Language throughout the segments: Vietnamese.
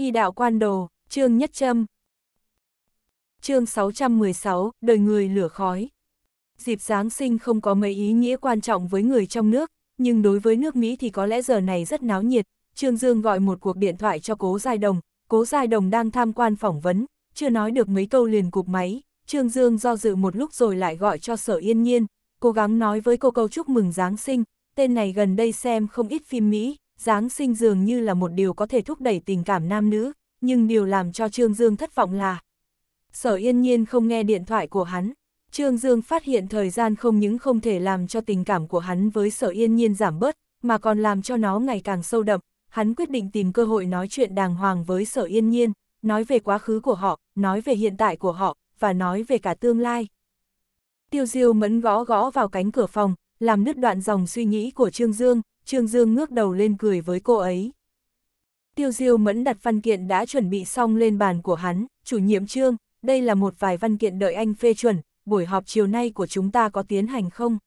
Y đạo quan đồ, chương nhất châm. Chương 616, đời người lửa khói. Dịp Giáng sinh không có mấy ý nghĩa quan trọng với người trong nước, nhưng đối với nước Mỹ thì có lẽ giờ này rất náo nhiệt. Trương Dương gọi một cuộc điện thoại cho Cố Giai Đồng, Cố Giai Đồng đang tham quan phỏng vấn, chưa nói được mấy câu liền cụp máy. Trương Dương do dự một lúc rồi lại gọi cho Sở Yên Nhiên, cố gắng nói với cô câu chúc mừng Giáng sinh, tên này gần đây xem không ít phim Mỹ, Giáng sinh dường như là một điều có thể thúc đẩy tình cảm nam nữ, nhưng điều làm cho Trương Dương thất vọng là Sở yên nhiên không nghe điện thoại của hắn. Trương Dương phát hiện thời gian không những không thể làm cho tình cảm của hắn với sở yên nhiên giảm bớt, mà còn làm cho nó ngày càng sâu đậm. Hắn quyết định tìm cơ hội nói chuyện đàng hoàng với sở yên nhiên, nói về quá khứ của họ, nói về hiện tại của họ, và nói về cả tương lai. Tiêu diêu mẫn gõ gõ vào cánh cửa phòng, làm nứt đoạn dòng suy nghĩ của Trương Dương, Trương Dương ngước đầu lên cười với cô ấy. Tiêu Diêu Mẫn đặt văn kiện đã chuẩn bị xong lên bàn của hắn, chủ nhiệm Trương, đây là một vài văn kiện đợi anh phê chuẩn, buổi họp chiều nay của chúng ta có tiến hành không?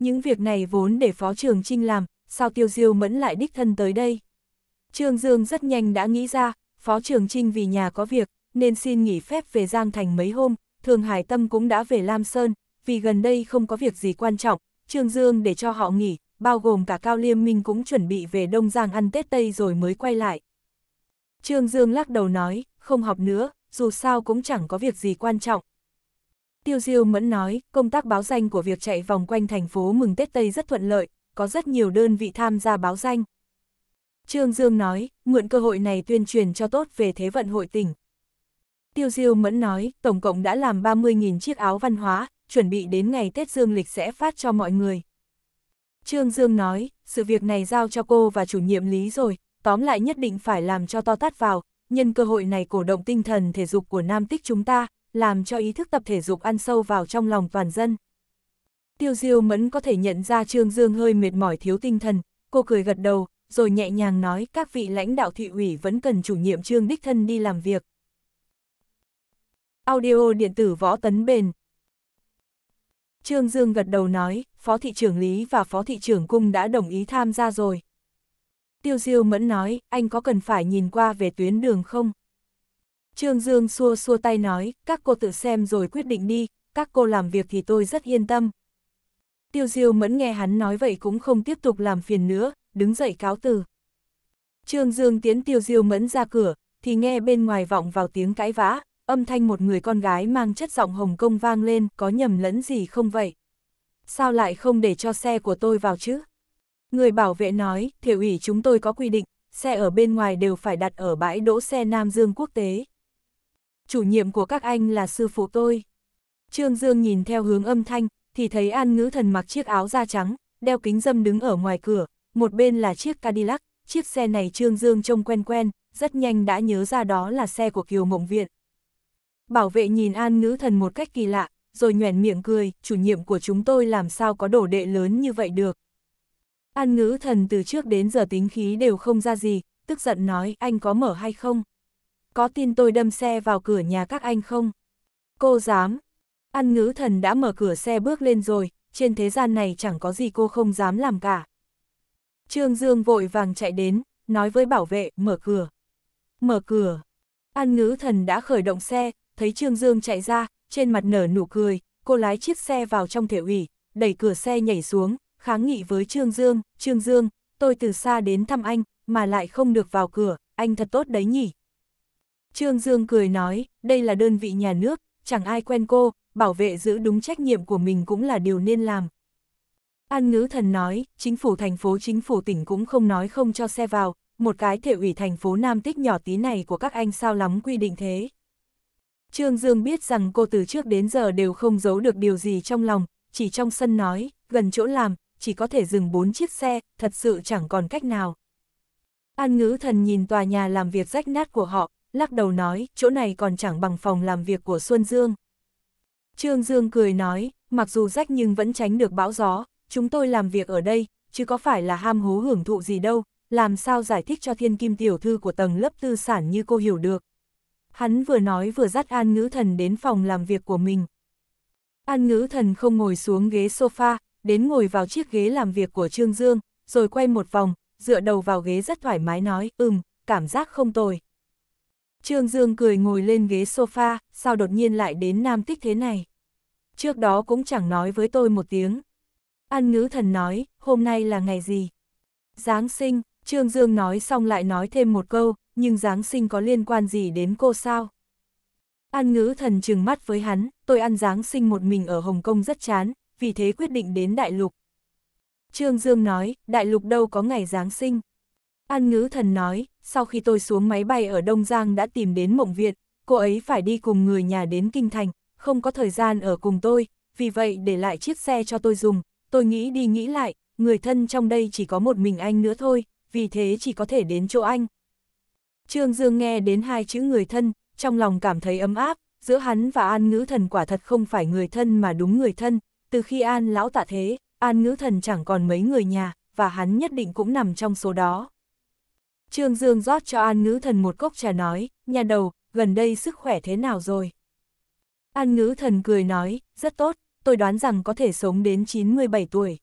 Những việc này vốn để Phó Trường Trinh làm, sao Tiêu Diêu Mẫn lại đích thân tới đây? Trương Dương rất nhanh đã nghĩ ra, Phó Trường Trinh vì nhà có việc, nên xin nghỉ phép về Giang Thành mấy hôm, Thường Hải Tâm cũng đã về Lam Sơn, vì gần đây không có việc gì quan trọng, Trương Dương để cho họ nghỉ, bao gồm cả Cao Liêm Minh cũng chuẩn bị về Đông Giang ăn Tết Tây rồi mới quay lại. Trương Dương lắc đầu nói, không học nữa, dù sao cũng chẳng có việc gì quan trọng. Tiêu Diêu Mẫn nói, công tác báo danh của việc chạy vòng quanh thành phố mừng Tết Tây rất thuận lợi, có rất nhiều đơn vị tham gia báo danh. Trương Dương nói, mượn cơ hội này tuyên truyền cho tốt về thế vận hội tỉnh. Tiêu Diêu Mẫn nói, tổng cộng đã làm 30.000 chiếc áo văn hóa, chuẩn bị đến ngày Tết Dương lịch sẽ phát cho mọi người. Trương Dương nói, sự việc này giao cho cô và chủ nhiệm lý rồi, tóm lại nhất định phải làm cho to tát vào, nhân cơ hội này cổ động tinh thần thể dục của Nam Tích chúng ta, làm cho ý thức tập thể dục ăn sâu vào trong lòng toàn dân. Tiêu Diêu Mẫn có thể nhận ra Trương Dương hơi mệt mỏi thiếu tinh thần, cô cười gật đầu, rồi nhẹ nhàng nói các vị lãnh đạo thị ủy vẫn cần chủ nhiệm Trương Đích Thân đi làm việc. Audio điện tử võ tấn bền Trương Dương gật đầu nói, Phó Thị trưởng Lý và Phó Thị trưởng Cung đã đồng ý tham gia rồi. Tiêu Diêu Mẫn nói, anh có cần phải nhìn qua về tuyến đường không? Trương Dương xua xua tay nói, các cô tự xem rồi quyết định đi, các cô làm việc thì tôi rất yên tâm. Tiêu Diêu Mẫn nghe hắn nói vậy cũng không tiếp tục làm phiền nữa, đứng dậy cáo từ. Trương Dương tiến Tiêu Diêu Mẫn ra cửa, thì nghe bên ngoài vọng vào tiếng cãi vã, âm thanh một người con gái mang chất giọng Hồng Kông vang lên, có nhầm lẫn gì không vậy? Sao lại không để cho xe của tôi vào chứ? Người bảo vệ nói, thiểu ủy chúng tôi có quy định, xe ở bên ngoài đều phải đặt ở bãi đỗ xe Nam Dương quốc tế. Chủ nhiệm của các anh là sư phụ tôi. Trương Dương nhìn theo hướng âm thanh, thì thấy An Ngữ Thần mặc chiếc áo da trắng, đeo kính dâm đứng ở ngoài cửa, một bên là chiếc Cadillac, chiếc xe này Trương Dương trông quen quen, rất nhanh đã nhớ ra đó là xe của Kiều Mộng Viện. Bảo vệ nhìn an ngữ thần một cách kỳ lạ, rồi nhoẻn miệng cười, chủ nhiệm của chúng tôi làm sao có đổ đệ lớn như vậy được. An ngữ thần từ trước đến giờ tính khí đều không ra gì, tức giận nói anh có mở hay không? Có tin tôi đâm xe vào cửa nhà các anh không? Cô dám. An ngữ thần đã mở cửa xe bước lên rồi, trên thế gian này chẳng có gì cô không dám làm cả. Trương Dương vội vàng chạy đến, nói với bảo vệ, mở cửa. Mở cửa. An ngữ thần đã khởi động xe, thấy Trương Dương chạy ra, trên mặt nở nụ cười, cô lái chiếc xe vào trong thể ủy, đẩy cửa xe nhảy xuống, kháng nghị với Trương Dương, Trương Dương, tôi từ xa đến thăm anh, mà lại không được vào cửa, anh thật tốt đấy nhỉ. Trương Dương cười nói, đây là đơn vị nhà nước, chẳng ai quen cô, bảo vệ giữ đúng trách nhiệm của mình cũng là điều nên làm. An ngữ thần nói, chính phủ thành phố chính phủ tỉnh cũng không nói không cho xe vào, một cái thể ủy thành phố Nam Tích nhỏ tí này của các anh sao lắm quy định thế. Trương Dương biết rằng cô từ trước đến giờ đều không giấu được điều gì trong lòng, chỉ trong sân nói, gần chỗ làm, chỉ có thể dừng bốn chiếc xe, thật sự chẳng còn cách nào. An ngữ thần nhìn tòa nhà làm việc rách nát của họ, lắc đầu nói, chỗ này còn chẳng bằng phòng làm việc của Xuân Dương. Trương Dương cười nói, mặc dù rách nhưng vẫn tránh được bão gió, chúng tôi làm việc ở đây, chứ có phải là ham hố hưởng thụ gì đâu, làm sao giải thích cho thiên kim tiểu thư của tầng lớp tư sản như cô hiểu được. Hắn vừa nói vừa dắt An Ngữ Thần đến phòng làm việc của mình. An Ngữ Thần không ngồi xuống ghế sofa, đến ngồi vào chiếc ghế làm việc của Trương Dương, rồi quay một vòng, dựa đầu vào ghế rất thoải mái nói, ừm, cảm giác không tồi. Trương Dương cười ngồi lên ghế sofa, sao đột nhiên lại đến Nam Tích thế này? Trước đó cũng chẳng nói với tôi một tiếng. An ngữ thần nói, hôm nay là ngày gì? Giáng sinh, Trương Dương nói xong lại nói thêm một câu, nhưng Giáng sinh có liên quan gì đến cô sao? An ngữ thần trừng mắt với hắn, tôi ăn Giáng sinh một mình ở Hồng Kông rất chán, vì thế quyết định đến Đại Lục. Trương Dương nói, Đại Lục đâu có ngày Giáng sinh. An ngữ thần nói, sau khi tôi xuống máy bay ở Đông Giang đã tìm đến Mộng Việt, cô ấy phải đi cùng người nhà đến Kinh Thành, không có thời gian ở cùng tôi, vì vậy để lại chiếc xe cho tôi dùng, tôi nghĩ đi nghĩ lại, người thân trong đây chỉ có một mình anh nữa thôi, vì thế chỉ có thể đến chỗ anh. Trương Dương nghe đến hai chữ người thân, trong lòng cảm thấy ấm áp, giữa hắn và An Ngữ Thần quả thật không phải người thân mà đúng người thân, từ khi An lão tạ thế, An Ngữ Thần chẳng còn mấy người nhà, và hắn nhất định cũng nằm trong số đó. Trương Dương rót cho An Ngữ Thần một cốc trà nói, nhà đầu, gần đây sức khỏe thế nào rồi? An Ngữ Thần cười nói, rất tốt, tôi đoán rằng có thể sống đến 97 tuổi.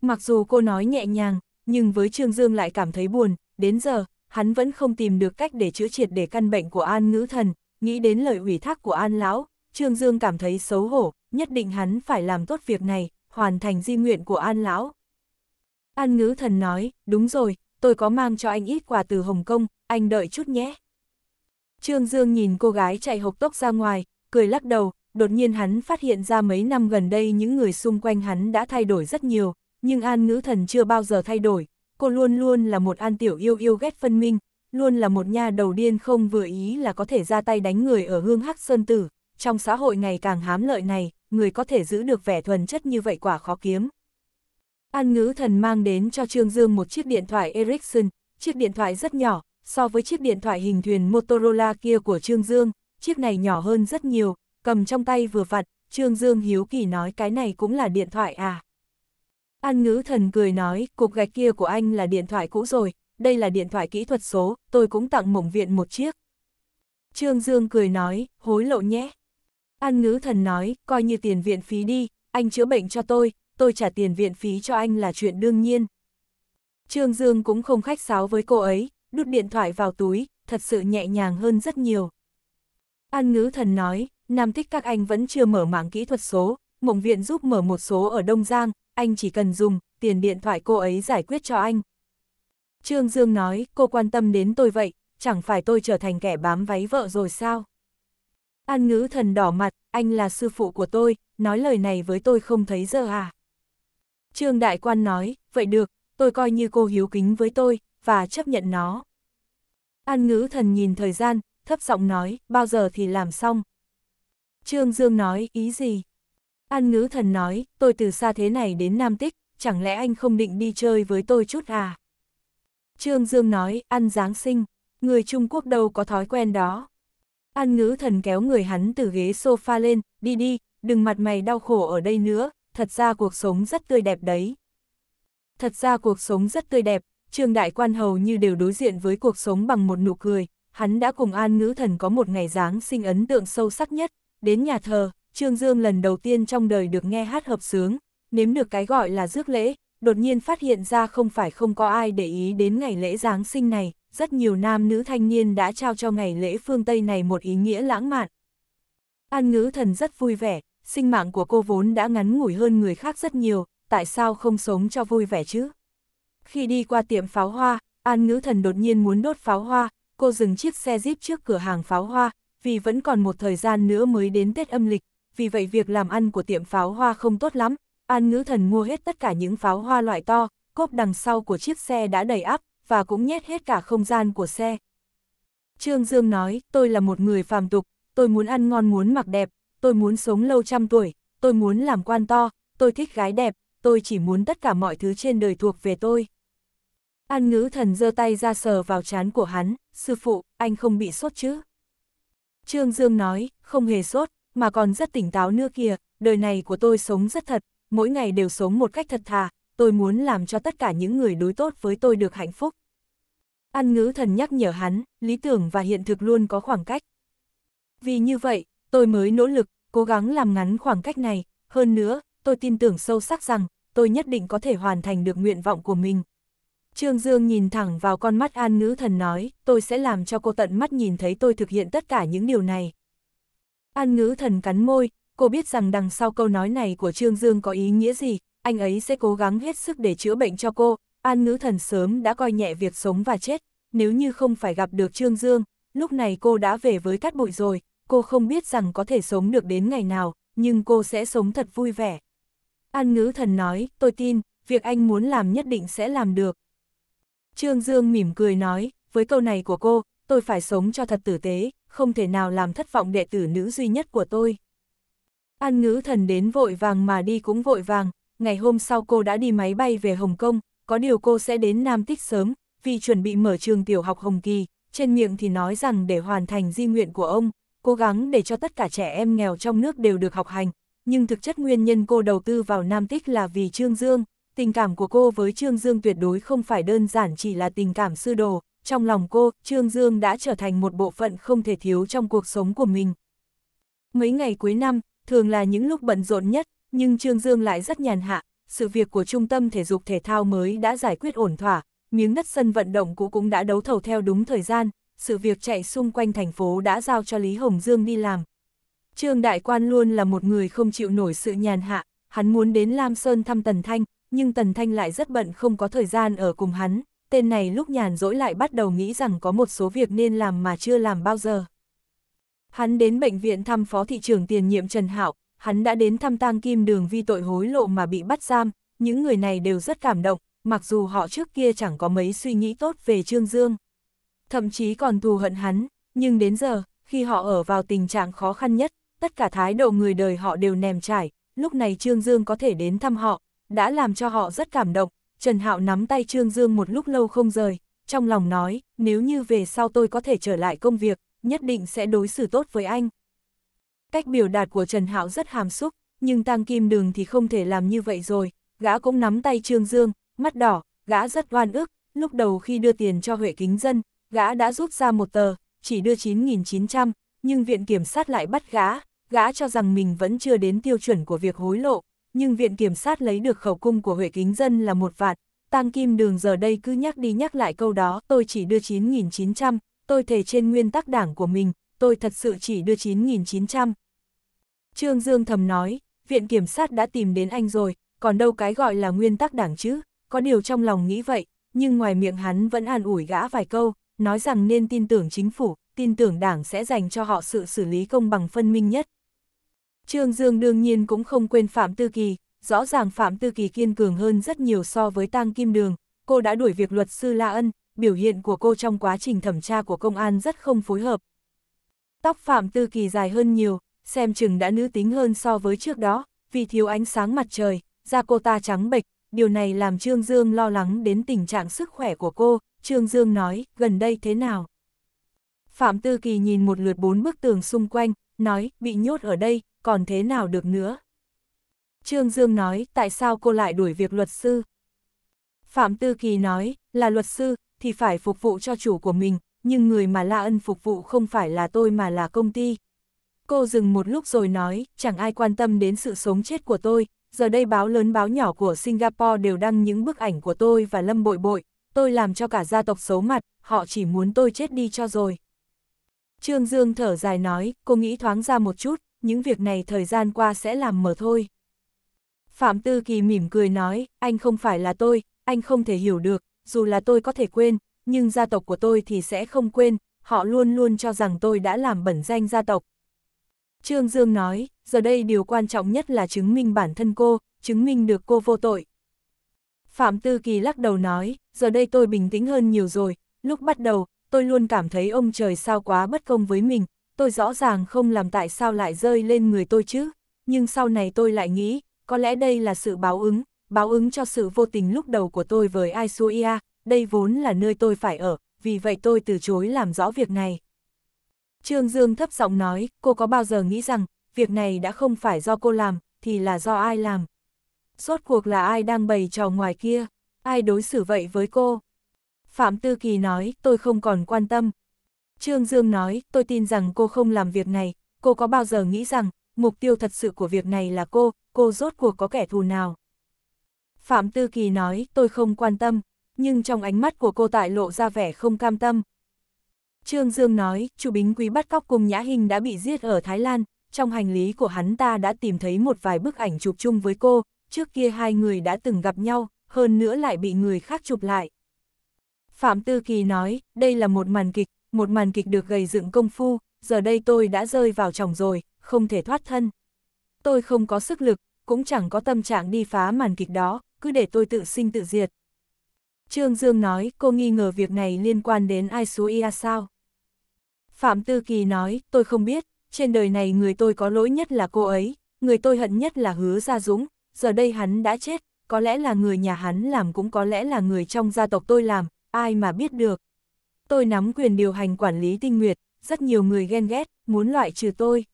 Mặc dù cô nói nhẹ nhàng, nhưng với Trương Dương lại cảm thấy buồn, đến giờ, hắn vẫn không tìm được cách để chữa triệt để căn bệnh của An Ngữ Thần, nghĩ đến lời ủy thác của An Lão, Trương Dương cảm thấy xấu hổ, nhất định hắn phải làm tốt việc này, hoàn thành di nguyện của An Lão. An Ngữ Thần nói, đúng rồi, tôi có mang cho anh ít quà từ Hồng Kông, anh đợi chút nhé. Trương Dương nhìn cô gái chạy hộc tốc ra ngoài, cười lắc đầu, đột nhiên hắn phát hiện ra mấy năm gần đây những người xung quanh hắn đã thay đổi rất nhiều, nhưng An Ngữ Thần chưa bao giờ thay đổi, cô luôn luôn là một An Tiểu Yêu yêu ghét phân minh, luôn là một nha đầu điên không vừa ý là có thể ra tay đánh người ở hương hắc sơn tử, trong xã hội ngày càng hám lợi này, người có thể giữ được vẻ thuần chất như vậy quả khó kiếm. An Ngữ Thần mang đến cho Trương Dương một chiếc điện thoại Ericsson, chiếc điện thoại rất nhỏ, so với chiếc điện thoại hình thuyền Motorola kia của Trương Dương, chiếc này nhỏ hơn rất nhiều, cầm trong tay vừa vặn, Trương Dương hiếu kỳ nói cái này cũng là điện thoại à. An ngữ thần cười nói, cục gạch kia của anh là điện thoại cũ rồi, đây là điện thoại kỹ thuật số, tôi cũng tặng mộng viện một chiếc. Trương Dương cười nói, hối lộ nhé. An ngữ thần nói, coi như tiền viện phí đi, anh chữa bệnh cho tôi, tôi trả tiền viện phí cho anh là chuyện đương nhiên. Trương Dương cũng không khách sáo với cô ấy, đút điện thoại vào túi, thật sự nhẹ nhàng hơn rất nhiều. An ngữ thần nói, Nam Thích các anh vẫn chưa mở mạng kỹ thuật số, Mộng Viện giúp mở một số ở Đông Giang, anh chỉ cần dùng, tiền điện thoại cô ấy giải quyết cho anh. Trương Dương nói, cô quan tâm đến tôi vậy, chẳng phải tôi trở thành kẻ bám váy vợ rồi sao? An ngữ thần đỏ mặt, anh là sư phụ của tôi, nói lời này với tôi không thấy dơ à? Trương Đại Quan nói, vậy được, tôi coi như cô hiếu kính với tôi, và chấp nhận nó. An ngữ thần nhìn thời gian, thấp giọng nói, bao giờ thì làm xong. Trương Dương nói, ý gì? An ngữ thần nói, tôi từ xa thế này đến Nam Tích, chẳng lẽ anh không định đi chơi với tôi chút à? Trương Dương nói, ăn Giáng sinh, người Trung Quốc đâu có thói quen đó. An ngữ thần kéo người hắn từ ghế sofa lên, đi đi, đừng mặt mày đau khổ ở đây nữa, thật ra cuộc sống rất tươi đẹp đấy. Thật ra cuộc sống rất tươi đẹp, Trương Đại Quan hầu như đều đối diện với cuộc sống bằng một nụ cười, hắn đã cùng An Ngữ Thần có một ngày Giáng sinh ấn tượng sâu sắc nhất, đến nhà thờ, Trương Dương lần đầu tiên trong đời được nghe hát hợp sướng, nếm được cái gọi là rước lễ, đột nhiên phát hiện ra không phải không có ai để ý đến ngày lễ Giáng sinh này, rất nhiều nam nữ thanh niên đã trao cho ngày lễ phương Tây này một ý nghĩa lãng mạn. An ngữ thần rất vui vẻ, sinh mạng của cô vốn đã ngắn ngủi hơn người khác rất nhiều, tại sao không sống cho vui vẻ chứ? Khi đi qua tiệm pháo hoa, An ngữ thần đột nhiên muốn đốt pháo hoa, cô dừng chiếc xe jeep trước cửa hàng pháo hoa, vì vẫn còn một thời gian nữa mới đến Tết âm lịch, vì vậy việc làm ăn của tiệm pháo hoa không tốt lắm, An Ngữ Thần mua hết tất cả những pháo hoa loại to, cốp đằng sau của chiếc xe đã đầy áp và cũng nhét hết cả không gian của xe. Trương Dương nói, tôi là một người phàm tục, tôi muốn ăn ngon muốn mặc đẹp, tôi muốn sống lâu trăm tuổi, tôi muốn làm quan to, tôi thích gái đẹp, tôi chỉ muốn tất cả mọi thứ trên đời thuộc về tôi. An ngữ thần giơ tay ra sờ vào trán của hắn, sư phụ, anh không bị sốt chứ? Trương Dương nói, không hề sốt, mà còn rất tỉnh táo nữa kìa, đời này của tôi sống rất thật, mỗi ngày đều sống một cách thật thà, tôi muốn làm cho tất cả những người đối tốt với tôi được hạnh phúc. Ăn ngữ thần nhắc nhở hắn, lý tưởng và hiện thực luôn có khoảng cách. Vì như vậy, tôi mới nỗ lực, cố gắng làm ngắn khoảng cách này, hơn nữa, tôi tin tưởng sâu sắc rằng, tôi nhất định có thể hoàn thành được nguyện vọng của mình. Trương Dương nhìn thẳng vào con mắt An Ngữ Thần nói, tôi sẽ làm cho cô tận mắt nhìn thấy tôi thực hiện tất cả những điều này. An ngữ thần cắn môi, cô biết rằng đằng sau câu nói này của Trương Dương có ý nghĩa gì, anh ấy sẽ cố gắng hết sức để chữa bệnh cho cô. An ngữ thần sớm đã coi nhẹ việc sống và chết, nếu như không phải gặp được Trương Dương, lúc này cô đã về với cát bụi rồi, cô không biết rằng có thể sống được đến ngày nào, nhưng cô sẽ sống thật vui vẻ. An ngữ thần nói, tôi tin, việc anh muốn làm nhất định sẽ làm được. Trương Dương mỉm cười nói, với câu này của cô, tôi phải sống cho thật tử tế, không thể nào làm thất vọng đệ tử nữ duy nhất của tôi. An ngữ thần đến vội vàng mà đi cũng vội vàng, ngày hôm sau cô đã đi máy bay về Hồng Kông, có điều cô sẽ đến Nam Tích sớm, vì chuẩn bị mở trường tiểu học Hồng Kỳ, trên miệng thì nói rằng để hoàn thành di nguyện của ông, cố gắng để cho tất cả trẻ em nghèo trong nước đều được học hành, nhưng thực chất nguyên nhân cô đầu tư vào Nam Tích là vì Trương Dương, tình cảm của cô với Trương Dương tuyệt đối không phải đơn giản chỉ là tình cảm sư đồ, trong lòng cô, Trương Dương đã trở thành một bộ phận không thể thiếu trong cuộc sống của mình. Mấy ngày cuối năm, thường là những lúc bận rộn nhất, nhưng Trương Dương lại rất nhàn hạ, sự việc của trung tâm thể dục thể thao mới đã giải quyết ổn thỏa, miếng đất sân vận động cũ cũng đã đấu thầu theo đúng thời gian, sự việc chạy xung quanh thành phố đã giao cho Lý Hồng Dương đi làm. Trương Đại Quan luôn là một người không chịu nổi sự nhàn hạ, hắn muốn đến Lam Sơn thăm Tần Thanh, nhưng Tần Thanh lại rất bận không có thời gian ở cùng hắn tên này lúc nhàn rỗi lại bắt đầu nghĩ rằng có một số việc nên làm mà chưa làm bao giờ. Hắn đến bệnh viện thăm phó thị trường tiền nhiệm Trần Hạo, hắn đã đến thăm tang kim đường vi tội hối lộ mà bị bắt giam, những người này đều rất cảm động, mặc dù họ trước kia chẳng có mấy suy nghĩ tốt về Trương Dương. Thậm chí còn thù hận hắn, nhưng đến giờ, khi họ ở vào tình trạng khó khăn nhất, tất cả thái độ người đời họ đều nèm trải, lúc này Trương Dương có thể đến thăm họ, đã làm cho họ rất cảm động, Trần Hạo nắm tay Trương Dương một lúc lâu không rời, trong lòng nói, nếu như về sau tôi có thể trở lại công việc, nhất định sẽ đối xử tốt với anh. Cách biểu đạt của Trần Hạo rất hàm xúc, nhưng Tang Kim Đường thì không thể làm như vậy rồi, gã cũng nắm tay Trương Dương, mắt đỏ, gã rất oan ức, lúc đầu khi đưa tiền cho Huệ Kính Dân, gã đã rút ra một tờ, chỉ đưa 9.900, nhưng viện kiểm sát lại bắt gã, gã cho rằng mình vẫn chưa đến tiêu chuẩn của việc hối lộ, nhưng viện kiểm sát lấy được khẩu cung của Huệ Kính Dân là một vạn, Tăng Kim Đường giờ đây cứ nhắc đi nhắc lại câu đó, tôi chỉ đưa 9.900, tôi thề trên nguyên tắc đảng của mình, tôi thật sự chỉ đưa 9.900. Trương Dương thầm nói, viện kiểm sát đã tìm đến anh rồi, còn đâu cái gọi là nguyên tắc đảng chứ, có điều trong lòng nghĩ vậy, nhưng ngoài miệng hắn vẫn an ủi gã vài câu, nói rằng nên tin tưởng chính phủ, tin tưởng đảng sẽ dành cho họ sự xử lý công bằng phân minh nhất. Trương Dương đương nhiên cũng không quên Phạm Tư Kỳ, rõ ràng Phạm Tư Kỳ kiên cường hơn rất nhiều so với Tang Kim Đường, cô đã đuổi việc luật sư La Ân, biểu hiện của cô trong quá trình thẩm tra của công an rất không phối hợp. Tóc Phạm Tư Kỳ dài hơn nhiều, xem chừng đã nữ tính hơn so với trước đó, vì thiếu ánh sáng mặt trời, da cô ta trắng bệch, điều này làm Trương Dương lo lắng đến tình trạng sức khỏe của cô, Trương Dương nói, gần đây thế nào? Phạm Tư Kỳ nhìn một lượt bốn bức tường xung quanh, nói, bị nhốt ở đây, còn thế nào được nữa? Trương Dương nói, tại sao cô lại đuổi việc luật sư? Phạm Tư Kỳ nói, là luật sư, thì phải phục vụ cho chủ của mình, nhưng người mà La Ân phục vụ không phải là tôi mà là công ty. Cô dừng một lúc rồi nói, chẳng ai quan tâm đến sự sống chết của tôi, giờ đây báo lớn báo nhỏ của Singapore đều đăng những bức ảnh của tôi và Lâm Bội Bội, tôi làm cho cả gia tộc xấu mặt, họ chỉ muốn tôi chết đi cho rồi. Trương Dương thở dài nói, cô nghĩ thoáng ra một chút, những việc này thời gian qua sẽ làm mở thôi. Phạm Tư Kỳ mỉm cười nói, anh không phải là tôi, anh không thể hiểu được, dù là tôi có thể quên, nhưng gia tộc của tôi thì sẽ không quên, họ luôn luôn cho rằng tôi đã làm bẩn danh gia tộc. Trương Dương nói, giờ đây điều quan trọng nhất là chứng minh bản thân cô, chứng minh được cô vô tội. Phạm Tư Kỳ lắc đầu nói, giờ đây tôi bình tĩnh hơn nhiều rồi, lúc bắt đầu, tôi luôn cảm thấy ông trời sao quá bất công với mình, tôi rõ ràng không làm tại sao lại rơi lên người tôi chứ, nhưng sau này tôi lại nghĩ, có lẽ đây là sự báo ứng, báo ứng cho sự vô tình lúc đầu của tôi với Aisuia, đây vốn là nơi tôi phải ở, vì vậy tôi từ chối làm rõ việc này. Trương Dương thấp giọng nói, cô có bao giờ nghĩ rằng, việc này đã không phải do cô làm, thì là do ai làm? suốt cuộc là ai đang bày trò ngoài kia? Ai đối xử vậy với cô? Phạm Tư Kỳ nói, tôi không còn quan tâm, Trương Dương nói, tôi tin rằng cô không làm việc này, cô có bao giờ nghĩ rằng, mục tiêu thật sự của việc này là cô, cô rốt cuộc có kẻ thù nào? Phạm Tư Kỳ nói, tôi không quan tâm, nhưng trong ánh mắt của cô tại lộ ra vẻ không cam tâm. Trương Dương nói, chú Bính Quý bắt cóc cùng Nhã Hình đã bị giết ở Thái Lan, trong hành lý của hắn ta đã tìm thấy một vài bức ảnh chụp chung với cô, trước kia hai người đã từng gặp nhau, hơn nữa lại bị người khác chụp lại. Phạm Tư Kỳ nói, đây là một màn kịch, một màn kịch được gầy dựng công phu, giờ đây tôi đã rơi vào chồng rồi, không thể thoát thân. Tôi không có sức lực, cũng chẳng có tâm trạng đi phá màn kịch đó, cứ để tôi tự sinh tự diệt. Trương Dương nói, cô nghi ngờ việc này liên quan đến ai số ia sao? Phạm Tư Kỳ nói, tôi không biết, trên đời này người tôi có lỗi nhất là cô ấy, người tôi hận nhất là hứa Gia Dũng, giờ đây hắn đã chết, có lẽ là người nhà hắn làm cũng có lẽ là người trong gia tộc tôi làm, ai mà biết được tôi nắm quyền điều hành quản lý tinh nguyệt, rất nhiều người ghen ghét, muốn loại trừ tôi.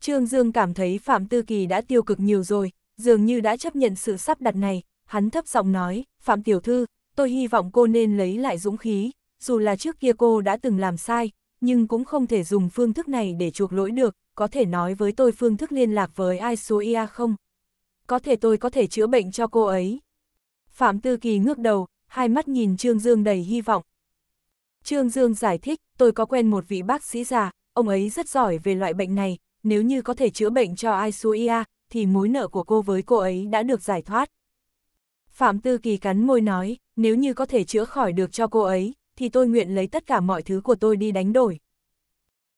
Trương Dương cảm thấy Phạm Tư Kỳ đã tiêu cực nhiều rồi, dường như đã chấp nhận sự sắp đặt này, hắn thấp giọng nói, Phạm Tiểu Thư, tôi hy vọng cô nên lấy lại dũng khí, dù là trước kia cô đã từng làm sai, nhưng cũng không thể dùng phương thức này để chuộc lỗi được, có thể nói với tôi phương thức liên lạc với ai số IA không? Có thể tôi có thể chữa bệnh cho cô ấy. Phạm Tư Kỳ ngước đầu, hai mắt nhìn Trương Dương đầy hy vọng, Trương Dương giải thích, tôi có quen một vị bác sĩ già, ông ấy rất giỏi về loại bệnh này, nếu như có thể chữa bệnh cho Aisuia, thì mối nợ của cô với cô ấy đã được giải thoát. Phạm Tư Kỳ cắn môi nói, nếu như có thể chữa khỏi được cho cô ấy, thì tôi nguyện lấy tất cả mọi thứ của tôi đi đánh đổi.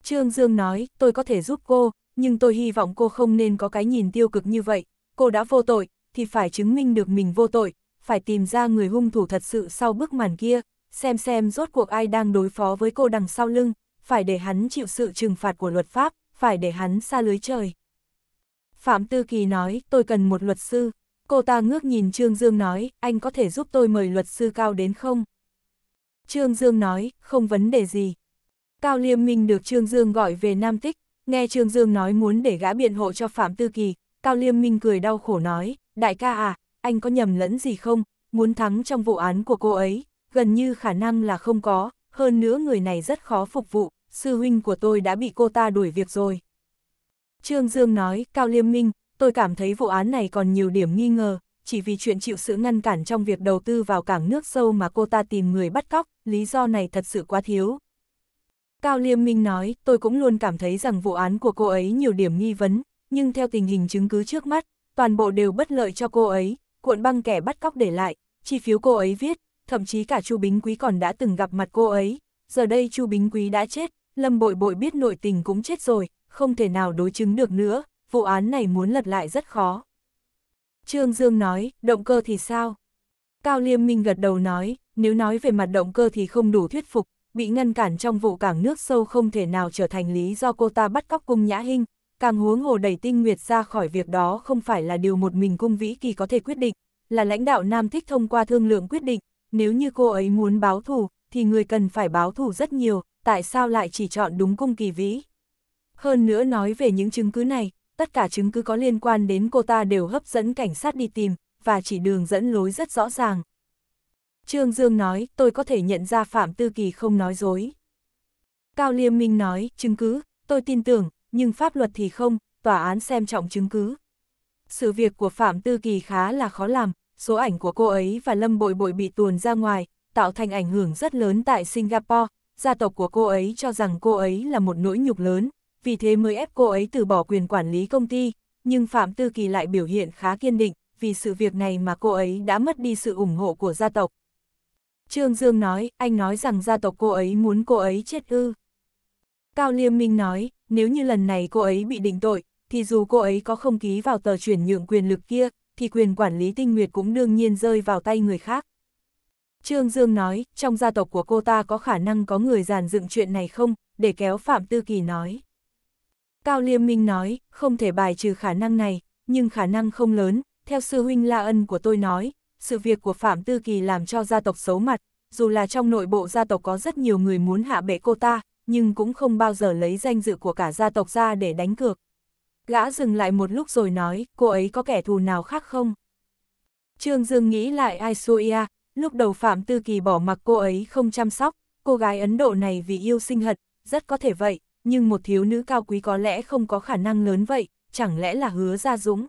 Trương Dương nói, tôi có thể giúp cô, nhưng tôi hy vọng cô không nên có cái nhìn tiêu cực như vậy. Cô đã vô tội, thì phải chứng minh được mình vô tội, phải tìm ra người hung thủ thật sự sau bức màn kia, xem xem rốt cuộc ai đang đối phó với cô đằng sau lưng, phải để hắn chịu sự trừng phạt của luật pháp, phải để hắn xa lưới trời. Phạm Tư Kỳ nói, tôi cần một luật sư. Cô ta ngước nhìn Trương Dương nói, anh có thể giúp tôi mời luật sư Cao đến không? Trương Dương nói, không vấn đề gì. Cao Liêm Minh được Trương Dương gọi về Nam Tích, nghe Trương Dương nói muốn để gã biện hộ cho Phạm Tư Kỳ, Cao Liêm Minh cười đau khổ nói, đại ca à, anh có nhầm lẫn gì không, muốn thắng trong vụ án của cô ấy, gần như khả năng là không có, hơn nữa người này rất khó phục vụ, sư huynh của tôi đã bị cô ta đuổi việc rồi. Trương Dương nói, Cao Liêm Minh, tôi cảm thấy vụ án này còn nhiều điểm nghi ngờ, chỉ vì chuyện chịu sự ngăn cản trong việc đầu tư vào cảng nước sâu mà cô ta tìm người bắt cóc, lý do này thật sự quá thiếu. Cao Liêm Minh nói, tôi cũng luôn cảm thấy rằng vụ án của cô ấy nhiều điểm nghi vấn, nhưng theo tình hình chứng cứ trước mắt, toàn bộ đều bất lợi cho cô ấy, cuộn băng kẻ bắt cóc để lại, chi phiếu cô ấy viết, thậm chí cả Chu Bính Quý còn đã từng gặp mặt cô ấy. Giờ đây Chu Bính Quý đã chết, Lâm Bội Bội biết nội tình cũng chết rồi, không thể nào đối chứng được nữa, vụ án này muốn lật lại rất khó. Trương Dương nói, động cơ thì sao? Cao Liêm Minh gật đầu nói, nếu nói về mặt động cơ thì không đủ thuyết phục, bị ngăn cản trong vụ cảng nước sâu không thể nào trở thành lý do cô ta bắt cóc cung nhã hình, càng huống hồ đẩy tinh nguyệt ra khỏi việc đó không phải là điều một mình cung vĩ kỳ có thể quyết định, là lãnh đạo Nam Thích thông qua thương lượng quyết định, nếu như cô ấy muốn báo thù, thì người cần phải báo thù rất nhiều, tại sao lại chỉ chọn đúng cung kỳ vĩ. Hơn nữa nói về những chứng cứ này, tất cả chứng cứ có liên quan đến cô ta đều hấp dẫn cảnh sát đi tìm, và chỉ đường dẫn lối rất rõ ràng. Trương Dương nói, tôi có thể nhận ra Phạm Tư Kỳ không nói dối. Cao Liêm Minh nói, chứng cứ, tôi tin tưởng, nhưng pháp luật thì không, tòa án xem trọng chứng cứ. Sự việc của Phạm Tư Kỳ khá là khó làm, số ảnh của cô ấy và Lâm Bội Bội bị tuồn ra ngoài, tạo thành ảnh hưởng rất lớn tại Singapore, gia tộc của cô ấy cho rằng cô ấy là một nỗi nhục lớn, vì thế mới ép cô ấy từ bỏ quyền quản lý công ty, nhưng Phạm Tư Kỳ lại biểu hiện khá kiên định, vì sự việc này mà cô ấy đã mất đi sự ủng hộ của gia tộc. Trương Dương nói, anh nói rằng gia tộc cô ấy muốn cô ấy chết ư. Cao Liêm Minh nói, nếu như lần này cô ấy bị định tội, thì dù cô ấy có không ký vào tờ chuyển nhượng quyền lực kia, thì quyền quản lý tinh nguyệt cũng đương nhiên rơi vào tay người khác. Trương Dương nói, trong gia tộc của cô ta có khả năng có người giàn dựng chuyện này không, để kéo Phạm Tư Kỳ nói. Cao Liêm Minh nói, không thể bài trừ khả năng này, nhưng khả năng không lớn, theo sư huynh La Ân của tôi nói, sự việc của Phạm Tư Kỳ làm cho gia tộc xấu mặt, dù là trong nội bộ gia tộc có rất nhiều người muốn hạ bệ cô ta, nhưng cũng không bao giờ lấy danh dự của cả gia tộc ra để đánh cược. Gã dừng lại một lúc rồi nói, cô ấy có kẻ thù nào khác không? Trương Dương nghĩ lại Aisuia, lúc đầu Phạm Tư Kỳ bỏ mặc cô ấy không chăm sóc, cô gái Ấn Độ này vì yêu sinh hật, rất có thể vậy, nhưng một thiếu nữ cao quý có lẽ không có khả năng lớn vậy, chẳng lẽ là hứa ra dũng.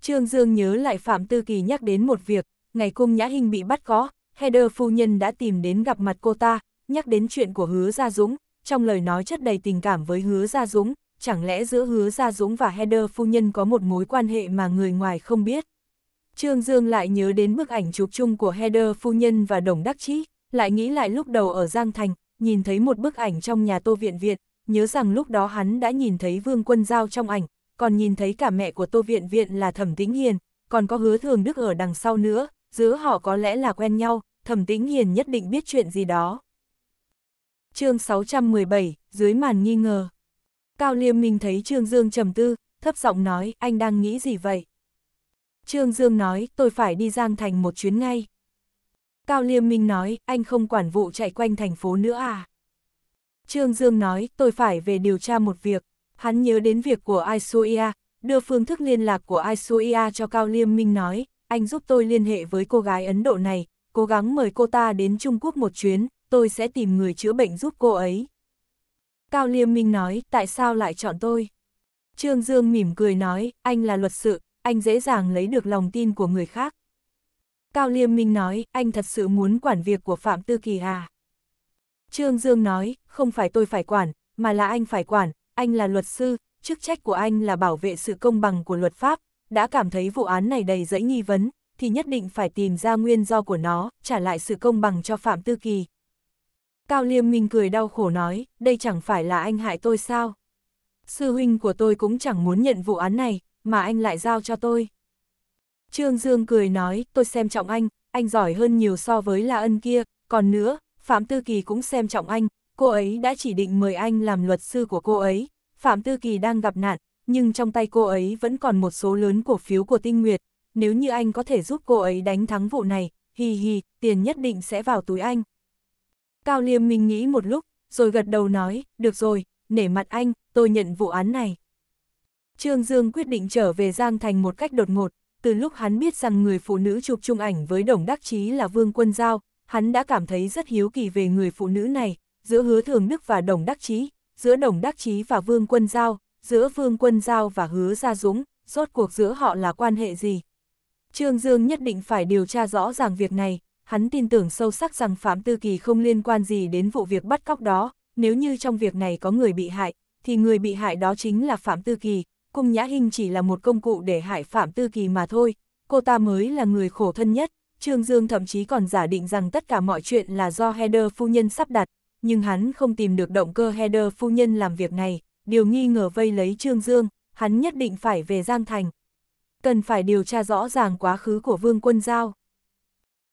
Trương Dương nhớ lại Phạm Tư Kỳ nhắc đến một việc, ngày cung Nhã Hình bị bắt có, Heather phu nhân đã tìm đến gặp mặt cô ta, nhắc đến chuyện của hứa Gia Dũng, trong lời nói chất đầy tình cảm với hứa Gia Dũng, chẳng lẽ giữa hứa Gia Dũng và Heather phu nhân có một mối quan hệ mà người ngoài không biết. Trương Dương lại nhớ đến bức ảnh chụp chung của Heather phu nhân và Đồng Đắc Chí, lại nghĩ lại lúc đầu ở Giang Thành, nhìn thấy một bức ảnh trong nhà Tô Viện Viện, nhớ rằng lúc đó hắn đã nhìn thấy Vương Quân Giao trong ảnh, còn nhìn thấy cả mẹ của Tô Viện Viện là Thẩm Tĩnh Hiền, còn có hứa Thường Đức ở đằng sau nữa, giữa họ có lẽ là quen nhau, Thẩm Tĩnh Hiền nhất định biết chuyện gì đó. chương 617, dưới màn nghi ngờ Cao Liêm Minh thấy Trương Dương trầm tư, thấp giọng nói, anh đang nghĩ gì vậy? Trương Dương nói, tôi phải đi Giang Thành một chuyến ngay. Cao Liêm Minh nói, anh không quản vụ chạy quanh thành phố nữa à? Trương Dương nói, tôi phải về điều tra một việc. Hắn nhớ đến việc của Isuia, đưa phương thức liên lạc của Isuia cho Cao Liêm Minh nói, anh giúp tôi liên hệ với cô gái Ấn Độ này, cố gắng mời cô ta đến Trung Quốc một chuyến, tôi sẽ tìm người chữa bệnh giúp cô ấy. Cao Liêm Minh nói, tại sao lại chọn tôi? Trương Dương mỉm cười nói, anh là luật sự, anh dễ dàng lấy được lòng tin của người khác. Cao Liêm Minh nói, anh thật sự muốn quản việc của Phạm Tư Kỳ à? Trương Dương nói, không phải tôi phải quản, mà là anh phải quản, anh là luật sư, chức trách của anh là bảo vệ sự công bằng của luật pháp, đã cảm thấy vụ án này đầy dẫy nghi vấn, thì nhất định phải tìm ra nguyên do của nó, trả lại sự công bằng cho Phạm Tư Kỳ, Cao Liêm Minh cười đau khổ nói, đây chẳng phải là anh hại tôi sao? Sư huynh của tôi cũng chẳng muốn nhận vụ án này, mà anh lại giao cho tôi. Trương Dương cười nói, tôi xem trọng anh, anh giỏi hơn nhiều so với La ân kia, còn nữa, Phạm Tư Kỳ cũng xem trọng anh, cô ấy đã chỉ định mời anh làm luật sư của cô ấy. Phạm Tư Kỳ đang gặp nạn, nhưng trong tay cô ấy vẫn còn một số lớn cổ phiếu của Tinh Nguyệt. Nếu như anh có thể giúp cô ấy đánh thắng vụ này, hì hì, tiền nhất định sẽ vào túi anh. Cao Liêm Minh nghĩ một lúc, rồi gật đầu nói, được rồi, nể mặt anh, tôi nhận vụ án này. Trương Dương quyết định trở về Giang Thành một cách đột ngột, từ lúc hắn biết rằng người phụ nữ chụp chung ảnh với Đồng Đắc Chí là Vương Quân Giao, hắn đã cảm thấy rất hiếu kỳ về người phụ nữ này, giữa Hứa Thường Đức và Đồng Đắc Chí, giữa Đồng Đắc Chí và Vương Quân Giao, giữa Vương Quân Giao và Hứa Gia Dũng, rốt cuộc giữa họ là quan hệ gì. Trương Dương nhất định phải điều tra rõ ràng việc này, hắn tin tưởng sâu sắc rằng Phạm Tư Kỳ không liên quan gì đến vụ việc bắt cóc đó, nếu như trong việc này có người bị hại, thì người bị hại đó chính là Phạm Tư Kỳ, Cung Nhã hình chỉ là một công cụ để hại Phạm Tư Kỳ mà thôi, cô ta mới là người khổ thân nhất, Trương Dương thậm chí còn giả định rằng tất cả mọi chuyện là do Heather phu nhân sắp đặt, nhưng hắn không tìm được động cơ Heather phu nhân làm việc này, điều nghi ngờ vây lấy Trương Dương, hắn nhất định phải về Giang Thành. Cần phải điều tra rõ ràng quá khứ của Vương Quân Giao.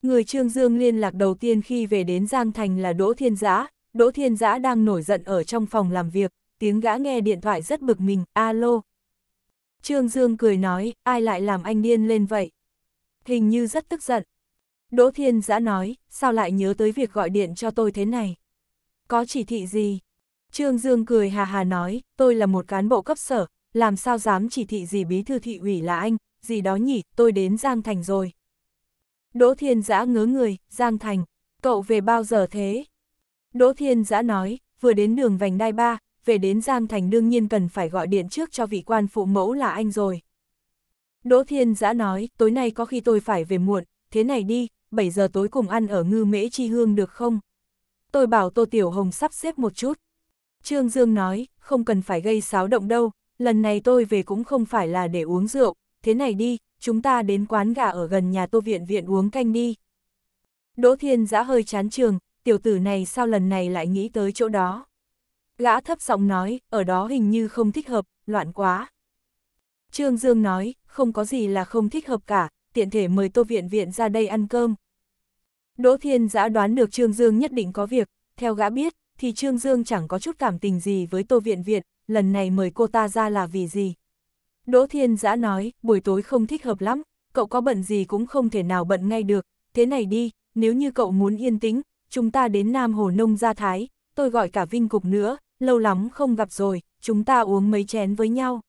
Người Trương Dương liên lạc đầu tiên khi về đến Giang Thành là Đỗ Thiên Giã, Đỗ Thiên Giã đang nổi giận ở trong phòng làm việc, tiếng gã nghe điện thoại rất bực mình, alo. Trương Dương cười nói, ai lại làm anh điên lên vậy? Hình như rất tức giận. Đỗ Thiên Giã nói, sao lại nhớ tới việc gọi điện cho tôi thế này? Có chỉ thị gì? Trương Dương cười hà hà nói, tôi là một cán bộ cấp sở, làm sao dám chỉ thị gì bí thư thị ủy là anh, gì đó nhỉ, tôi đến Giang Thành rồi. Đỗ Thiên Giã ngớ người, Giang Thành, cậu về bao giờ thế? Đỗ Thiên Giã nói, vừa đến đường vành đai ba, về đến Giang Thành đương nhiên cần phải gọi điện trước cho vị quan phụ mẫu là anh rồi. Đỗ Thiên Giã nói, tối nay có khi tôi phải về muộn, thế này đi, 7 giờ tối cùng ăn ở ngư mễ chi hương được không? Tôi bảo Tô Tiểu Hồng sắp xếp một chút. Trương Dương nói, không cần phải gây xáo động đâu, lần này tôi về cũng không phải là để uống rượu, thế này đi, chúng ta đến quán gà ở gần nhà tô viện viện uống canh đi. Đỗ Thiên giã hơi chán trường, tiểu tử này sao lần này lại nghĩ tới chỗ đó. Gã thấp giọng nói, ở đó hình như không thích hợp, loạn quá. Trương Dương nói, không có gì là không thích hợp cả, tiện thể mời tô viện viện ra đây ăn cơm. Đỗ Thiên giã đoán được Trương Dương nhất định có việc, theo gã biết, thì Trương Dương chẳng có chút cảm tình gì với tô viện viện, lần này mời cô ta ra là vì gì. Đỗ Thiên Giã nói, buổi tối không thích hợp lắm, cậu có bận gì cũng không thể nào bận ngay được, thế này đi, nếu như cậu muốn yên tĩnh, chúng ta đến Nam Hồ Nông Gia Thái, tôi gọi cả Vinh Cục nữa, lâu lắm không gặp rồi, chúng ta uống mấy chén với nhau.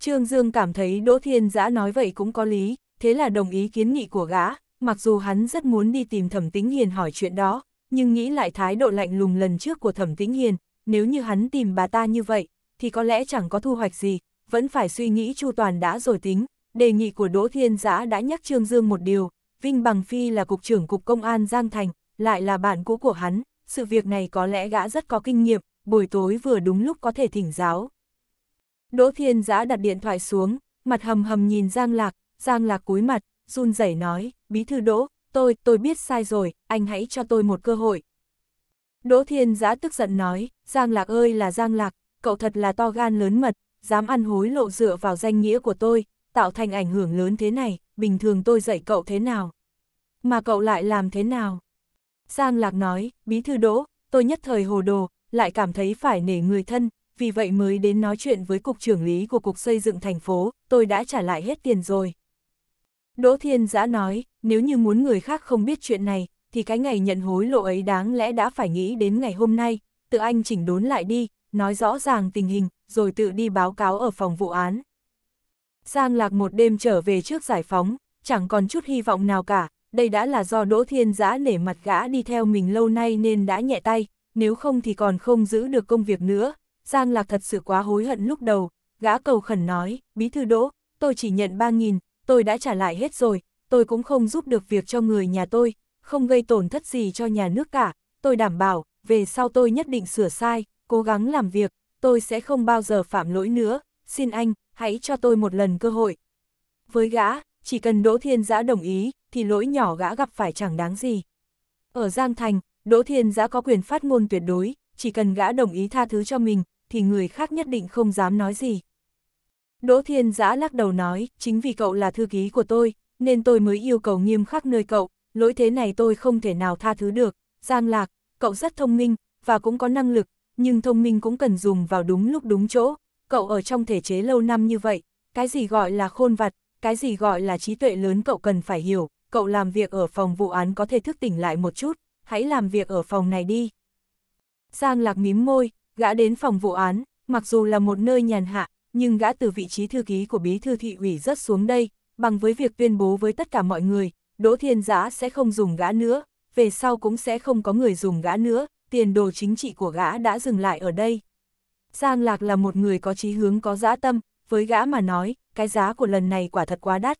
Trương Dương cảm thấy Đỗ Thiên Giã nói vậy cũng có lý, thế là đồng ý kiến nghị của gã, mặc dù hắn rất muốn đi tìm Thẩm Tĩnh Hiền hỏi chuyện đó, nhưng nghĩ lại thái độ lạnh lùng lần trước của Thẩm Tĩnh Hiền, nếu như hắn tìm bà ta như vậy, thì có lẽ chẳng có thu hoạch gì, vẫn phải suy nghĩ chu toàn đã rồi tính, đề nghị của Đỗ Thiên Giã đã nhắc Trương Dương một điều, Vinh Bằng Phi là Cục trưởng Cục Công an Giang Thành, lại là bạn cũ của hắn, sự việc này có lẽ gã rất có kinh nghiệm, buổi tối vừa đúng lúc có thể thỉnh giáo. Đỗ Thiên Giã đặt điện thoại xuống, mặt hầm hầm nhìn Giang Lạc, Giang Lạc cúi mặt, run rẩy nói, bí thư Đỗ, tôi, tôi biết sai rồi, anh hãy cho tôi một cơ hội. Đỗ Thiên Giã tức giận nói, Giang Lạc ơi là Giang Lạc, cậu thật là to gan lớn mật, dám ăn hối lộ dựa vào danh nghĩa của tôi, tạo thành ảnh hưởng lớn thế này, bình thường tôi dạy cậu thế nào? Mà cậu lại làm thế nào? Giang Lạc nói, bí thư đỗ, tôi nhất thời hồ đồ, lại cảm thấy phải nể người thân, vì vậy mới đến nói chuyện với cục trưởng lý của cục xây dựng thành phố, tôi đã trả lại hết tiền rồi. Đỗ Thiên Giã nói, nếu như muốn người khác không biết chuyện này, thì cái ngày nhận hối lộ ấy đáng lẽ đã phải nghĩ đến ngày hôm nay, tự anh chỉnh đốn lại đi, nói rõ ràng tình hình, rồi tự đi báo cáo ở phòng vụ án. Giang Lạc một đêm trở về trước giải phóng, chẳng còn chút hy vọng nào cả, đây đã là do Đỗ Thiên Giã nể mặt gã đi theo mình lâu nay nên đã nhẹ tay, nếu không thì còn không giữ được công việc nữa. Giang Lạc thật sự quá hối hận lúc đầu, gã cầu khẩn nói, bí thư Đỗ, tôi chỉ nhận 3.000, tôi đã trả lại hết rồi, tôi cũng không giúp được việc cho người nhà tôi, không gây tổn thất gì cho nhà nước cả, tôi đảm bảo, về sau tôi nhất định sửa sai, cố gắng làm việc, tôi sẽ không bao giờ phạm lỗi nữa, xin anh, hãy cho tôi một lần cơ hội. Với gã, chỉ cần Đỗ Thiên Giã đồng ý, thì lỗi nhỏ gã gặp phải chẳng đáng gì. Ở Giang Thành, Đỗ Thiên Giã có quyền phát ngôn tuyệt đối, chỉ cần gã đồng ý tha thứ cho mình, thì người khác nhất định không dám nói gì. Đỗ Thiên Giã lắc đầu nói, chính vì cậu là thư ký của tôi, nên tôi mới yêu cầu nghiêm khắc nơi cậu, lỗi thế này tôi không thể nào tha thứ được. Giang Lạc, cậu rất thông minh, và cũng có năng lực, nhưng thông minh cũng cần dùng vào đúng lúc đúng chỗ, cậu ở trong thể chế lâu năm như vậy, cái gì gọi là khôn vặt, cái gì gọi là trí tuệ lớn cậu cần phải hiểu, cậu làm việc ở phòng vụ án có thể thức tỉnh lại một chút, hãy làm việc ở phòng này đi. Giang Lạc mím môi, gã đến phòng vụ án, mặc dù là một nơi nhàn hạ, nhưng gã từ vị trí thư ký của bí thư thị ủy rất xuống đây, bằng với việc tuyên bố với tất cả mọi người, Đỗ Thiên Giã sẽ không dùng gã nữa, về sau cũng sẽ không có người dùng gã nữa, tiền đồ chính trị của gã đã dừng lại ở đây. Giang Lạc là một người có chí hướng có dã tâm, với gã mà nói, cái giá của lần này quả thật quá đắt.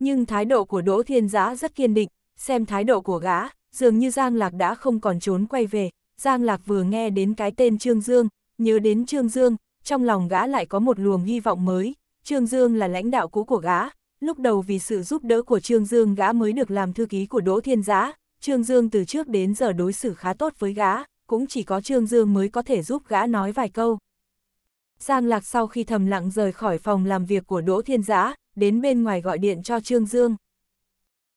Nhưng thái độ của Đỗ Thiên Giã rất kiên định, xem thái độ của gã, dường như Giang Lạc đã không còn trốn quay về. Giang Lạc vừa nghe đến cái tên Trương Dương, nhớ đến Trương Dương, trong lòng gã lại có một luồng hy vọng mới. Trương Dương là lãnh đạo cũ của gã, lúc đầu vì sự giúp đỡ của Trương Dương gã mới được làm thư ký của Đỗ Thiên Giã, Trương Dương từ trước đến giờ đối xử khá tốt với gã, cũng chỉ có Trương Dương mới có thể giúp gã nói vài câu. Giang Lạc sau khi thầm lặng rời khỏi phòng làm việc của Đỗ Thiên Giã, đến bên ngoài gọi điện cho Trương Dương.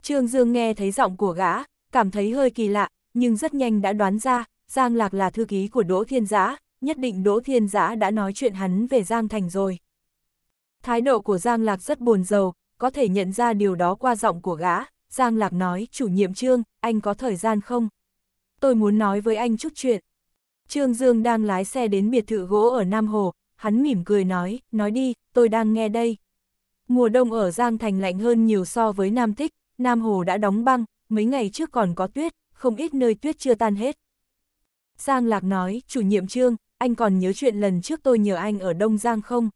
Trương Dương nghe thấy giọng của gã, cảm thấy hơi kỳ lạ, nhưng rất nhanh đã đoán ra, Giang Lạc là thư ký của Đỗ Thiên Giã, nhất định Đỗ Thiên Giã đã nói chuyện hắn về Giang Thành rồi. Thái độ của Giang Lạc rất buồn rầu, có thể nhận ra điều đó qua giọng của gã, Giang Lạc nói, chủ nhiệm Trương, anh có thời gian không? Tôi muốn nói với anh chút chuyện. Trương Dương đang lái xe đến biệt thự gỗ ở Nam Hồ, hắn mỉm cười nói, nói đi, tôi đang nghe đây. Mùa đông ở Giang Thành lạnh hơn nhiều so với Nam Thích, Nam Hồ đã đóng băng, mấy ngày trước còn có tuyết, không ít nơi tuyết chưa tan hết. Giang Lạc nói, chủ nhiệm Trương, anh còn nhớ chuyện lần trước tôi nhờ anh ở Đông Giang không?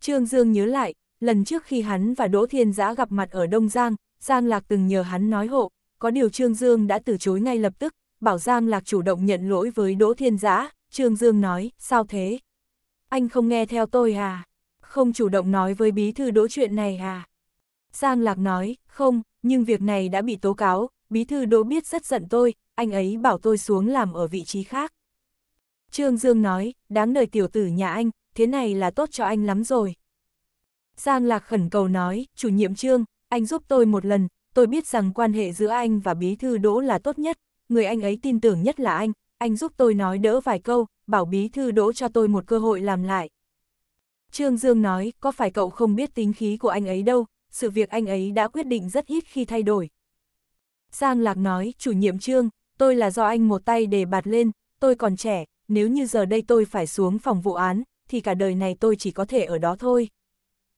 Trương Dương nhớ lại, lần trước khi hắn và Đỗ Thiên Giã gặp mặt ở Đông Giang, Giang Lạc từng nhờ hắn nói hộ, có điều Trương Dương đã từ chối ngay lập tức, bảo Giang Lạc chủ động nhận lỗi với Đỗ Thiên Giã, Trương Dương nói, sao thế? Anh không nghe theo tôi à? Không chủ động nói với bí thư đỗ chuyện này à? Giang Lạc nói, không, nhưng việc này đã bị tố cáo, bí thư đỗ biết rất giận tôi, anh ấy bảo tôi xuống làm ở vị trí khác. Trương Dương nói, đáng đời tiểu tử nhà anh, thế này là tốt cho anh lắm rồi. Giang Lạc khẩn cầu nói, chủ nhiệm Trương, anh giúp tôi một lần, tôi biết rằng quan hệ giữa anh và bí thư đỗ là tốt nhất, người anh ấy tin tưởng nhất là anh, anh giúp tôi nói đỡ vài câu, bảo bí thư đỗ cho tôi một cơ hội làm lại. Trương Dương nói, có phải cậu không biết tính khí của anh ấy đâu, sự việc anh ấy đã quyết định rất ít khi thay đổi. Giang Lạc nói, chủ nhiệm Trương, tôi là do anh một tay để bạt lên, tôi còn trẻ, nếu như giờ đây tôi phải xuống phòng vụ án, thì cả đời này tôi chỉ có thể ở đó thôi.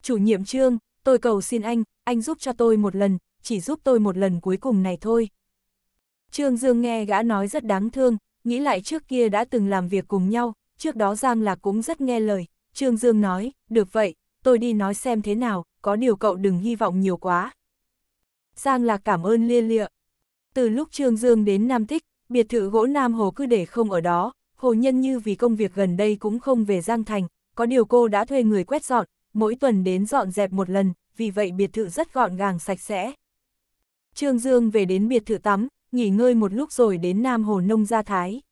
Chủ nhiệm Trương, tôi cầu xin anh, anh giúp cho tôi một lần, chỉ giúp tôi một lần cuối cùng này thôi. Trương Dương nghe gã nói rất đáng thương, nghĩ lại trước kia đã từng làm việc cùng nhau, trước đó Giang Lạc cũng rất nghe lời. Trương Dương nói, được vậy, tôi đi nói xem thế nào, có điều cậu đừng hy vọng nhiều quá. Giang Lạc cảm ơn lia lịa. Từ lúc Trương Dương đến Nam Tích, biệt thự gỗ Nam Hồ cứ để không ở đó, Hồ Nhân Như vì công việc gần đây cũng không về Giang Thành, có điều cô đã thuê người quét dọn, mỗi tuần đến dọn dẹp một lần, vì vậy biệt thự rất gọn gàng sạch sẽ. Trương Dương về đến biệt thự tắm, nghỉ ngơi một lúc rồi đến Nam Hồ Nông Gia Thái.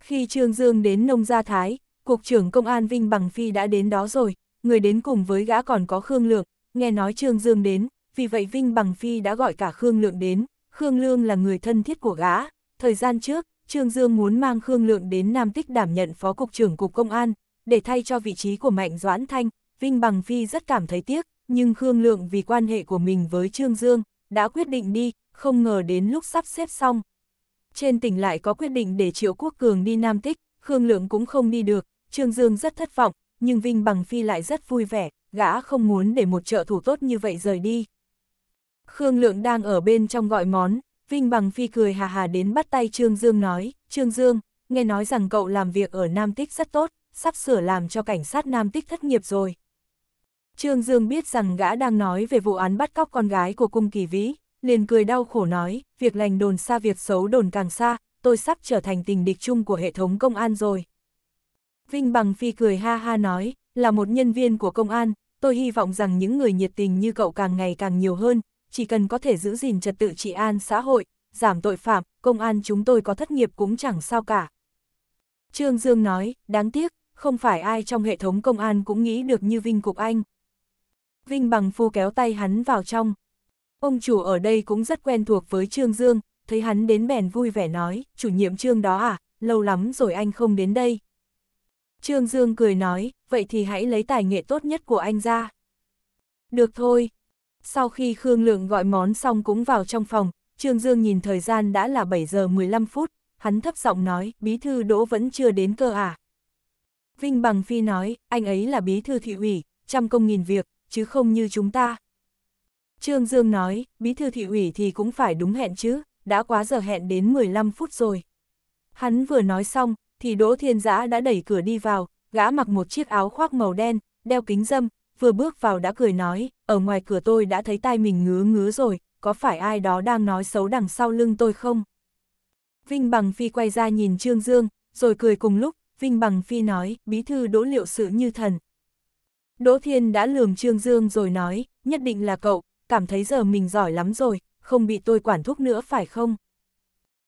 Khi Trương Dương đến Nông Gia Thái, Cục trưởng Công an Vinh Bằng Phi đã đến đó rồi, người đến cùng với gã còn có Khương Lượng, nghe nói Trương Dương đến, vì vậy Vinh Bằng Phi đã gọi cả Khương Lượng đến, Khương Lương là người thân thiết của gã. Thời gian trước, Trương Dương muốn mang Khương Lượng đến Nam Tích đảm nhận Phó Cục trưởng Cục Công an, để thay cho vị trí của Mạnh Doãn Thanh, Vinh Bằng Phi rất cảm thấy tiếc, nhưng Khương Lượng vì quan hệ của mình với Trương Dương, đã quyết định đi, không ngờ đến lúc sắp xếp xong. Trên tỉnh lại có quyết định để Triệu Quốc Cường đi Nam Tích, Khương Lượng cũng không đi được, Trương Dương rất thất vọng, nhưng Vinh Bằng Phi lại rất vui vẻ, gã không muốn để một trợ thủ tốt như vậy rời đi. Khương Lượng đang ở bên trong gọi món, Vinh Bằng Phi cười hà hà đến bắt tay Trương Dương nói, Trương Dương, nghe nói rằng cậu làm việc ở Nam Tích rất tốt, sắp sửa làm cho cảnh sát Nam Tích thất nghiệp rồi. Trương Dương biết rằng gã đang nói về vụ án bắt cóc con gái của cung kỳ vĩ, liền cười đau khổ nói, việc lành đồn xa việc xấu đồn càng xa, tôi sắp trở thành tình địch chung của hệ thống công an rồi. Vinh Bằng Phi cười ha ha nói, là một nhân viên của công an, tôi hy vọng rằng những người nhiệt tình như cậu càng ngày càng nhiều hơn, chỉ cần có thể giữ gìn trật tự trị an xã hội, giảm tội phạm, công an chúng tôi có thất nghiệp cũng chẳng sao cả. Trương Dương nói, đáng tiếc, không phải ai trong hệ thống công an cũng nghĩ được như Vinh Cục Anh, Vinh Bằng Phu kéo tay hắn vào trong. Ông chủ ở đây cũng rất quen thuộc với Trương Dương, thấy hắn đến bèn vui vẻ nói, chủ nhiệm Trương đó à, lâu lắm rồi anh không đến đây. Trương Dương cười nói, vậy thì hãy lấy tài nghệ tốt nhất của anh ra. Được thôi. Sau khi Khương Lượng gọi món xong cũng vào trong phòng, Trương Dương nhìn thời gian đã là 7 giờ 15 phút, hắn thấp giọng nói, bí thư Đỗ vẫn chưa đến cơ à. Vinh Bằng Phi nói, anh ấy là bí thư thị ủy, trăm công nghìn việc, chứ không như chúng ta. Trương Dương nói, bí thư thị ủy thì cũng phải đúng hẹn chứ, đã quá giờ hẹn đến 15 phút rồi. Hắn vừa nói xong, thì Đỗ Thiên Giã đã đẩy cửa đi vào, gã mặc một chiếc áo khoác màu đen, đeo kính dâm, vừa bước vào đã cười nói, ở ngoài cửa tôi đã thấy tai mình ngứa ngứa rồi, có phải ai đó đang nói xấu đằng sau lưng tôi không? Vinh Bằng Phi quay ra nhìn Trương Dương, rồi cười cùng lúc, Vinh Bằng Phi nói, bí thư đỗ liệu sự như thần, Đỗ Thiên đã lường Trương Dương rồi nói, nhất định là cậu, cảm thấy giờ mình giỏi lắm rồi, không bị tôi quản thúc nữa phải không?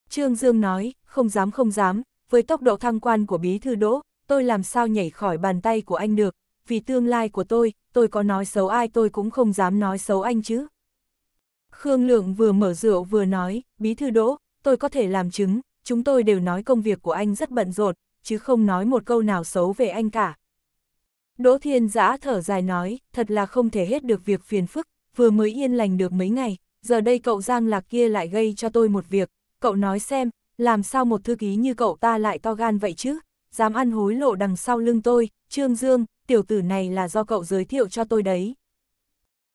Trương Dương nói, không dám không dám, với tốc độ thăng quan của bí thư đỗ, tôi làm sao nhảy khỏi bàn tay của anh được, vì tương lai của tôi, tôi có nói xấu ai tôi cũng không dám nói xấu anh chứ. Khương Lượng vừa mở rượu vừa nói, bí thư đỗ, tôi có thể làm chứng, chúng tôi đều nói công việc của anh rất bận rộn, chứ không nói một câu nào xấu về anh cả. Đỗ Thiên Giã thở dài nói, thật là không thể hết được việc phiền phức, vừa mới yên lành được mấy ngày, giờ đây cậu Giang Lạc kia lại gây cho tôi một việc, cậu nói xem, làm sao một thư ký như cậu ta lại to gan vậy chứ, dám ăn hối lộ đằng sau lưng tôi, Trương Dương, tiểu tử này là do cậu giới thiệu cho tôi đấy.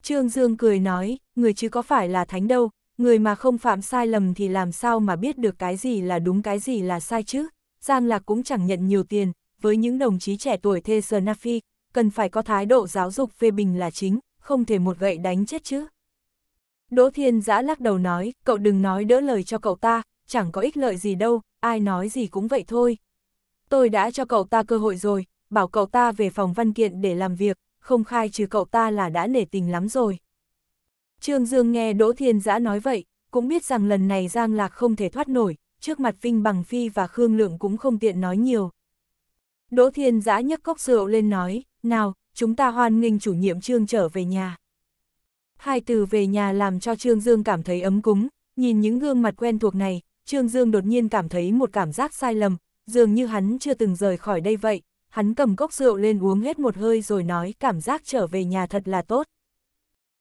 Trương Dương cười nói, người chứ có phải là thánh đâu, người mà không phạm sai lầm thì làm sao mà biết được cái gì là đúng cái gì là sai chứ, Giang Lạc cũng chẳng nhận nhiều tiền, với những đồng chí trẻ tuổi thê Sờ Na Phi, cần phải có thái độ giáo dục phê bình là chính, không thể một gậy đánh chết chứ. Đỗ Thiên Giã lắc đầu nói, cậu đừng nói đỡ lời cho cậu ta, chẳng có ích lợi gì đâu, ai nói gì cũng vậy thôi. Tôi đã cho cậu ta cơ hội rồi, bảo cậu ta về phòng văn kiện để làm việc, không khai trừ cậu ta là đã nể tình lắm rồi. Trương Dương nghe Đỗ Thiên Giã nói vậy, cũng biết rằng lần này Giang Lạc không thể thoát nổi, trước mặt Vinh Bằng Phi và Khương Lượng cũng không tiện nói nhiều. Đỗ Thiên Giã nhấc cốc rượu lên nói, nào, chúng ta hoan nghênh chủ nhiệm Trương trở về nhà. Hai từ về nhà làm cho Trương Dương cảm thấy ấm cúng, nhìn những gương mặt quen thuộc này, Trương Dương đột nhiên cảm thấy một cảm giác sai lầm, dường như hắn chưa từng rời khỏi đây vậy, hắn cầm cốc rượu lên uống hết một hơi rồi nói cảm giác trở về nhà thật là tốt.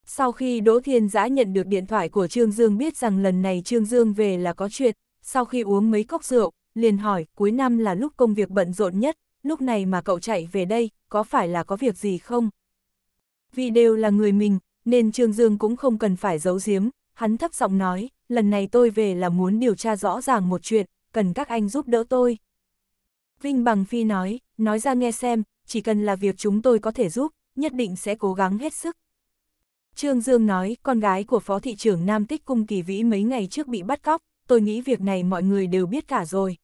Sau khi Đỗ Thiên Giã nhận được điện thoại của Trương Dương biết rằng lần này Trương Dương về là có chuyện, sau khi uống mấy cốc rượu, liền hỏi cuối năm là lúc công việc bận rộn nhất, lúc này mà cậu chạy về đây, có phải là có việc gì không? Vì đều là người mình, nên Trương Dương cũng không cần phải giấu giếm, hắn thấp giọng nói, lần này tôi về là muốn điều tra rõ ràng một chuyện, cần các anh giúp đỡ tôi. Vinh Bằng Phi nói, nói ra nghe xem, chỉ cần là việc chúng tôi có thể giúp, nhất định sẽ cố gắng hết sức. Trương Dương nói, con gái của Phó Thị trưởng Nam Tích Cung Kỳ Vĩ mấy ngày trước bị bắt cóc, tôi nghĩ việc này mọi người đều biết cả rồi.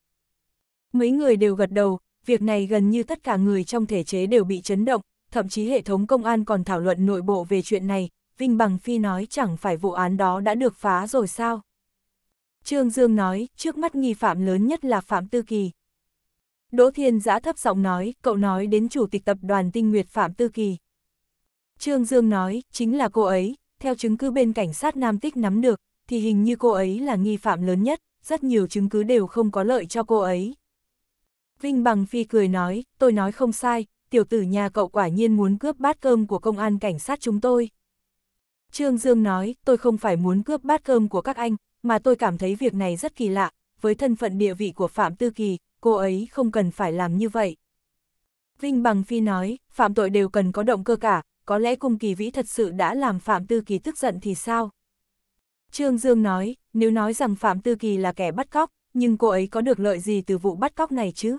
Mấy người đều gật đầu, việc này gần như tất cả người trong thể chế đều bị chấn động, thậm chí hệ thống công an còn thảo luận nội bộ về chuyện này, Vinh Bằng Phi nói chẳng phải vụ án đó đã được phá rồi sao. Trương Dương nói, trước mắt nghi phạm lớn nhất là Phạm Tư Kỳ. Đỗ Thiên Giã thấp giọng nói, cậu nói đến chủ tịch tập đoàn Tinh Nguyệt Phạm Tư Kỳ. Trương Dương nói, chính là cô ấy, theo chứng cứ bên cảnh sát Nam Tích nắm được, thì hình như cô ấy là nghi phạm lớn nhất, rất nhiều chứng cứ đều không có lợi cho cô ấy. Vinh Bằng Phi cười nói, tôi nói không sai, tiểu tử nhà cậu quả nhiên muốn cướp bát cơm của công an cảnh sát chúng tôi. Trương Dương nói, tôi không phải muốn cướp bát cơm của các anh, mà tôi cảm thấy việc này rất kỳ lạ, với thân phận địa vị của Phạm Tư Kỳ, cô ấy không cần phải làm như vậy. Vinh Bằng Phi nói, phạm tội đều cần có động cơ cả, có lẽ cung kỳ vĩ thật sự đã làm Phạm Tư Kỳ tức giận thì sao? Trương Dương nói, nếu nói rằng Phạm Tư Kỳ là kẻ bắt cóc, nhưng cô ấy có được lợi gì từ vụ bắt cóc này chứ?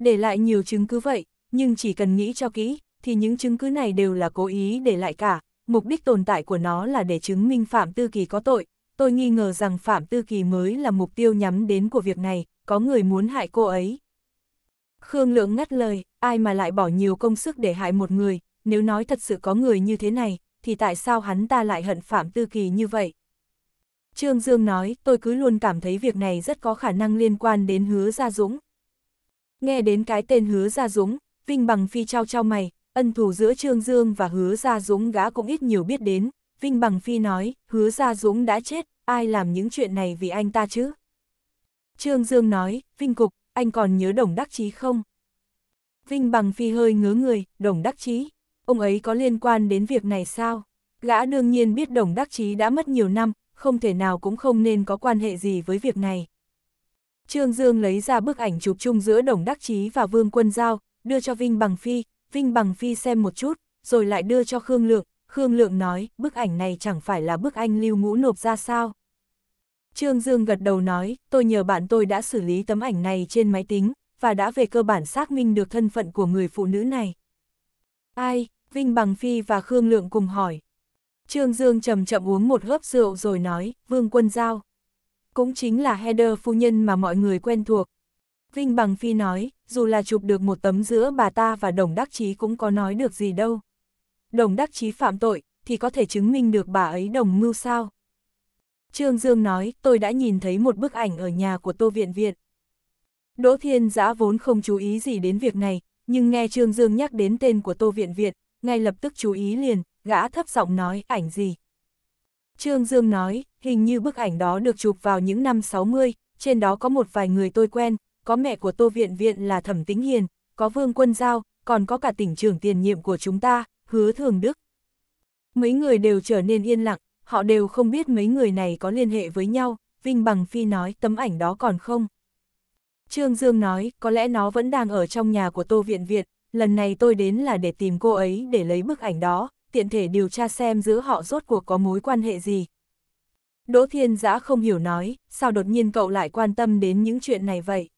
Để lại nhiều chứng cứ vậy, nhưng chỉ cần nghĩ cho kỹ, thì những chứng cứ này đều là cố ý để lại cả. Mục đích tồn tại của nó là để chứng minh Phạm Tư Kỳ có tội. Tôi nghi ngờ rằng Phạm Tư Kỳ mới là mục tiêu nhắm đến của việc này, có người muốn hại cô ấy. Khương Lượng ngắt lời, ai mà lại bỏ nhiều công sức để hại một người, nếu nói thật sự có người như thế này, thì tại sao hắn ta lại hận Phạm Tư Kỳ như vậy? Trương Dương nói, tôi cứ luôn cảm thấy việc này rất có khả năng liên quan đến hứa Gia Dũng, Nghe đến cái tên hứa Gia Dũng, Vinh Bằng Phi trao trao mày, ân thủ giữa Trương Dương và hứa Gia Dũng gã cũng ít nhiều biết đến. Vinh Bằng Phi nói, hứa Gia Dũng đã chết, ai làm những chuyện này vì anh ta chứ? Trương Dương nói, Vinh Cục, anh còn nhớ Đồng Đắc Chí không? Vinh Bằng Phi hơi ngớ người, Đồng Đắc Chí, ông ấy có liên quan đến việc này sao? Gã đương nhiên biết Đồng Đắc Chí đã mất nhiều năm, không thể nào cũng không nên có quan hệ gì với việc này. Trương Dương lấy ra bức ảnh chụp chung giữa Đồng Đắc Chí và Vương Quân Giao, đưa cho Vinh Bằng Phi, Vinh Bằng Phi xem một chút, rồi lại đưa cho Khương Lượng, Khương Lượng nói, bức ảnh này chẳng phải là bức anh lưu ngũ nộp ra sao. Trương Dương gật đầu nói, tôi nhờ bạn tôi đã xử lý tấm ảnh này trên máy tính, và đã về cơ bản xác minh được thân phận của người phụ nữ này. Ai, Vinh Bằng Phi và Khương Lượng cùng hỏi. Trương Dương chậm chậm uống một hớp rượu rồi nói, Vương Quân Giao cũng chính là header phu nhân mà mọi người quen thuộc. Vinh Bằng Phi nói, dù là chụp được một tấm giữa bà ta và Đồng Đắc Chí cũng có nói được gì đâu. Đồng Đắc Chí phạm tội, thì có thể chứng minh được bà ấy đồng mưu sao. Trương Dương nói, tôi đã nhìn thấy một bức ảnh ở nhà của Tô Viện Viện. Đỗ Thiên Giã vốn không chú ý gì đến việc này, nhưng nghe Trương Dương nhắc đến tên của Tô Viện Viện, ngay lập tức chú ý liền, gã thấp giọng nói, ảnh gì, Trương Dương nói, hình như bức ảnh đó được chụp vào những năm 60, trên đó có một vài người tôi quen, có mẹ của Tô Viện Viện là Thẩm Tính Hiền, có Vương Quân Giao, còn có cả tỉnh trưởng tiền nhiệm của chúng ta, Hứa Thường Đức. Mấy người đều trở nên yên lặng, họ đều không biết mấy người này có liên hệ với nhau, Vinh Bằng Phi nói tấm ảnh đó còn không. Trương Dương nói, có lẽ nó vẫn đang ở trong nhà của Tô Viện Viện, lần này tôi đến là để tìm cô ấy để lấy bức ảnh đó, tiện thể điều tra xem giữa họ rốt cuộc có mối quan hệ gì. Đỗ Thiên Giã không hiểu nói, sao đột nhiên cậu lại quan tâm đến những chuyện này vậy?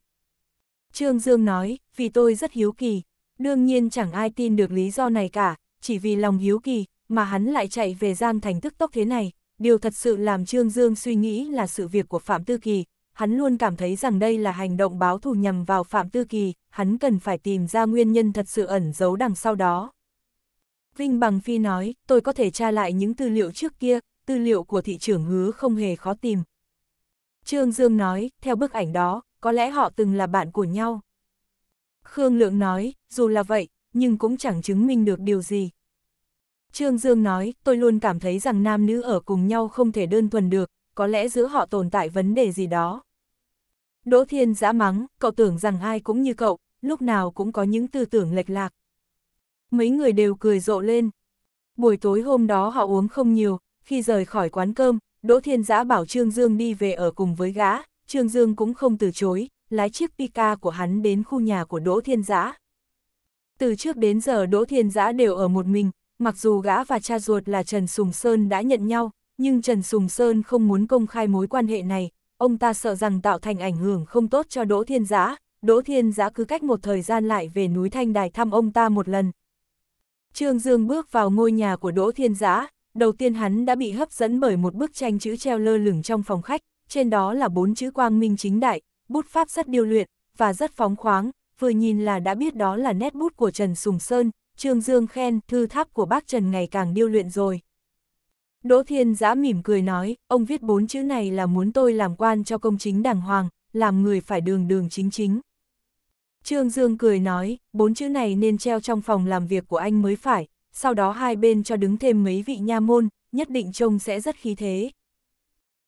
Trương Dương nói, vì tôi rất hiếu kỳ, đương nhiên chẳng ai tin được lý do này cả, chỉ vì lòng hiếu kỳ, mà hắn lại chạy về Giang Thành tức tốc thế này, điều thật sự làm Trương Dương suy nghĩ là sự việc của Phạm Tư Kỳ, hắn luôn cảm thấy rằng đây là hành động báo thù nhằm vào Phạm Tư Kỳ, hắn cần phải tìm ra nguyên nhân thật sự ẩn giấu đằng sau đó. Vinh Bằng Phi nói, tôi có thể tra lại những tư liệu trước kia, tư liệu của thị trưởng hứa không hề khó tìm. Trương Dương nói, theo bức ảnh đó, có lẽ họ từng là bạn của nhau. Khương Lượng nói, dù là vậy, nhưng cũng chẳng chứng minh được điều gì. Trương Dương nói, tôi luôn cảm thấy rằng nam nữ ở cùng nhau không thể đơn thuần được, có lẽ giữa họ tồn tại vấn đề gì đó. Đỗ Thiên giã mắng, cậu tưởng rằng ai cũng như cậu, lúc nào cũng có những tư tưởng lệch lạc mấy người đều cười rộ lên. Buổi tối hôm đó họ uống không nhiều, khi rời khỏi quán cơm, Đỗ Thiên Giã bảo Trương Dương đi về ở cùng với gã, Trương Dương cũng không từ chối, lái chiếc Pika của hắn đến khu nhà của Đỗ Thiên Giã. Từ trước đến giờ Đỗ Thiên Giã đều ở một mình, mặc dù gã và cha ruột là Trần Sùng Sơn đã nhận nhau, nhưng Trần Sùng Sơn không muốn công khai mối quan hệ này, ông ta sợ rằng tạo thành ảnh hưởng không tốt cho Đỗ Thiên Giã. Đỗ Thiên Giã cứ cách một thời gian lại về núi Thanh Đài thăm ông ta một lần, Trương Dương bước vào ngôi nhà của Đỗ Thiên Giã, đầu tiên hắn đã bị hấp dẫn bởi một bức tranh chữ treo lơ lửng trong phòng khách, trên đó là bốn chữ quang minh chính đại, bút pháp rất điêu luyện, và rất phóng khoáng, vừa nhìn là đã biết đó là nét bút của Trần Sùng Sơn, Trương Dương khen thư tháp của bác Trần ngày càng điêu luyện rồi. Đỗ Thiên Giã mỉm cười nói, ông viết bốn chữ này là muốn tôi làm quan cho công chính đàng hoàng, làm người phải đường đường chính chính. Trương Dương cười nói, bốn chữ này nên treo trong phòng làm việc của anh mới phải, sau đó hai bên cho đứng thêm mấy vị nha môn, nhất định trông sẽ rất khí thế.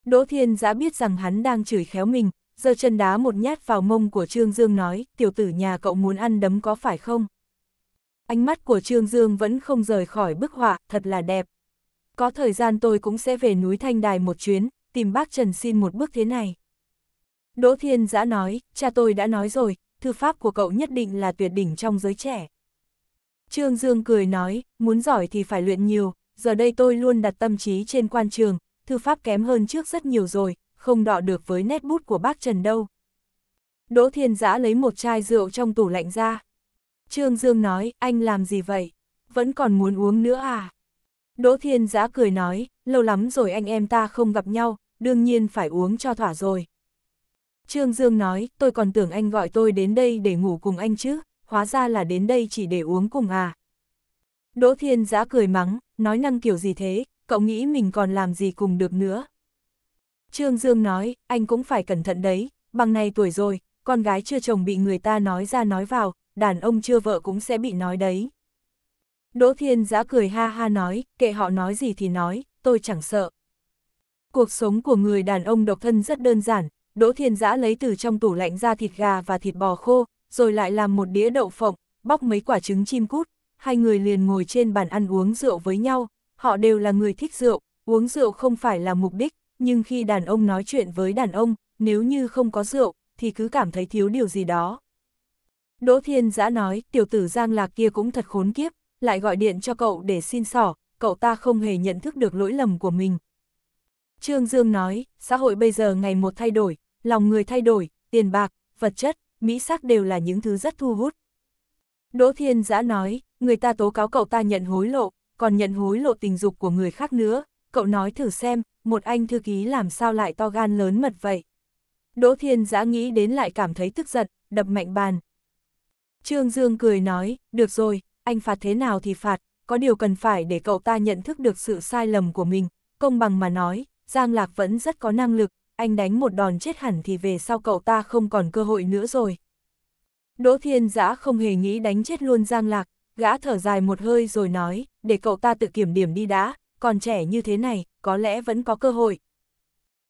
Đỗ Thiên Giã biết rằng hắn đang chửi khéo mình, giơ chân đá một nhát vào mông của Trương Dương nói, tiểu tử nhà cậu muốn ăn đấm có phải không? Ánh mắt của Trương Dương vẫn không rời khỏi bức họa, thật là đẹp. Có thời gian tôi cũng sẽ về núi Thanh Đài một chuyến, tìm bác Trần xin một bức thế này. Đỗ Thiên Giã nói, cha tôi đã nói rồi, thư pháp của cậu nhất định là tuyệt đỉnh trong giới trẻ. Trương Dương cười nói, muốn giỏi thì phải luyện nhiều, giờ đây tôi luôn đặt tâm trí trên quan trường, thư pháp kém hơn trước rất nhiều rồi, không đọ được với nét bút của bác Trần đâu. Đỗ Thiên Giã lấy một chai rượu trong tủ lạnh ra. Trương Dương nói, anh làm gì vậy? Vẫn còn muốn uống nữa à? Đỗ Thiên Giã cười nói, lâu lắm rồi anh em ta không gặp nhau, đương nhiên phải uống cho thỏa rồi. Trương Dương nói, tôi còn tưởng anh gọi tôi đến đây để ngủ cùng anh chứ, hóa ra là đến đây chỉ để uống cùng à. Đỗ Thiên Giã cười mắng, nói năng kiểu gì thế, cậu nghĩ mình còn làm gì cùng được nữa. Trương Dương nói, anh cũng phải cẩn thận đấy, bằng này tuổi rồi, con gái chưa chồng bị người ta nói ra nói vào, đàn ông chưa vợ cũng sẽ bị nói đấy. Đỗ Thiên Giã cười ha ha nói, kệ họ nói gì thì nói, tôi chẳng sợ. Cuộc sống của người đàn ông độc thân rất đơn giản, Đỗ Thiên Giã lấy từ trong tủ lạnh ra thịt gà và thịt bò khô, rồi lại làm một đĩa đậu phộng, bóc mấy quả trứng chim cút, hai người liền ngồi trên bàn ăn uống rượu với nhau, họ đều là người thích rượu, uống rượu không phải là mục đích, nhưng khi đàn ông nói chuyện với đàn ông, nếu như không có rượu, thì cứ cảm thấy thiếu điều gì đó. Đỗ Thiên Giã nói, tiểu tử Giang Lạc kia cũng thật khốn kiếp, lại gọi điện cho cậu để xin sỏ, cậu ta không hề nhận thức được lỗi lầm của mình, Trương Dương nói, xã hội bây giờ ngày một thay đổi, lòng người thay đổi, tiền bạc, vật chất, mỹ sắc đều là những thứ rất thu hút. Đỗ Thiên Giã nói, người ta tố cáo cậu ta nhận hối lộ, còn nhận hối lộ tình dục của người khác nữa, cậu nói thử xem, một anh thư ký làm sao lại to gan lớn mật vậy. Đỗ Thiên Giã nghĩ đến lại cảm thấy tức giận, đập mạnh bàn. Trương Dương cười nói, được rồi, anh phạt thế nào thì phạt, có điều cần phải để cậu ta nhận thức được sự sai lầm của mình, công bằng mà nói, Giang Lạc vẫn rất có năng lực, anh đánh một đòn chết hẳn thì về sau cậu ta không còn cơ hội nữa rồi. Đỗ Thiên Giã không hề nghĩ đánh chết luôn Giang Lạc, gã thở dài một hơi rồi nói, để cậu ta tự kiểm điểm đi đã, còn trẻ như thế này, có lẽ vẫn có cơ hội.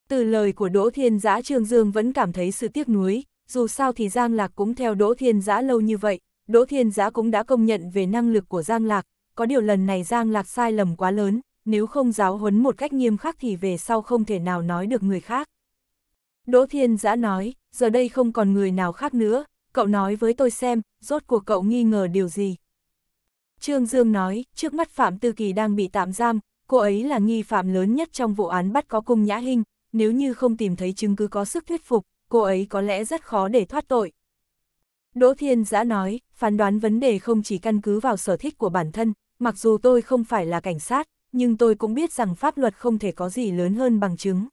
Từ lời của Đỗ Thiên Giã Trương Dương vẫn cảm thấy sự tiếc nuối, dù sao thì Giang Lạc cũng theo Đỗ Thiên Giã lâu như vậy, Đỗ Thiên Giã cũng đã công nhận về năng lực của Giang Lạc, có điều lần này Giang Lạc sai lầm quá lớn, nếu không giáo huấn một cách nghiêm khắc thì về sau không thể nào nói được người khác. Đỗ Thiên Giã nói, giờ đây không còn người nào khác nữa, cậu nói với tôi xem, rốt cuộc cậu nghi ngờ điều gì. Trương Dương nói, trước mắt Phạm Tư Kỳ đang bị tạm giam, cô ấy là nghi phạm lớn nhất trong vụ án bắt có cung nhã hình, nếu như không tìm thấy chứng cứ có sức thuyết phục, cô ấy có lẽ rất khó để thoát tội. Đỗ Thiên Giã nói, phán đoán vấn đề không chỉ căn cứ vào sở thích của bản thân, mặc dù tôi không phải là cảnh sát, nhưng tôi cũng biết rằng pháp luật không thể có gì lớn hơn bằng chứng.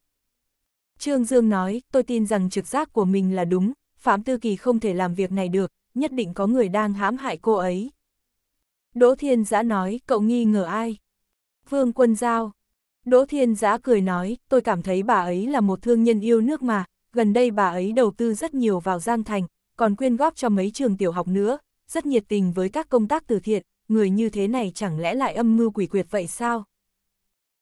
Trương Dương nói, tôi tin rằng trực giác của mình là đúng, Phạm Tư Kỳ không thể làm việc này được, nhất định có người đang hãm hại cô ấy. Đỗ Thiên Giã nói, cậu nghi ngờ ai? Vương Quân Giao. Đỗ Thiên Giã cười nói, tôi cảm thấy bà ấy là một thương nhân yêu nước mà, gần đây bà ấy đầu tư rất nhiều vào Giang Thành, còn quyên góp cho mấy trường tiểu học nữa, rất nhiệt tình với các công tác từ thiện, người như thế này chẳng lẽ lại âm mưu quỷ quyệt vậy sao?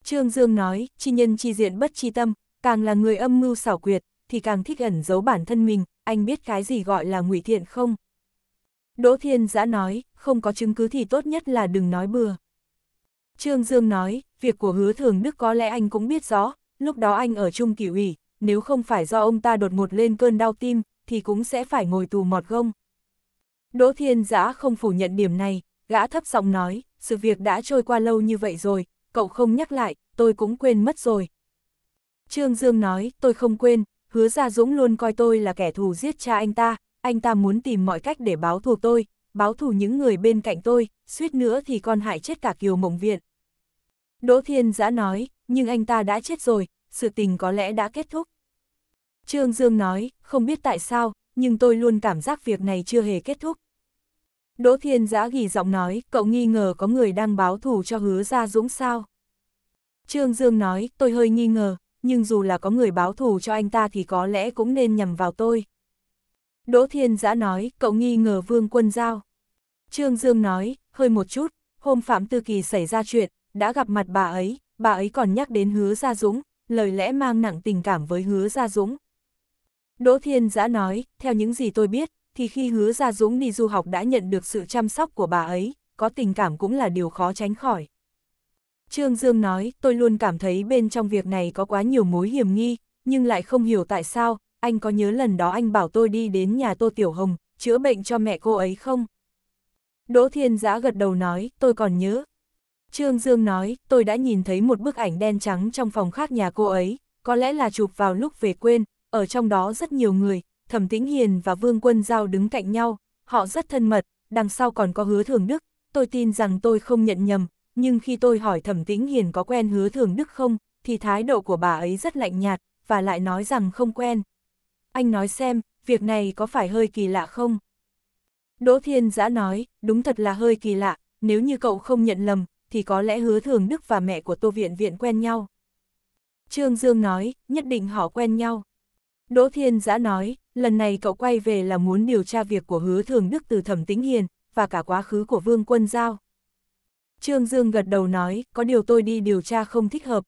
Trương Dương nói, chi nhân chi diện bất chi tâm, càng là người âm mưu xảo quyệt, thì càng thích ẩn giấu bản thân mình, anh biết cái gì gọi là ngụy thiện không? Đỗ Thiên Giã nói, không có chứng cứ thì tốt nhất là đừng nói bừa. Trương Dương nói, việc của hứa thường đức có lẽ anh cũng biết rõ, lúc đó anh ở chung kỷ ủy, nếu không phải do ông ta đột ngột lên cơn đau tim, thì cũng sẽ phải ngồi tù mọt gông. Đỗ Thiên Giã không phủ nhận điểm này, gã thấp giọng nói, sự việc đã trôi qua lâu như vậy rồi, cậu không nhắc lại, tôi cũng quên mất rồi. Trương Dương nói, tôi không quên, hứa Gia Dũng luôn coi tôi là kẻ thù giết cha anh ta, anh ta muốn tìm mọi cách để báo thù tôi, báo thù những người bên cạnh tôi, suýt nữa thì con hại chết cả Kiều Mộng Viện. Đỗ Thiên Giã nói, nhưng anh ta đã chết rồi, sự tình có lẽ đã kết thúc. Trương Dương nói, không biết tại sao, nhưng tôi luôn cảm giác việc này chưa hề kết thúc. Đỗ Thiên Giã ghi giọng nói, cậu nghi ngờ có người đang báo thù cho hứa Gia Dũng sao? Trương Dương nói, tôi hơi nghi ngờ, nhưng dù là có người báo thù cho anh ta thì có lẽ cũng nên nhầm vào tôi. Đỗ Thiên Giã nói, cậu nghi ngờ Vương Quân Giao. Trương Dương nói, hơi một chút, hôm Phạm Tư Kỳ xảy ra chuyện, đã gặp mặt bà ấy, bà ấy còn nhắc đến hứa Gia Dũng, lời lẽ mang nặng tình cảm với hứa Gia Dũng. Đỗ Thiên Giã nói, theo những gì tôi biết, thì khi hứa ra Dũng đi du học đã nhận được sự chăm sóc của bà ấy, có tình cảm cũng là điều khó tránh khỏi. Trương Dương nói, tôi luôn cảm thấy bên trong việc này có quá nhiều mối hiểm nghi, nhưng lại không hiểu tại sao, anh có nhớ lần đó anh bảo tôi đi đến nhà Tô Tiểu Hồng, chữa bệnh cho mẹ cô ấy không? Đỗ Thiên Giã gật đầu nói, tôi còn nhớ. Trương Dương nói, tôi đã nhìn thấy một bức ảnh đen trắng trong phòng khác nhà cô ấy, có lẽ là chụp vào lúc về quên, ở trong đó rất nhiều người, Thẩm Tĩnh Hiền và Vương Quân Giao đứng cạnh nhau, họ rất thân mật, đằng sau còn có hứa thường đức, tôi tin rằng tôi không nhận nhầm, nhưng khi tôi hỏi Thẩm Tĩnh Hiền có quen hứa thường đức không, thì thái độ của bà ấy rất lạnh nhạt, và lại nói rằng không quen. Anh nói xem, việc này có phải hơi kỳ lạ không? Đỗ Thiên Giã nói, đúng thật là hơi kỳ lạ, nếu như cậu không nhận lầm, thì có lẽ hứa thường Đức và mẹ của Tô Viện Viện quen nhau. Trương Dương nói, nhất định họ quen nhau. Đỗ Thiên Giã nói, lần này cậu quay về là muốn điều tra việc của hứa thường đức từ thẩm tĩnh hiền, và cả quá khứ của Vương Quân Giao. Trương Dương gật đầu nói, có điều tôi đi điều tra không thích hợp.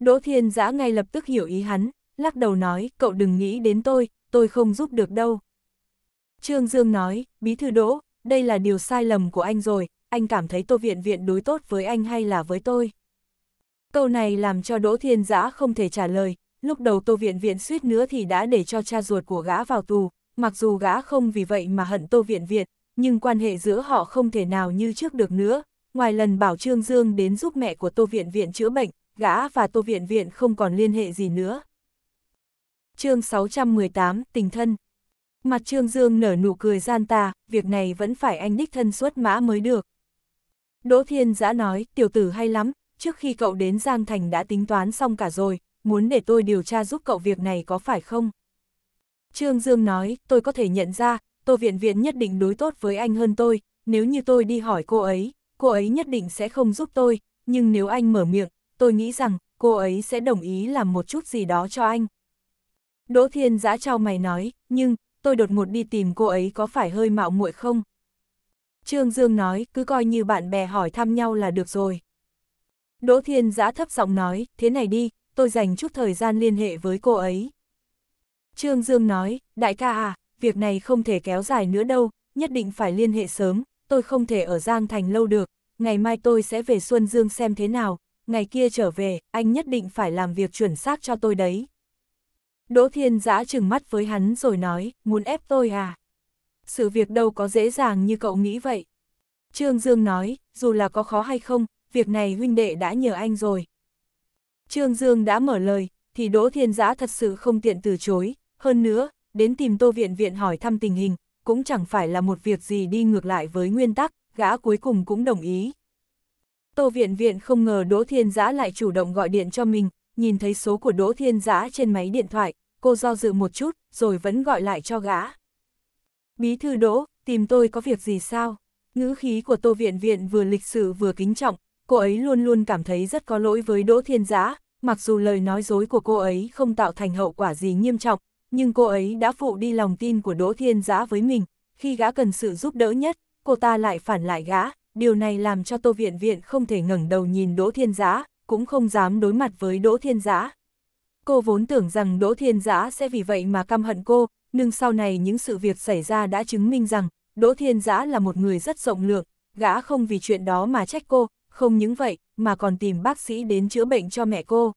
Đỗ Thiên Giã ngay lập tức hiểu ý hắn, lắc đầu nói, cậu đừng nghĩ đến tôi, tôi không giúp được đâu. Trương Dương nói, bí thư Đỗ, đây là điều sai lầm của anh rồi, anh cảm thấy Tô Viện Viện đối tốt với anh hay là với tôi? Câu này làm cho Đỗ Thiên Giã không thể trả lời, lúc đầu Tô Viện Viện suýt nữa thì đã để cho cha ruột của gã vào tù, mặc dù gã không vì vậy mà hận Tô Viện Viện, nhưng quan hệ giữa họ không thể nào như trước được nữa. Ngoài lần bảo Trương Dương đến giúp mẹ của Tô Viện Viện chữa bệnh, gã và Tô Viện Viện không còn liên hệ gì nữa. chương 618, Tình Thân Mặt Trương Dương nở nụ cười gian tà, việc này vẫn phải anh đích thân xuất mã mới được. Đỗ Thiên Giã nói, tiểu tử hay lắm, trước khi cậu đến Giang Thành đã tính toán xong cả rồi, muốn để tôi điều tra giúp cậu việc này có phải không? Trương Dương nói, tôi có thể nhận ra, Tô Viện Viện nhất định đối tốt với anh hơn tôi, nếu như tôi đi hỏi cô ấy, cô ấy nhất định sẽ không giúp tôi, nhưng nếu anh mở miệng, tôi nghĩ rằng cô ấy sẽ đồng ý làm một chút gì đó cho anh. Đỗ Thiên giã trao mày nói, nhưng, tôi đột ngột đi tìm cô ấy có phải hơi mạo muội không? Trương Dương nói, cứ coi như bạn bè hỏi thăm nhau là được rồi. Đỗ Thiên giã thấp giọng nói, thế này đi, tôi dành chút thời gian liên hệ với cô ấy. Trương Dương nói, đại ca à, việc này không thể kéo dài nữa đâu, nhất định phải liên hệ sớm, tôi không thể ở Giang Thành lâu được, ngày mai tôi sẽ về Xuân Dương xem thế nào, ngày kia trở về, anh nhất định phải làm việc chuẩn xác cho tôi đấy. Đỗ Thiên Giã trừng mắt với hắn rồi nói, muốn ép tôi à? Sự việc đâu có dễ dàng như cậu nghĩ vậy. Trương Dương nói, dù là có khó hay không, việc này huynh đệ đã nhờ anh rồi, Trương Dương đã mở lời, thì Đỗ Thiên Giã thật sự không tiện từ chối, hơn nữa, đến tìm Tô Viện Viện hỏi thăm tình hình, cũng chẳng phải là một việc gì đi ngược lại với nguyên tắc, gã cuối cùng cũng đồng ý. Tô Viện Viện không ngờ Đỗ Thiên Giã lại chủ động gọi điện cho mình, nhìn thấy số của Đỗ Thiên Giã trên máy điện thoại, cô do dự một chút, rồi vẫn gọi lại cho gã. Bí thư Đỗ, tìm tôi có việc gì sao? Ngữ khí của Tô Viện Viện vừa lịch sự vừa kính trọng, cô ấy luôn luôn cảm thấy rất có lỗi với Đỗ Thiên Giã, mặc dù lời nói dối của cô ấy không tạo thành hậu quả gì nghiêm trọng, nhưng cô ấy đã phụ đi lòng tin của Đỗ Thiên Giã với mình, khi gã cần sự giúp đỡ nhất, cô ta lại phản lại gã, điều này làm cho Tô Viện Viện không thể ngẩng đầu nhìn Đỗ Thiên Giã, cũng không dám đối mặt với Đỗ Thiên Giã. Cô vốn tưởng rằng Đỗ Thiên Giã sẽ vì vậy mà căm hận cô, nhưng sau này những sự việc xảy ra đã chứng minh rằng Đỗ Thiên Giã là một người rất rộng lượng, gã không vì chuyện đó mà trách cô, không những vậy, mà còn tìm bác sĩ đến chữa bệnh cho mẹ cô.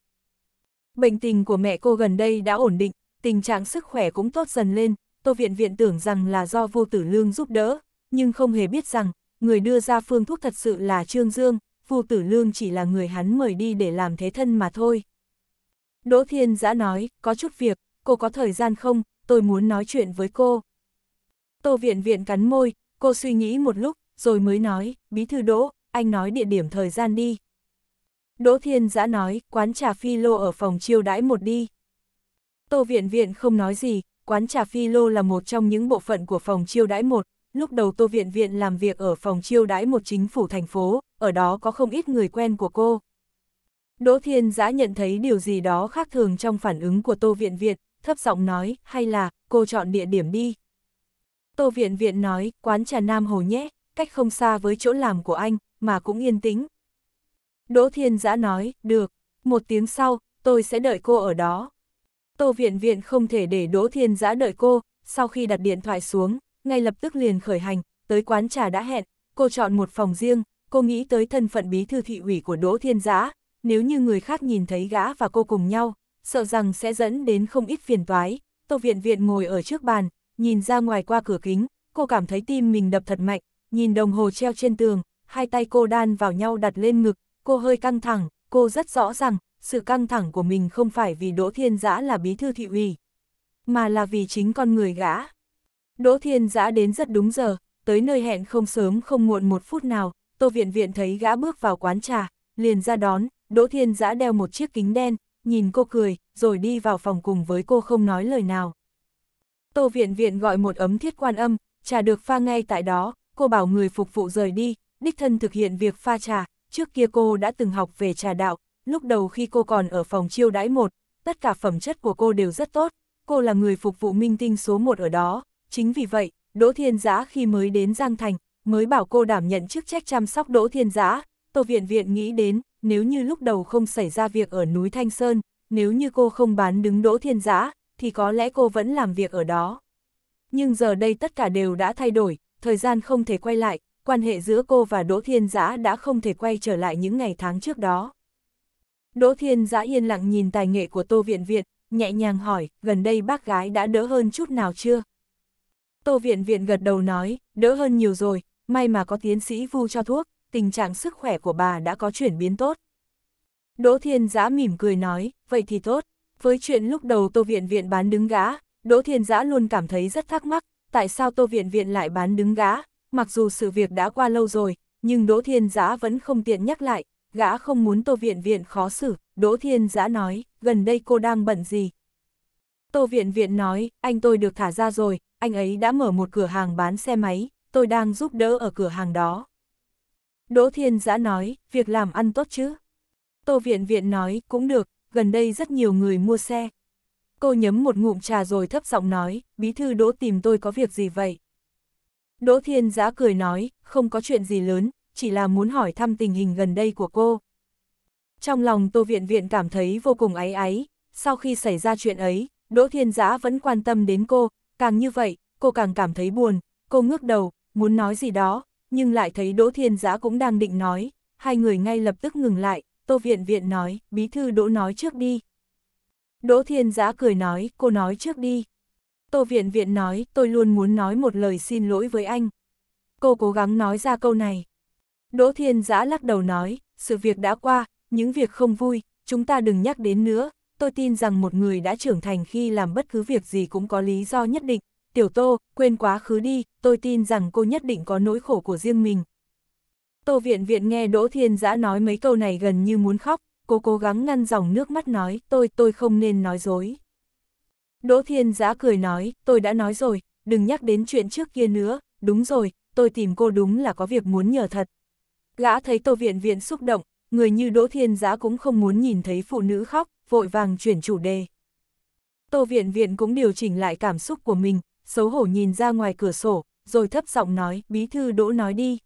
Bệnh tình của mẹ cô gần đây đã ổn định, tình trạng sức khỏe cũng tốt dần lên, Tô Viện Viện tưởng rằng là do vô tử lương giúp đỡ, nhưng không hề biết rằng, người đưa ra phương thuốc thật sự là Trương Dương, vô tử lương chỉ là người hắn mời đi để làm thế thân mà thôi. Đỗ Thiên Giã nói, có chút việc, cô có thời gian không, tôi muốn nói chuyện với cô. Tô Viện Viện cắn môi, cô suy nghĩ một lúc, rồi mới nói, bí thư đỗ, anh nói địa điểm thời gian đi. Đỗ Thiên Giã nói, quán trà phi lô ở phòng chiêu đãi một đi. Tô Viện Viện không nói gì, quán trà phi lô là một trong những bộ phận của phòng chiêu đãi một. Lúc đầu Tô Viện Viện làm việc ở phòng chiêu đãi một chính phủ thành phố, ở đó có không ít người quen của cô. Đỗ Thiên Giã nhận thấy điều gì đó khác thường trong phản ứng của Tô Viện Viện, thấp giọng nói, hay là, cô chọn địa điểm đi. Tô Viện Viện nói, quán trà Nam Hồ nhé, cách không xa với chỗ làm của anh, mà cũng yên tĩnh. Đỗ Thiên Giã nói, được, một tiếng sau, tôi sẽ đợi cô ở đó. Tô Viện Viện không thể để Đỗ Thiên Giã đợi cô, sau khi đặt điện thoại xuống, ngay lập tức liền khởi hành, tới quán trà đã hẹn, cô chọn một phòng riêng, cô nghĩ tới thân phận bí thư thị ủy của Đỗ Thiên Giã, nếu như người khác nhìn thấy gã và cô cùng nhau, sợ rằng sẽ dẫn đến không ít phiền toái. Tô Viện Viện ngồi ở trước bàn, nhìn ra ngoài qua cửa kính, cô cảm thấy tim mình đập thật mạnh, nhìn đồng hồ treo trên tường, hai tay cô đan vào nhau đặt lên ngực, cô hơi căng thẳng, cô rất rõ rằng, sự căng thẳng của mình không phải vì Đỗ Thiên Giã là bí thư thị ủy, mà là vì chính con người gã. Đỗ Thiên Giã đến rất đúng giờ, tới nơi hẹn không sớm không muộn một phút nào, Tô Viện Viện thấy gã bước vào quán trà, liền ra đón, Đỗ Thiên Giã đeo một chiếc kính đen, nhìn cô cười, rồi đi vào phòng cùng với cô không nói lời nào. Tô Viện Viện gọi một ấm thiết quan âm, trà được pha ngay tại đó, cô bảo người phục vụ rời đi, đích thân thực hiện việc pha trà, trước kia cô đã từng học về trà đạo, lúc đầu khi cô còn ở phòng chiêu đãi một, tất cả phẩm chất của cô đều rất tốt, cô là người phục vụ minh tinh số một ở đó, chính vì vậy, Đỗ Thiên Giã khi mới đến Giang Thành, mới bảo cô đảm nhận chức trách chăm sóc Đỗ Thiên Giã, Tô Viện Viện nghĩ đến, nếu như lúc đầu không xảy ra việc ở núi Thanh Sơn, nếu như cô không bán đứng Đỗ Thiên Giã, thì có lẽ cô vẫn làm việc ở đó. Nhưng giờ đây tất cả đều đã thay đổi, thời gian không thể quay lại, quan hệ giữa cô và Đỗ Thiên Giã đã không thể quay trở lại những ngày tháng trước đó. Đỗ Thiên Giã yên lặng nhìn tài nghệ của Tô Viện Viện, nhẹ nhàng hỏi, gần đây bác gái đã đỡ hơn chút nào chưa? Tô Viện Viện gật đầu nói, đỡ hơn nhiều rồi, may mà có tiến sĩ vu cho thuốc, tình trạng sức khỏe của bà đã có chuyển biến tốt. Đỗ Thiên Giã mỉm cười nói, vậy thì tốt. Với chuyện lúc đầu Tô Viện Viện bán đứng gã, Đỗ Thiên Giã luôn cảm thấy rất thắc mắc, tại sao Tô Viện Viện lại bán đứng gã, mặc dù sự việc đã qua lâu rồi, nhưng Đỗ Thiên Giã vẫn không tiện nhắc lại, gã không muốn Tô Viện Viện khó xử, Đỗ Thiên Giã nói, gần đây cô đang bận gì? Tô Viện Viện nói, anh tôi được thả ra rồi, anh ấy đã mở một cửa hàng bán xe máy, tôi đang giúp đỡ ở cửa hàng đó. Đỗ Thiên Giã nói, việc làm ăn tốt chứ? Tô Viện Viện nói, cũng được, gần đây rất nhiều người mua xe. Cô nhấm một ngụm trà rồi thấp giọng nói, bí thư Đỗ tìm tôi có việc gì vậy? Đỗ Thiên Giã cười nói, không có chuyện gì lớn, chỉ là muốn hỏi thăm tình hình gần đây của cô. Trong lòng Tô Viện Viện cảm thấy vô cùng áy áy, sau khi xảy ra chuyện ấy, Đỗ Thiên Giã vẫn quan tâm đến cô, càng như vậy, cô càng cảm thấy buồn, cô ngước đầu, muốn nói gì đó, nhưng lại thấy Đỗ Thiên Giã cũng đang định nói, hai người ngay lập tức ngừng lại, Tô Viện Viện nói, bí thư Đỗ nói trước đi. Đỗ Thiên Giã cười nói, cô nói trước đi. Tô Viện Viện nói, tôi luôn muốn nói một lời xin lỗi với anh. Cô cố gắng nói ra câu này. Đỗ Thiên Giã lắc đầu nói, sự việc đã qua, những việc không vui, chúng ta đừng nhắc đến nữa. Tôi tin rằng một người đã trưởng thành khi làm bất cứ việc gì cũng có lý do nhất định. Tiểu Tô, quên quá khứ đi, tôi tin rằng cô nhất định có nỗi khổ của riêng mình. Tô Viện Viện nghe Đỗ Thiên Giã nói mấy câu này gần như muốn khóc, cô cố gắng ngăn dòng nước mắt nói, tôi, tôi không nên nói dối. Đỗ Thiên Giã cười nói, tôi đã nói rồi, đừng nhắc đến chuyện trước kia nữa, đúng rồi, tôi tìm cô đúng là có việc muốn nhờ thật. Gã thấy Tô Viện Viện xúc động, người như Đỗ Thiên Giã cũng không muốn nhìn thấy phụ nữ khóc, vội vàng chuyển chủ đề. Tô Viện Viện cũng điều chỉnh lại cảm xúc của mình, xấu hổ nhìn ra ngoài cửa sổ, rồi thấp giọng nói, bí thư Đỗ nói đi.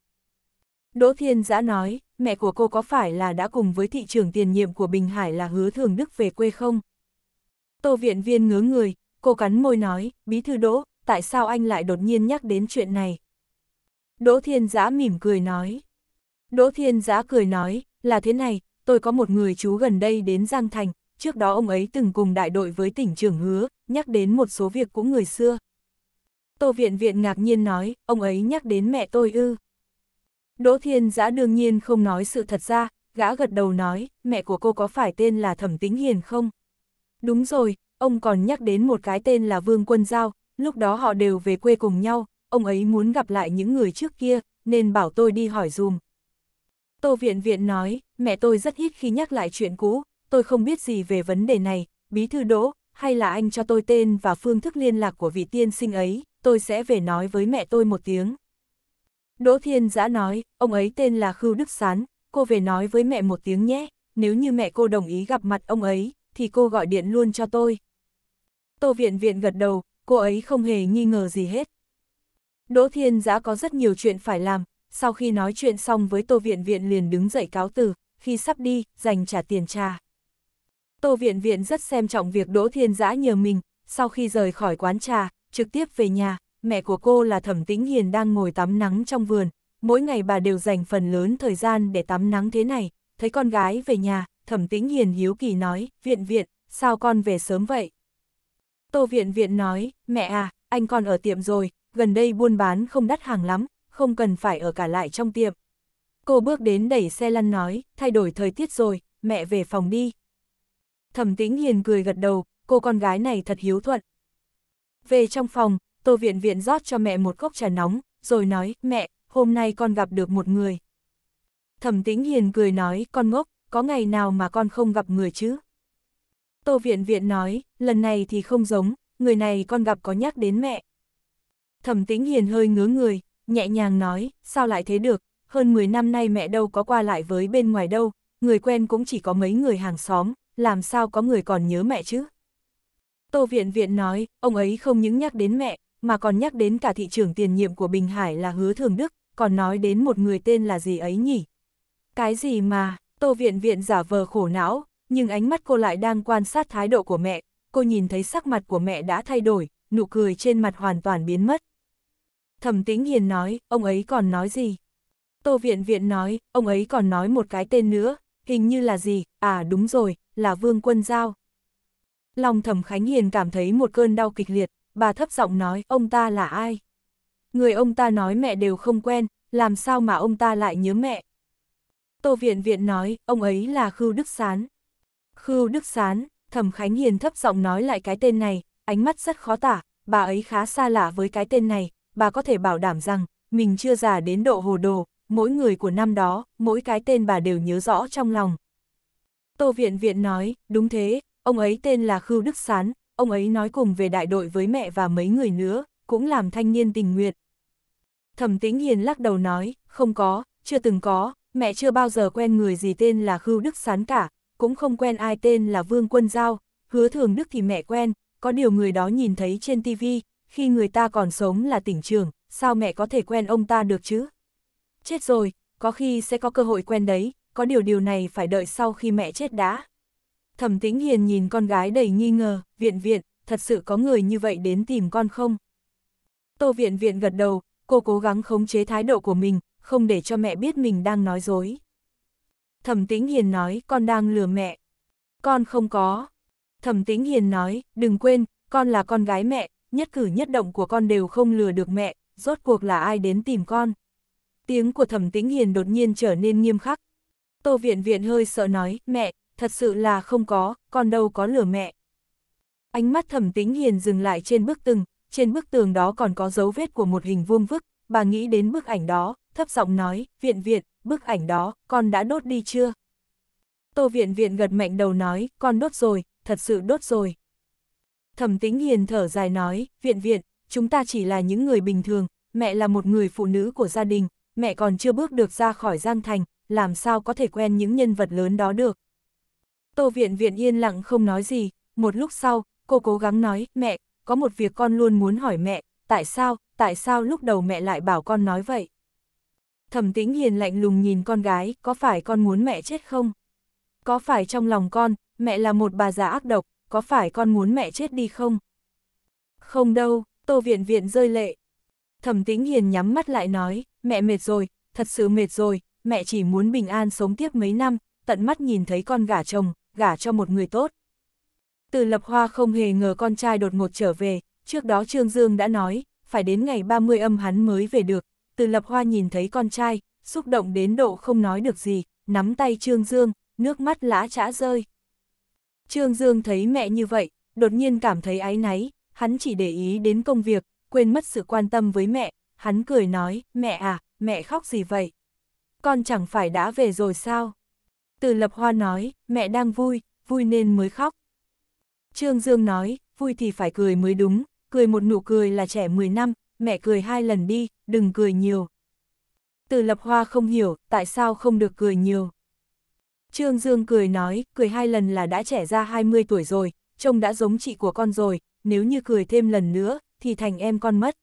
Đỗ Thiên Giã nói, mẹ của cô có phải là đã cùng với thị trường tiền nhiệm của Bình Hải là hứa thường đức về quê không? Tô viện viên ngớ người, cô cắn môi nói, bí thư đỗ, tại sao anh lại đột nhiên nhắc đến chuyện này? Đỗ thiên giã mỉm cười nói. Đỗ thiên giã cười nói, là thế này, tôi có một người chú gần đây đến Giang Thành, trước đó ông ấy từng cùng đại đội với tỉnh trưởng hứa, nhắc đến một số việc của người xưa. Tô Viện Viện ngạc nhiên nói, ông ấy nhắc đến mẹ tôi ư. Đỗ Thiên Giã đương nhiên không nói sự thật ra, gã gật đầu nói, mẹ của cô có phải tên là Thẩm Tĩnh Hiền không? Đúng rồi, ông còn nhắc đến một cái tên là Vương Quân Giao, lúc đó họ đều về quê cùng nhau, ông ấy muốn gặp lại những người trước kia, nên bảo tôi đi hỏi dùm. Tô Viện Viện nói, mẹ tôi rất ít khi nhắc lại chuyện cũ, tôi không biết gì về vấn đề này, bí thư đỗ, hay là anh cho tôi tên và phương thức liên lạc của vị tiên sinh ấy, tôi sẽ về nói với mẹ tôi một tiếng. Đỗ Thiên Giã nói, ông ấy tên là Khưu Đức Sán, cô về nói với mẹ một tiếng nhé, nếu như mẹ cô đồng ý gặp mặt ông ấy, thì cô gọi điện luôn cho tôi. Tô Viện Viện gật đầu, cô ấy không hề nghi ngờ gì hết. Đỗ Thiên Giã có rất nhiều chuyện phải làm, sau khi nói chuyện xong với Tô Viện Viện liền đứng dậy cáo từ, khi sắp đi, dành trả tiền trà. Tô Viện Viện rất xem trọng việc Đỗ Thiên Giã nhờ mình, sau khi rời khỏi quán trà, trực tiếp về nhà, mẹ của cô là Thẩm Tĩnh Hiền đang ngồi tắm nắng trong vườn, mỗi ngày bà đều dành phần lớn thời gian để tắm nắng thế này, thấy con gái về nhà, thẩm tĩnh hiền hiếu kỳ nói, viện viện, sao con về sớm vậy? Tô viện viện nói, mẹ à, anh con ở tiệm rồi, gần đây buôn bán không đắt hàng lắm, không cần phải ở cả lại trong tiệm. Cô bước đến đẩy xe lăn nói, thay đổi thời tiết rồi, mẹ về phòng đi. Thẩm tĩnh hiền cười gật đầu, cô con gái này thật hiếu thuận. Về trong phòng, tô viện viện rót cho mẹ một cốc trà nóng, rồi nói, mẹ, hôm nay con gặp được một người. Thẩm tĩnh hiền cười nói, con ngốc, có ngày nào mà con không gặp người chứ? Tô Viện Viện nói, lần này thì không giống, người này con gặp có nhắc đến mẹ. Thẩm Tĩnh Hiền hơi ngứa người, nhẹ nhàng nói, sao lại thế được, hơn 10 năm nay mẹ đâu có qua lại với bên ngoài đâu, người quen cũng chỉ có mấy người hàng xóm, làm sao có người còn nhớ mẹ chứ? Tô Viện Viện nói, ông ấy không những nhắc đến mẹ, mà còn nhắc đến cả thị trưởng tiền nhiệm của Bình Hải là Hứa Thường Đức, còn nói đến một người tên là gì ấy nhỉ? Cái gì mà, Tô viện viện giả vờ khổ não, nhưng ánh mắt cô lại đang quan sát thái độ của mẹ, cô nhìn thấy sắc mặt của mẹ đã thay đổi, nụ cười trên mặt hoàn toàn biến mất. Thẩm tĩnh hiền nói, ông ấy còn nói gì? Tô viện viện nói, ông ấy còn nói một cái tên nữa, hình như là gì, à đúng rồi, là Vương Quân Giao. Lòng thẩm Khánh Hiền cảm thấy một cơn đau kịch liệt, bà thấp giọng nói, ông ta là ai? Người ông ta nói mẹ đều không quen, làm sao mà ông ta lại nhớ mẹ? Tô Viện Viện nói, ông ấy là Khưu Đức Sán. Khưu Đức Sán, Thẩm Khánh Hiền thấp giọng nói lại cái tên này, ánh mắt rất khó tả, bà ấy khá xa lạ với cái tên này, bà có thể bảo đảm rằng, mình chưa già đến độ hồ đồ, mỗi người của năm đó, mỗi cái tên bà đều nhớ rõ trong lòng. Tô Viện Viện nói, đúng thế, ông ấy tên là Khưu Đức Sán, ông ấy nói cùng về đại đội với mẹ và mấy người nữa, cũng làm thanh niên tình nguyện. Thẩm Tĩnh Hiền lắc đầu nói, không có, chưa từng có, mẹ chưa bao giờ quen người gì tên là Khưu Đức Sán cả, cũng không quen ai tên là Vương Quân Giao, hứa thường Đức thì mẹ quen, có điều người đó nhìn thấy trên TV, khi người ta còn sống là tỉnh trường, sao mẹ có thể quen ông ta được chứ? Chết rồi, có khi sẽ có cơ hội quen đấy, có điều điều này phải đợi sau khi mẹ chết đã. Thẩm Tĩnh Hiền nhìn con gái đầy nghi ngờ, viện viện, thật sự có người như vậy đến tìm con không? Tô viện viện gật đầu, cô cố gắng khống chế thái độ của mình, không để cho mẹ biết mình đang nói dối. Thẩm Tĩnh Hiền nói, con đang lừa mẹ. Con không có. Thẩm Tĩnh Hiền nói, đừng quên, con là con gái mẹ, nhất cử nhất động của con đều không lừa được mẹ, rốt cuộc là ai đến tìm con. Tiếng của Thẩm Tĩnh Hiền đột nhiên trở nên nghiêm khắc. Tô Viện Viện hơi sợ nói, mẹ, thật sự là không có, con đâu có lừa mẹ. Ánh mắt Thẩm Tĩnh Hiền dừng lại trên bức tường, trên bức tường đó còn có dấu vết của một hình vuông vức, bà nghĩ đến bức ảnh đó, thấp giọng nói, viện viện, bức ảnh đó, con đã đốt đi chưa? Tô viện viện gật mạnh đầu nói, con đốt rồi, thật sự đốt rồi. Thẩm tính hiền thở dài nói, viện viện, chúng ta chỉ là những người bình thường, mẹ là một người phụ nữ của gia đình, mẹ còn chưa bước được ra khỏi Giang Thành, làm sao có thể quen những nhân vật lớn đó được. Tô viện viện yên lặng không nói gì, một lúc sau, cô cố gắng nói, mẹ, có một việc con luôn muốn hỏi mẹ, tại sao, tại sao lúc đầu mẹ lại bảo con nói vậy? Thẩm tĩnh hiền lạnh lùng nhìn con gái, có phải con muốn mẹ chết không? Có phải trong lòng con, mẹ là một bà già ác độc, có phải con muốn mẹ chết đi không? Không đâu, tô viện viện rơi lệ. Thẩm tĩnh hiền nhắm mắt lại nói, mẹ mệt rồi, thật sự mệt rồi, mẹ chỉ muốn bình an sống tiếp mấy năm, tận mắt nhìn thấy con gả chồng, gả cho một người tốt. Từ lập hoa không hề ngờ con trai đột ngột trở về, Trước đó Trương Dương đã nói, phải đến ngày 30 âm hắn mới về được, từ lập hoa nhìn thấy con trai, xúc động đến độ không nói được gì, nắm tay Trương Dương, nước mắt lã trã rơi. Trương Dương thấy mẹ như vậy, đột nhiên cảm thấy áy náy, hắn chỉ để ý đến công việc, quên mất sự quan tâm với mẹ, hắn cười nói, mẹ à, mẹ khóc gì vậy? Con chẳng phải đã về rồi sao? Từ lập hoa nói, mẹ đang vui, vui nên mới khóc. Trương Dương nói, vui thì phải cười mới đúng, cười một nụ cười là trẻ 10 năm, mẹ cười hai lần đi, đừng cười nhiều. Từ lập hoa không hiểu, tại sao không được cười nhiều. Trương Dương cười nói, cười hai lần là đã trẻ ra 20 tuổi rồi, trông đã giống chị của con rồi, nếu như cười thêm lần nữa, thì thành em con mất.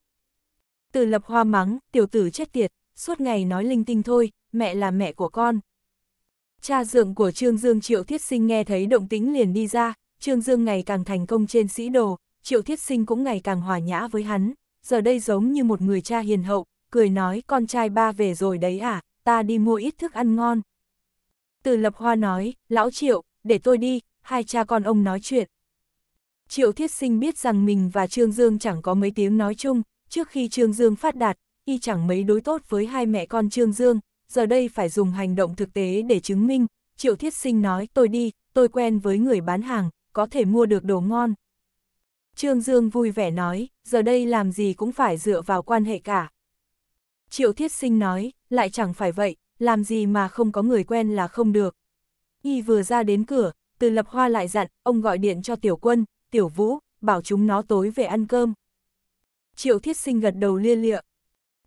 Từ lập hoa mắng, tiểu tử chết tiệt, suốt ngày nói linh tinh thôi, mẹ là mẹ của con. Cha dượng của Trương Dương Triệu Thiết Sinh nghe thấy động tĩnh liền đi ra, Trương Dương ngày càng thành công trên sĩ đồ, Triệu Thiết Sinh cũng ngày càng hòa nhã với hắn, giờ đây giống như một người cha hiền hậu, cười nói con trai ba về rồi đấy à, ta đi mua ít thức ăn ngon. Từ Lập Hoa nói, lão Triệu, để tôi đi, hai cha con ông nói chuyện. Triệu Thiết Sinh biết rằng mình và Trương Dương chẳng có mấy tiếng nói chung, trước khi Trương Dương phát đạt, y chẳng mấy đối tốt với hai mẹ con Trương Dương, giờ đây phải dùng hành động thực tế để chứng minh. Triệu Thiết Sinh nói, tôi đi, tôi quen với người bán hàng, có thể mua được đồ ngon. Trương Dương vui vẻ nói, giờ đây làm gì cũng phải dựa vào quan hệ cả. Triệu Thiết Sinh nói, lại chẳng phải vậy, làm gì mà không có người quen là không được. Y vừa ra đến cửa, từ lập hoa lại dặn, ông gọi điện cho tiểu quân, tiểu vũ, bảo chúng nó tối về ăn cơm. Triệu Thiết Sinh gật đầu lia lịa.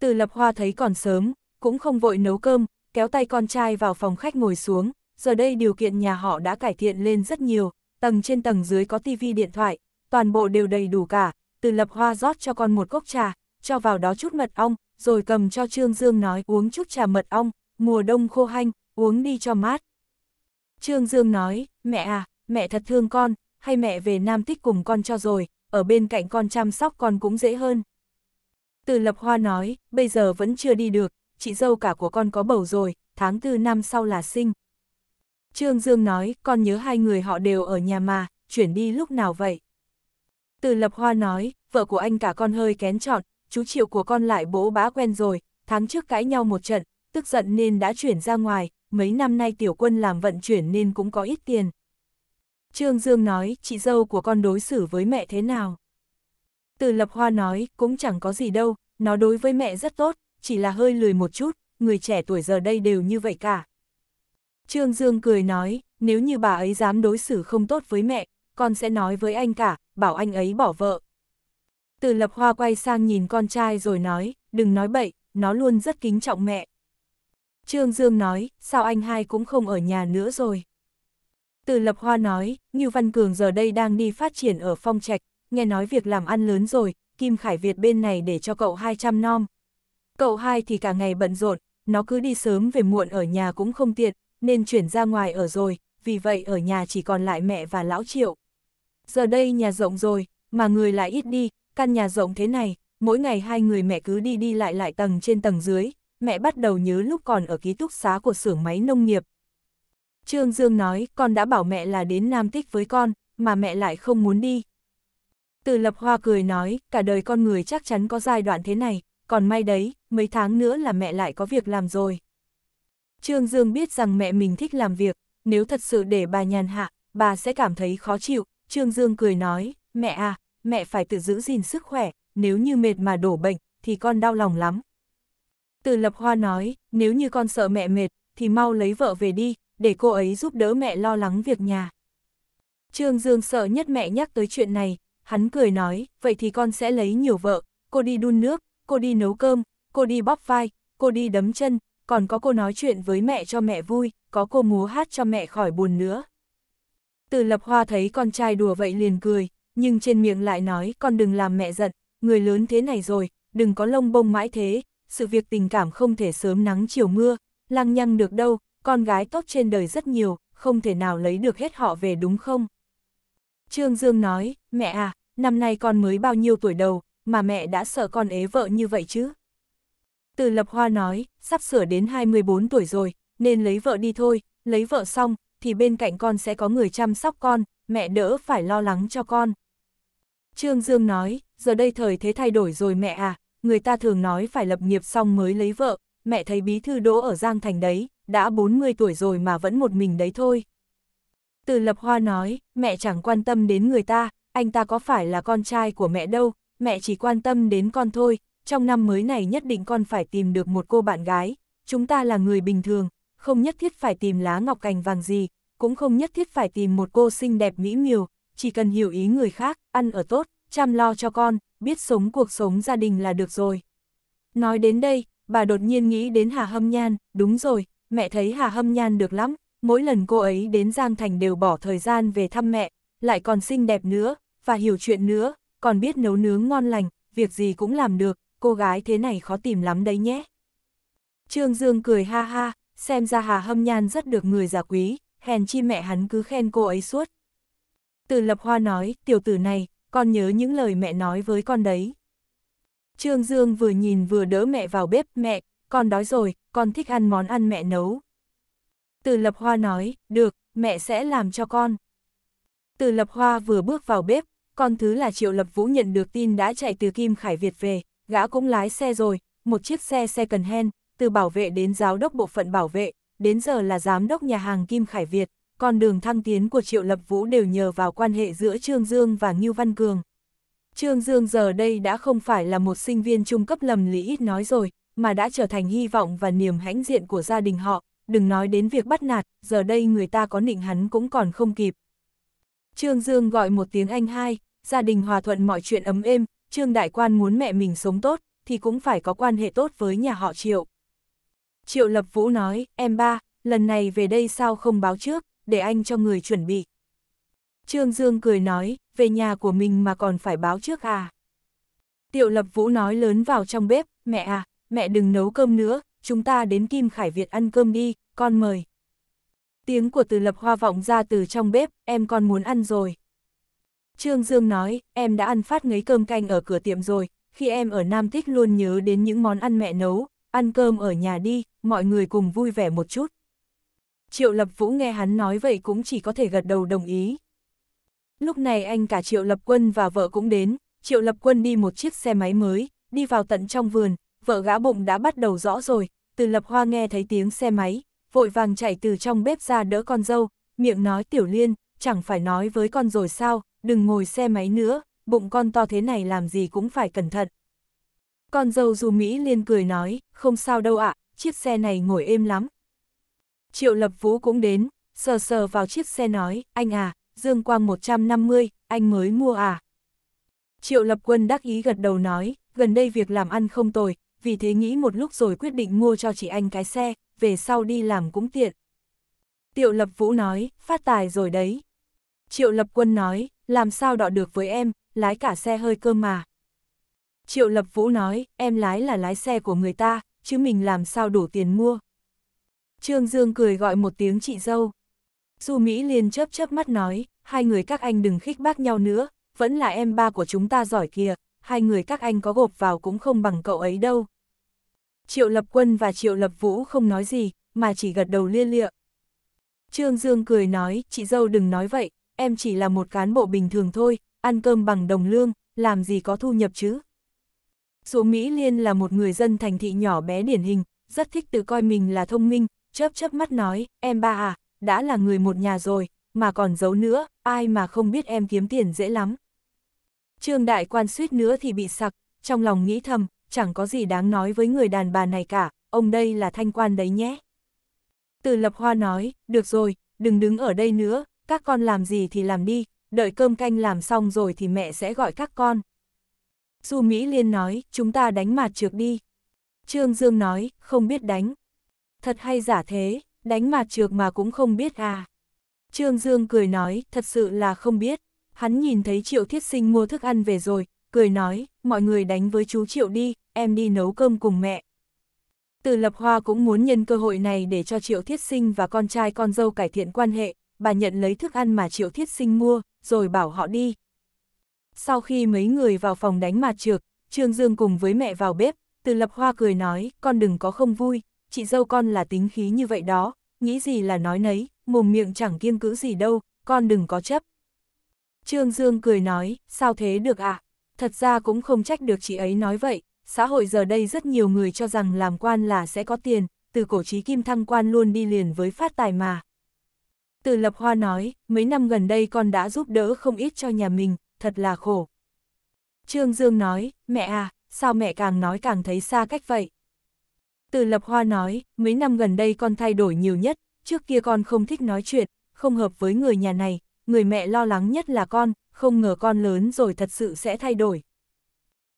Từ lập hoa thấy còn sớm, cũng không vội nấu cơm, kéo tay con trai vào phòng khách ngồi xuống, giờ đây điều kiện nhà họ đã cải thiện lên rất nhiều, tầng trên tầng dưới có tivi điện thoại, toàn bộ đều đầy đủ cả, từ lập hoa rót cho con một cốc trà, cho vào đó chút mật ong, rồi cầm cho Trương Dương nói uống chút trà mật ong, mùa đông khô hanh, uống đi cho mát. Trương Dương nói, mẹ à, mẹ thật thương con, hay mẹ về Nam Tích cùng con cho rồi, ở bên cạnh con chăm sóc con cũng dễ hơn. Từ Lập Hoa nói, bây giờ vẫn chưa đi được, chị dâu cả của con có bầu rồi, tháng tư năm sau là sinh. Trương Dương nói, con nhớ hai người họ đều ở nhà mà, chuyển đi lúc nào vậy? Từ lập hoa nói, vợ của anh cả con hơi kén chọn, chú triệu của con lại bố bá quen rồi, tháng trước cãi nhau một trận, tức giận nên đã chuyển ra ngoài, mấy năm nay tiểu quân làm vận chuyển nên cũng có ít tiền. Trương Dương nói, chị dâu của con đối xử với mẹ thế nào? Từ lập hoa nói, cũng chẳng có gì đâu, nó đối với mẹ rất tốt, chỉ là hơi lười một chút, người trẻ tuổi giờ đây đều như vậy cả. Trương Dương cười nói, nếu như bà ấy dám đối xử không tốt với mẹ, con sẽ nói với anh cả, bảo anh ấy bỏ vợ. Từ lập hoa quay sang nhìn con trai rồi nói, đừng nói bậy, nó luôn rất kính trọng mẹ. Trương Dương nói, sao anh hai cũng không ở nhà nữa rồi. Từ lập hoa nói, Như Văn Cường giờ đây đang đi phát triển ở phong trạch, nghe nói việc làm ăn lớn rồi, Kim Khải Việt bên này để cho cậu 200 nom. Cậu hai thì cả ngày bận rộn, nó cứ đi sớm về muộn ở nhà cũng không tiện, nên chuyển ra ngoài ở rồi, vì vậy ở nhà chỉ còn lại mẹ và lão triệu giờ đây nhà rộng rồi, mà người lại ít đi, căn nhà rộng thế này, mỗi ngày hai người mẹ cứ đi đi lại lại tầng trên tầng dưới, mẹ bắt đầu nhớ lúc còn ở ký túc xá của xưởng máy nông nghiệp. Trương Dương nói, con đã bảo mẹ là đến Nam Tích với con, mà mẹ lại không muốn đi. Từ Lập Hoa cười nói, cả đời con người chắc chắn có giai đoạn thế này, còn may đấy, mấy tháng nữa là mẹ lại có việc làm rồi. Trương Dương biết rằng mẹ mình thích làm việc, nếu thật sự để bà nhàn hạ, bà sẽ cảm thấy khó chịu, Trương Dương cười nói, mẹ à, mẹ phải tự giữ gìn sức khỏe, nếu như mệt mà đổ bệnh, thì con đau lòng lắm. Từ Lập Hoa nói, nếu như con sợ mẹ mệt, thì mau lấy vợ về đi, để cô ấy giúp đỡ mẹ lo lắng việc nhà. Trương Dương sợ nhất mẹ nhắc tới chuyện này, hắn cười nói, vậy thì con sẽ lấy nhiều vợ, cô đi đun nước, cô đi nấu cơm, cô đi bóp vai, cô đi đấm chân, còn có cô nói chuyện với mẹ cho mẹ vui, có cô múa hát cho mẹ khỏi buồn nữa. Từ lập hoa thấy con trai đùa vậy liền cười, nhưng trên miệng lại nói con đừng làm mẹ giận, người lớn thế này rồi, đừng có lông bông mãi thế, sự việc tình cảm không thể sớm nắng chiều mưa, lăng nhăng được đâu, con gái tốt trên đời rất nhiều, không thể nào lấy được hết họ về đúng không? Trương Dương nói, mẹ à, năm nay con mới bao nhiêu tuổi đầu, mà mẹ đã sợ con ế vợ như vậy chứ? Từ Lập Hoa nói, sắp sửa đến 24 tuổi rồi, nên lấy vợ đi thôi, lấy vợ xong, thì bên cạnh con sẽ có người chăm sóc con, mẹ đỡ phải lo lắng cho con. Trương Dương nói, giờ đây thời thế thay đổi rồi mẹ à, người ta thường nói phải lập nghiệp xong mới lấy vợ, mẹ thấy bí thư đỗ ở Giang Thành đấy, đã 40 tuổi rồi mà vẫn một mình đấy thôi. Từ Lập Hoa nói, mẹ chẳng quan tâm đến người ta, anh ta có phải là con trai của mẹ đâu, mẹ chỉ quan tâm đến con thôi, trong năm mới này nhất định con phải tìm được một cô bạn gái, chúng ta là người bình thường, không nhất thiết phải tìm lá ngọc cành vàng gì, cũng không nhất thiết phải tìm một cô xinh đẹp mỹ miều, chỉ cần hiểu ý người khác, ăn ở tốt, chăm lo cho con, biết sống cuộc sống gia đình là được rồi. Nói đến đây, bà đột nhiên nghĩ đến Hà Hâm Nhan, đúng rồi, mẹ thấy Hà Hâm Nhan được lắm, mỗi lần cô ấy đến Giang Thành đều bỏ thời gian về thăm mẹ, lại còn xinh đẹp nữa, và hiểu chuyện nữa, còn biết nấu nướng ngon lành, việc gì cũng làm được, cô gái thế này khó tìm lắm đấy nhé. Trương Dương cười ha ha, xem ra Hà Hâm Nhan rất được người già quý, hèn chi mẹ hắn cứ khen cô ấy suốt. Từ Lập Hoa nói, tiểu tử này, con nhớ những lời mẹ nói với con đấy. Trương Dương vừa nhìn vừa đỡ mẹ vào bếp, mẹ, con đói rồi, con thích ăn món ăn mẹ nấu. Từ Lập Hoa nói, được, mẹ sẽ làm cho con. Từ Lập Hoa vừa bước vào bếp, con thứ là Triệu Lập Vũ nhận được tin đã chạy từ Kim Khải Việt về, gã cũng lái xe rồi, một chiếc xe xe cần hen, từ bảo vệ đến giáo đốc bộ phận bảo vệ, đến giờ là giám đốc nhà hàng Kim Khải Việt, con đường thăng tiến của Triệu Lập Vũ đều nhờ vào quan hệ giữa Trương Dương và Ngưu Văn Cường. Trương Dương giờ đây đã không phải là một sinh viên trung cấp lầm lý ít nói rồi, mà đã trở thành hy vọng và niềm hãnh diện của gia đình họ, đừng nói đến việc bắt nạt, giờ đây người ta có nịnh hắn cũng còn không kịp. Trương Dương gọi một tiếng anh hai, gia đình hòa thuận mọi chuyện ấm êm, Trương Đại Quan muốn mẹ mình sống tốt, thì cũng phải có quan hệ tốt với nhà họ Triệu. Triệu Lập Vũ nói, em ba, lần này về đây sao không báo trước, để anh cho người chuẩn bị. Trương Dương cười nói, về nhà của mình mà còn phải báo trước à. Tiểu Lập Vũ nói lớn vào trong bếp, mẹ à, mẹ đừng nấu cơm nữa, chúng ta đến Kim Khải Việt ăn cơm đi, con mời. Tiếng của từ lập hoa vọng ra từ trong bếp, em con muốn ăn rồi. Trương Dương nói, em đã ăn phát ngấy cơm canh ở cửa tiệm rồi, khi em ở Nam Thích luôn nhớ đến những món ăn mẹ nấu, ăn cơm ở nhà đi, mọi người cùng vui vẻ một chút. Triệu Lập Vũ nghe hắn nói vậy cũng chỉ có thể gật đầu đồng ý. Lúc này anh cả Triệu Lập Quân và vợ cũng đến, Triệu Lập Quân đi một chiếc xe máy mới, đi vào tận trong vườn, vợ gã bụng đã bắt đầu rõ rồi, từ Lập Hoa nghe thấy tiếng xe máy, vội vàng chạy từ trong bếp ra đỡ con dâu, miệng nói Tiểu Liên, chẳng phải nói với con rồi sao, đừng ngồi xe máy nữa, bụng con to thế này làm gì cũng phải cẩn thận. Con dâu dù Mỹ Liên cười nói, không sao đâu ạ, à, chiếc xe này ngồi êm lắm. Triệu Lập Vũ cũng đến, sờ sờ vào chiếc xe nói, anh à, Dương Quang 150, anh mới mua à. Triệu Lập Quân đắc ý gật đầu nói, gần đây việc làm ăn không tồi, vì thế nghĩ một lúc rồi quyết định mua cho chị anh cái xe, về sau đi làm cũng tiện. Tiệu Lập Vũ nói, phát tài rồi đấy. Triệu Lập Quân nói, làm sao đọ được với em, lái cả xe hơi cơ mà. Triệu Lập Vũ nói, em lái là lái xe của người ta, chứ mình làm sao đủ tiền mua. Trương Dương cười gọi một tiếng chị dâu. Du Mỹ liền chớp chớp mắt nói, hai người các anh đừng khích bác nhau nữa, vẫn là em ba của chúng ta giỏi kìa, hai người các anh có gộp vào cũng không bằng cậu ấy đâu. Triệu Lập Quân và Triệu Lập Vũ không nói gì, mà chỉ gật đầu lia lịa. Trương Dương cười nói, chị dâu đừng nói vậy, em chỉ là một cán bộ bình thường thôi, ăn cơm bằng đồng lương, làm gì có thu nhập chứ. Dù Mỹ Liên là một người dân thành thị nhỏ bé điển hình, rất thích tự coi mình là thông minh, chớp chớp mắt nói, em ba à, đã là người một nhà rồi, mà còn giấu nữa, ai mà không biết em kiếm tiền dễ lắm. Trương Đại Quan suýt nữa thì bị sặc, trong lòng nghĩ thầm, chẳng có gì đáng nói với người đàn bà này cả, ông đây là thanh quan đấy nhé. Từ Lập Hoa nói, được rồi, đừng đứng ở đây nữa, các con làm gì thì làm đi, đợi cơm canh làm xong rồi thì mẹ sẽ gọi các con. Du Mỹ Liên nói, chúng ta đánh mặt trược đi. Trương Dương nói, không biết đánh. Thật hay giả thế, đánh mặt trược mà cũng không biết à. Trương Dương cười nói, thật sự là không biết. Hắn nhìn thấy Triệu Thiết Sinh mua thức ăn về rồi, cười nói, mọi người đánh với chú Triệu đi, em đi nấu cơm cùng mẹ. Từ Lập Hoa cũng muốn nhân cơ hội này để cho Triệu Thiết Sinh và con trai con dâu cải thiện quan hệ, bà nhận lấy thức ăn mà Triệu Thiết Sinh mua, rồi bảo họ đi, sau khi mấy người vào phòng đánh mặt trược, Trương Dương cùng với mẹ vào bếp, từ lập hoa cười nói, con đừng có không vui, chị dâu con là tính khí như vậy đó, nghĩ gì là nói nấy, mồm miệng chẳng kiên cữ gì đâu, con đừng có chấp. Trương Dương cười nói, sao thế được ạ? À? Thật ra cũng không trách được chị ấy nói vậy, xã hội giờ đây rất nhiều người cho rằng làm quan là sẽ có tiền, từ cổ trí kim thăng quan luôn đi liền với phát tài mà. Từ Lập Hoa nói, mấy năm gần đây con đã giúp đỡ không ít cho nhà mình, thật là khổ. Trương Dương nói, mẹ à, sao mẹ càng nói càng thấy xa cách vậy? Từ Lập Hoa nói, mấy năm gần đây con thay đổi nhiều nhất, trước kia con không thích nói chuyện, không hợp với người nhà này, người mẹ lo lắng nhất là con, không ngờ con lớn rồi thật sự sẽ thay đổi.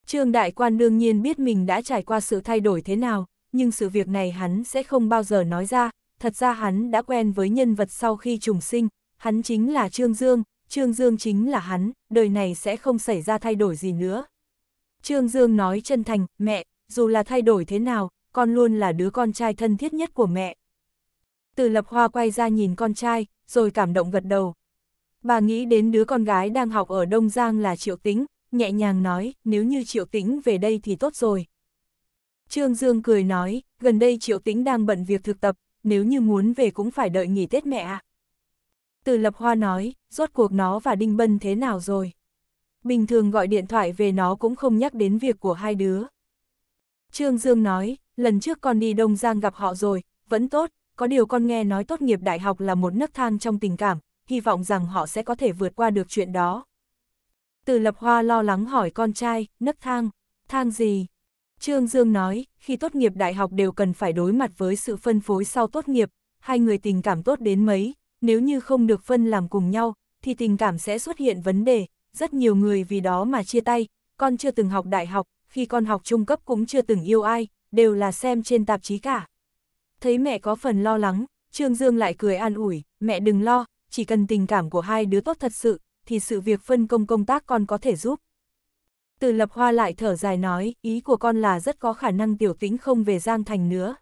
Trương Đại Quan đương nhiên biết mình đã trải qua sự thay đổi thế nào, nhưng sự việc này hắn sẽ không bao giờ nói ra, thật ra hắn đã quen với nhân vật sau khi trùng sinh, hắn chính là Trương Dương, Trương Dương chính là hắn, đời này sẽ không xảy ra thay đổi gì nữa. Trương Dương nói chân thành, mẹ, dù là thay đổi thế nào, con luôn là đứa con trai thân thiết nhất của mẹ. Từ lập hoa quay ra nhìn con trai, rồi cảm động gật đầu. Bà nghĩ đến đứa con gái đang học ở Đông Giang là Triệu Tĩnh, nhẹ nhàng nói, nếu như Triệu Tĩnh về đây thì tốt rồi. Trương Dương cười nói, gần đây Triệu Tĩnh đang bận việc thực tập, nếu như muốn về cũng phải đợi nghỉ Tết mẹ ạ. À. Từ lập hoa nói, rốt cuộc nó và Đinh Bân thế nào rồi? Bình thường gọi điện thoại về nó cũng không nhắc đến việc của hai đứa. Trương Dương nói, lần trước con đi Đông Giang gặp họ rồi, vẫn tốt, có điều con nghe nói tốt nghiệp đại học là một nấc thang trong tình cảm, hy vọng rằng họ sẽ có thể vượt qua được chuyện đó. Từ lập hoa lo lắng hỏi con trai, nấc thang, thang gì? Trương Dương nói, khi tốt nghiệp đại học đều cần phải đối mặt với sự phân phối sau tốt nghiệp, hai người tình cảm tốt đến mấy, nếu như không được phân làm cùng nhau, thì tình cảm sẽ xuất hiện vấn đề, rất nhiều người vì đó mà chia tay, con chưa từng học đại học, khi con học trung cấp cũng chưa từng yêu ai, đều là xem trên tạp chí cả. Thấy mẹ có phần lo lắng, Trương Dương lại cười an ủi, mẹ đừng lo, chỉ cần tình cảm của hai đứa tốt thật sự, thì sự việc phân công công tác con có thể giúp. Từ lập hoa lại thở dài nói, ý của con là rất có khả năng tiểu tĩnh không về Giang Thành nữa.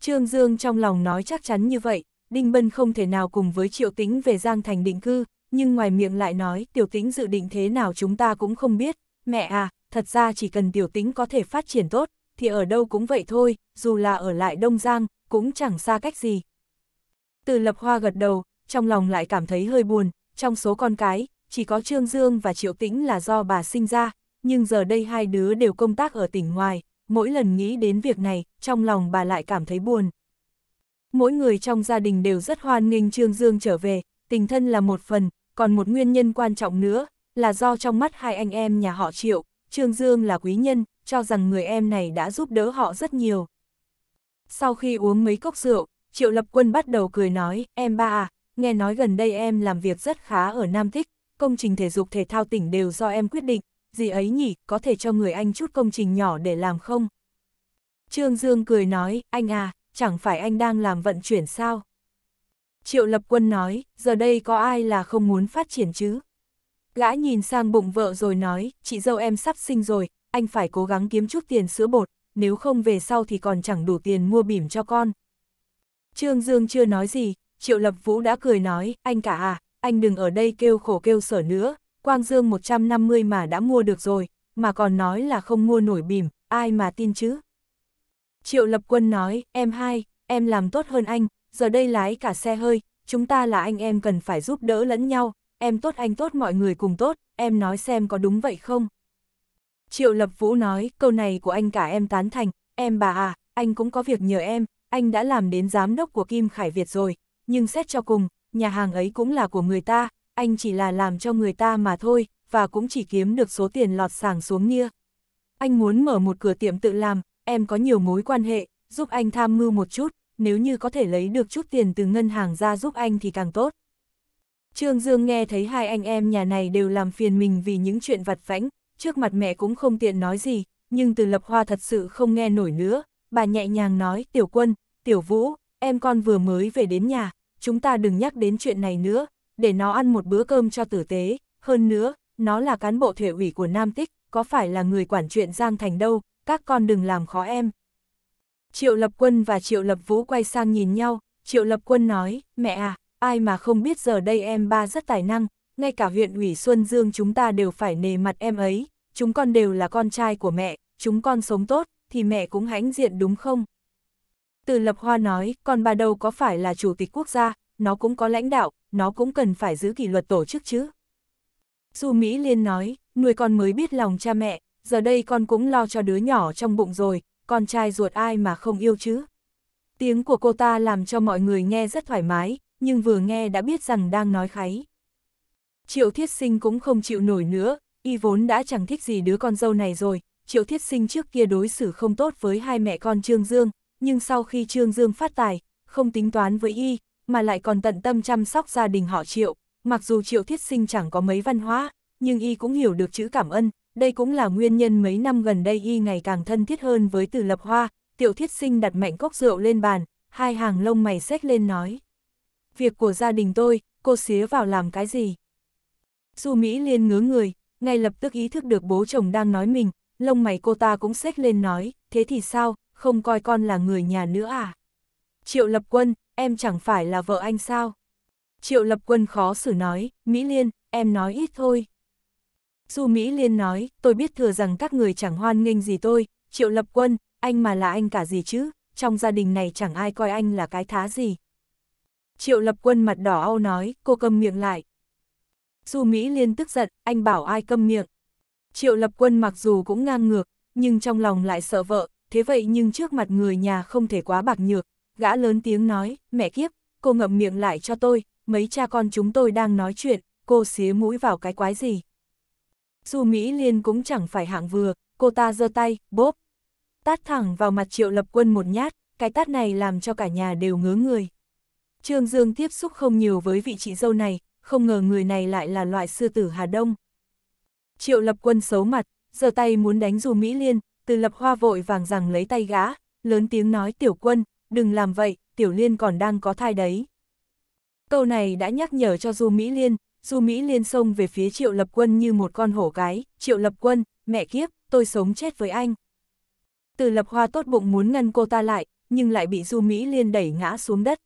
Trương Dương trong lòng nói chắc chắn như vậy, Đinh Bân không thể nào cùng với Triệu Tĩnh về Giang Thành định cư, nhưng ngoài miệng lại nói Tiểu Tĩnh dự định thế nào chúng ta cũng không biết. Mẹ à, thật ra chỉ cần Tiểu Tĩnh có thể phát triển tốt, thì ở đâu cũng vậy thôi, dù là ở lại Đông Giang, cũng chẳng xa cách gì. Từ lập hoa gật đầu, trong lòng lại cảm thấy hơi buồn, trong số con cái, chỉ có Trương Dương và Triệu Tĩnh là do bà sinh ra, nhưng giờ đây hai đứa đều công tác ở tỉnh ngoài, mỗi lần nghĩ đến việc này, trong lòng bà lại cảm thấy buồn. Mỗi người trong gia đình đều rất hoan nghênh Trương Dương trở về, tình thân là một phần, còn một nguyên nhân quan trọng nữa, là do trong mắt hai anh em nhà họ Triệu, Trương Dương là quý nhân, cho rằng người em này đã giúp đỡ họ rất nhiều. Sau khi uống mấy cốc rượu, Triệu Lập Quân bắt đầu cười nói, em ba à, nghe nói gần đây em làm việc rất khá ở Nam Thích, công trình thể dục thể thao tỉnh đều do em quyết định, gì ấy nhỉ, có thể cho người anh chút công trình nhỏ để làm không? Trương Dương cười nói, anh à, chẳng phải anh đang làm vận chuyển sao? Triệu Lập Quân nói, giờ đây có ai là không muốn phát triển chứ? Gã nhìn sang bụng vợ rồi nói, chị dâu em sắp sinh rồi, anh phải cố gắng kiếm chút tiền sữa bột, nếu không về sau thì còn chẳng đủ tiền mua bỉm cho con. Trương Dương chưa nói gì, Triệu Lập Vũ đã cười nói, anh cả à, anh đừng ở đây kêu khổ kêu sở nữa, Quang Dương 150 mà đã mua được rồi, mà còn nói là không mua nổi bỉm, ai mà tin chứ. Triệu Lập Quân nói, em hai, em làm tốt hơn anh, giờ đây lái cả xe hơi, chúng ta là anh em cần phải giúp đỡ lẫn nhau, em tốt anh tốt mọi người cùng tốt, em nói xem có đúng vậy không? Triệu Lập Vũ nói, câu này của anh cả em tán thành, em bà à, anh cũng có việc nhờ em, anh đã làm đến giám đốc của Kim Khải Việt rồi, nhưng xét cho cùng, nhà hàng ấy cũng là của người ta, anh chỉ là làm cho người ta mà thôi, và cũng chỉ kiếm được số tiền lọt sàng xuống nia. Anh muốn mở một cửa tiệm tự làm, em có nhiều mối quan hệ, giúp anh tham mưu một chút, nếu như có thể lấy được chút tiền từ ngân hàng ra giúp anh thì càng tốt. Trương Dương nghe thấy hai anh em nhà này đều làm phiền mình vì những chuyện vặt vãnh, trước mặt mẹ cũng không tiện nói gì, nhưng từ lập hoa thật sự không nghe nổi nữa, bà nhẹ nhàng nói, tiểu quân, tiểu vũ, em con vừa mới về đến nhà, chúng ta đừng nhắc đến chuyện này nữa, để nó ăn một bữa cơm cho tử tế, hơn nữa, nó là cán bộ thể ủy của Nam Tích, có phải là người quản chuyện Giang Thành đâu, các con đừng làm khó em. Triệu Lập Quân và Triệu Lập Vũ quay sang nhìn nhau, Triệu Lập Quân nói, mẹ à, ai mà không biết giờ đây em ba rất tài năng, ngay cả huyện ủy Xuân Dương chúng ta đều phải nề mặt em ấy, chúng con đều là con trai của mẹ, chúng con sống tốt, thì mẹ cũng hãnh diện đúng không? Từ Lập Hoa nói, con bà đâu có phải là chủ tịch quốc gia, nó cũng có lãnh đạo, nó cũng cần phải giữ kỷ luật tổ chức chứ. Du Mỹ Liên nói, nuôi con mới biết lòng cha mẹ, giờ đây con cũng lo cho đứa nhỏ trong bụng rồi, con trai ruột ai mà không yêu chứ. Tiếng của cô ta làm cho mọi người nghe rất thoải mái, nhưng vừa nghe đã biết rằng đang nói kháy. Triệu Thiết Sinh cũng không chịu nổi nữa, y vốn đã chẳng thích gì đứa con dâu này rồi, Triệu Thiết Sinh trước kia đối xử không tốt với hai mẹ con Trương Dương, nhưng sau khi Trương Dương phát tài, không tính toán với y, mà lại còn tận tâm chăm sóc gia đình họ Triệu, mặc dù Triệu Thiết Sinh chẳng có mấy văn hóa, nhưng y cũng hiểu được chữ cảm ơn, đây cũng là nguyên nhân mấy năm gần đây y ngày càng thân thiết hơn với từ lập hoa, tiểu thiết sinh đặt mạnh cốc rượu lên bàn, hai hàng lông mày xếch lên nói. Việc của gia đình tôi, cô xía vào làm cái gì? Du Mỹ Liên ngứa người, ngay lập tức ý thức được bố chồng đang nói mình, lông mày cô ta cũng xếch lên nói, thế thì sao, không coi con là người nhà nữa à? Triệu Lập Quân, em chẳng phải là vợ anh sao? Triệu Lập Quân khó xử nói, Mỹ Liên, em nói ít thôi. Du Mỹ Liên nói, tôi biết thừa rằng các người chẳng hoan nghênh gì tôi, triệu lập quân, anh mà là anh cả gì chứ, trong gia đình này chẳng ai coi anh là cái thá gì. Triệu lập quân mặt đỏ au nói, cô câm miệng lại. Du Mỹ Liên tức giận, anh bảo ai câm miệng. Triệu lập quân mặc dù cũng ngang ngược, nhưng trong lòng lại sợ vợ, thế vậy nhưng trước mặt người nhà không thể quá bạc nhược. Gã lớn tiếng nói, mẹ kiếp, cô ngậm miệng lại cho tôi, mấy cha con chúng tôi đang nói chuyện, cô xía mũi vào cái quái gì. Du Mỹ Liên cũng chẳng phải hạng vừa, cô ta giơ tay, bốp. Tát thẳng vào mặt triệu lập quân một nhát, cái tát này làm cho cả nhà đều ngớ người. Trương Dương tiếp xúc không nhiều với vị chị dâu này, không ngờ người này lại là loại sư tử Hà Đông. Triệu lập quân xấu mặt, giơ tay muốn đánh Du Mỹ Liên, từ lập hoa vội vàng rằng lấy tay gã, lớn tiếng nói tiểu quân, đừng làm vậy, tiểu liên còn đang có thai đấy. Câu này đã nhắc nhở cho Du Mỹ Liên, Du Mỹ Liên xông về phía Triệu Lập Quân như một con hổ cái, Triệu Lập Quân, mẹ kiếp, tôi sống chết với anh. Từ Lập Hoa tốt bụng muốn ngăn cô ta lại, nhưng lại bị Du Mỹ Liên đẩy ngã xuống đất.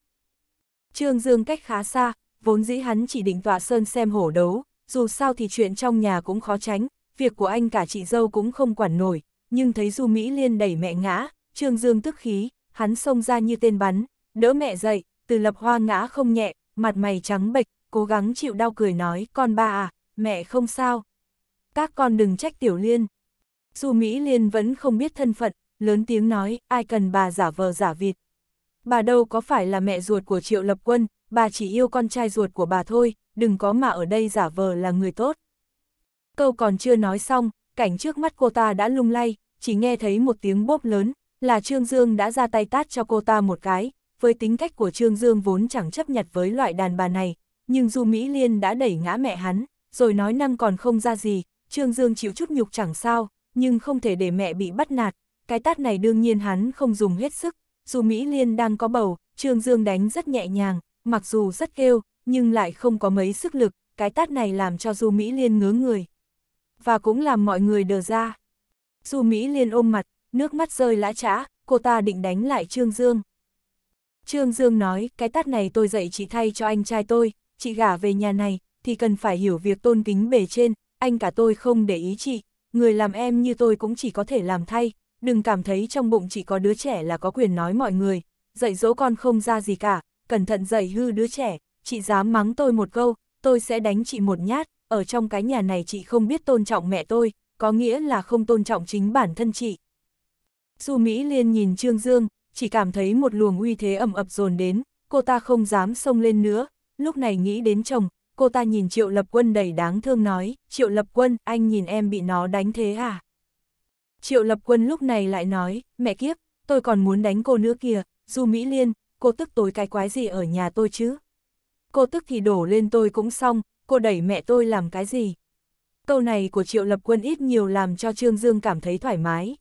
Trương Dương cách khá xa, vốn dĩ hắn chỉ định tọa sơn xem hổ đấu, dù sao thì chuyện trong nhà cũng khó tránh, việc của anh cả chị dâu cũng không quản nổi, nhưng thấy Du Mỹ Liên đẩy mẹ ngã, Trương Dương tức khí, hắn xông ra như tên bắn, đỡ mẹ dậy, từ lập hoa ngã không nhẹ, mặt mày trắng bệch, cố gắng chịu đau cười nói, con ba à, mẹ không sao. Các con đừng trách Tiểu Liên. Dù Mỹ Liên vẫn không biết thân phận, lớn tiếng nói, ai cần bà giả vờ giả vịt. Bà đâu có phải là mẹ ruột của Triệu Lập Quân, bà chỉ yêu con trai ruột của bà thôi, đừng có mà ở đây giả vờ là người tốt. Câu còn chưa nói xong, cảnh trước mắt cô ta đã lung lay, chỉ nghe thấy một tiếng bốp lớn, là Trương Dương đã ra tay tát cho cô ta một cái, với tính cách của Trương Dương vốn chẳng chấp nhặt với loại đàn bà này, nhưng Du Mỹ Liên đã đẩy ngã mẹ hắn, rồi nói năng còn không ra gì, Trương Dương chịu chút nhục chẳng sao, nhưng không thể để mẹ bị bắt nạt, cái tát này đương nhiên hắn không dùng hết sức, dù Mỹ Liên đang có bầu, Trương Dương đánh rất nhẹ nhàng, mặc dù rất kêu, nhưng lại không có mấy sức lực, cái tát này làm cho Du Mỹ Liên ngứa người. Và cũng làm mọi người đờ ra. Du Mỹ Liên ôm mặt, nước mắt rơi lã trã, cô ta định đánh lại Trương Dương. Trương Dương nói, cái tát này tôi dạy chỉ thay cho anh trai tôi, chị gả về nhà này, thì cần phải hiểu việc tôn kính bề trên, anh cả tôi không để ý chị, người làm em như tôi cũng chỉ có thể làm thay, đừng cảm thấy trong bụng chị có đứa trẻ là có quyền nói mọi người, dạy dỗ con không ra gì cả, cẩn thận dạy hư đứa trẻ, chị dám mắng tôi một câu, tôi sẽ đánh chị một nhát, ở trong cái nhà này chị không biết tôn trọng mẹ tôi, có nghĩa là không tôn trọng chính bản thân chị. Su Mỹ Liên nhìn Trương Dương, chỉ cảm thấy một luồng uy thế ẩm ập dồn đến, cô ta không dám xông lên nữa, lúc này nghĩ đến chồng, cô ta nhìn Triệu Lập Quân đầy đáng thương nói, Triệu Lập Quân, anh nhìn em bị nó đánh thế à? Triệu Lập Quân lúc này lại nói, mẹ kiếp, tôi còn muốn đánh cô nữa kìa, Du Mỹ Liên, cô tức tối cái quái gì ở nhà tôi chứ? Cô tức thì đổ lên tôi cũng xong, cô đẩy mẹ tôi làm cái gì? Câu này của Triệu Lập Quân ít nhiều làm cho Trương Dương cảm thấy thoải mái.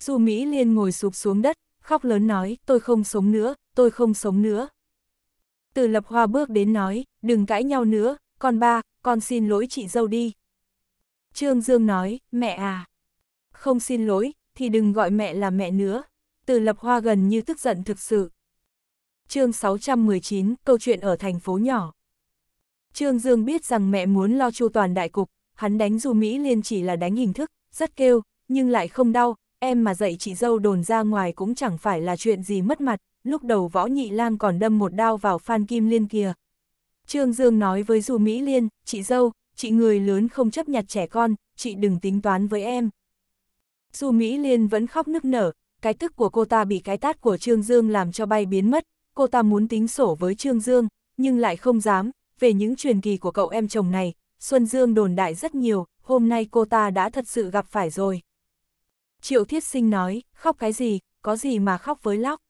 Du Mỹ Liên ngồi sụp xuống đất, khóc lớn nói, tôi không sống nữa, tôi không sống nữa. Từ lập hoa bước đến nói, đừng cãi nhau nữa, con ba, con xin lỗi chị dâu đi. Trương Dương nói, mẹ à, không xin lỗi, thì đừng gọi mẹ là mẹ nữa. Từ lập hoa gần như tức giận thực sự. chương 619, câu chuyện ở thành phố nhỏ. Trương Dương biết rằng mẹ muốn lo chu toàn đại cục, hắn đánh dù Mỹ Liên chỉ là đánh hình thức, rất kêu, nhưng lại không đau, em mà dạy chị dâu đồn ra ngoài cũng chẳng phải là chuyện gì mất mặt, lúc đầu võ nhị lang còn đâm một đao vào Phan Kim Liên kia Trương Dương nói với Du Mỹ Liên, chị dâu, chị người lớn không chấp nhặt trẻ con, chị đừng tính toán với em. Du Mỹ Liên vẫn khóc nức nở, cái tức của cô ta bị cái tát của Trương Dương làm cho bay biến mất, cô ta muốn tính sổ với Trương Dương, nhưng lại không dám, về những truyền kỳ của cậu em chồng này, Xuân Dương đồn đại rất nhiều, hôm nay cô ta đã thật sự gặp phải rồi. Triệu Thiết Sinh nói, khóc cái gì, có gì mà khóc với lóc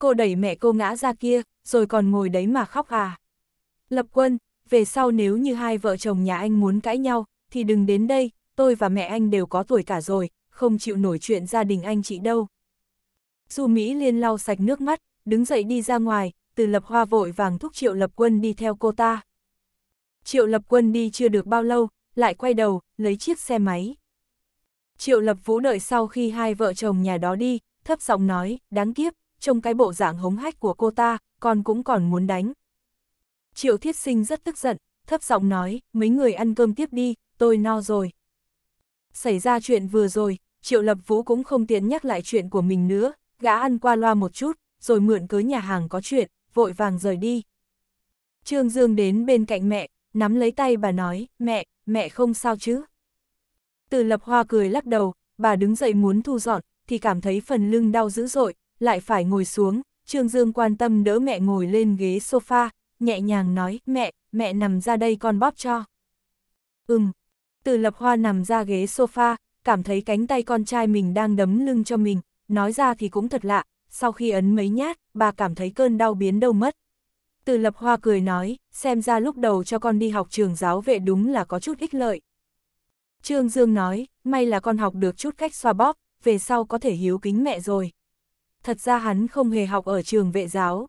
cô đẩy mẹ cô ngã ra kia, rồi còn ngồi đấy mà khóc à. Lập quân, về sau nếu như hai vợ chồng nhà anh muốn cãi nhau, thì đừng đến đây, tôi và mẹ anh đều có tuổi cả rồi, không chịu nổi chuyện gia đình anh chị đâu. Du Mỹ Liên lau sạch nước mắt, đứng dậy đi ra ngoài, từ lập hoa vội vàng thúc Triệu Lập Quân đi theo cô ta. Triệu Lập Quân đi chưa được bao lâu, lại quay đầu, lấy chiếc xe máy. Triệu Lập Vũ đợi sau khi hai vợ chồng nhà đó đi, thấp giọng nói, đáng kiếp, trông cái bộ dạng hống hách của cô ta, con cũng còn muốn đánh. Triệu thiết sinh rất tức giận, thấp giọng nói, mấy người ăn cơm tiếp đi, tôi no rồi. Xảy ra chuyện vừa rồi, Triệu Lập Vũ cũng không tiện nhắc lại chuyện của mình nữa, gã ăn qua loa một chút, rồi mượn cớ nhà hàng có chuyện, vội vàng rời đi. Trương Dương đến bên cạnh mẹ, nắm lấy tay bà nói, mẹ, mẹ không sao chứ. Từ Lập Hoa cười lắc đầu, bà đứng dậy muốn thu dọn, thì cảm thấy phần lưng đau dữ dội, lại phải ngồi xuống, Trương Dương quan tâm đỡ mẹ ngồi lên ghế sofa, nhẹ nhàng nói, mẹ, mẹ nằm ra đây con bóp cho. Ừm, từ lập hoa nằm ra ghế sofa, cảm thấy cánh tay con trai mình đang đấm lưng cho mình, nói ra thì cũng thật lạ, sau khi ấn mấy nhát, bà cảm thấy cơn đau biến đâu mất. Từ lập hoa cười nói, xem ra lúc đầu cho con đi học trường giáo vệ đúng là có chút ích lợi. Trương Dương nói, may là con học được chút cách xoa bóp, về sau có thể hiếu kính mẹ rồi thật ra hắn không hề học ở trường vệ giáo.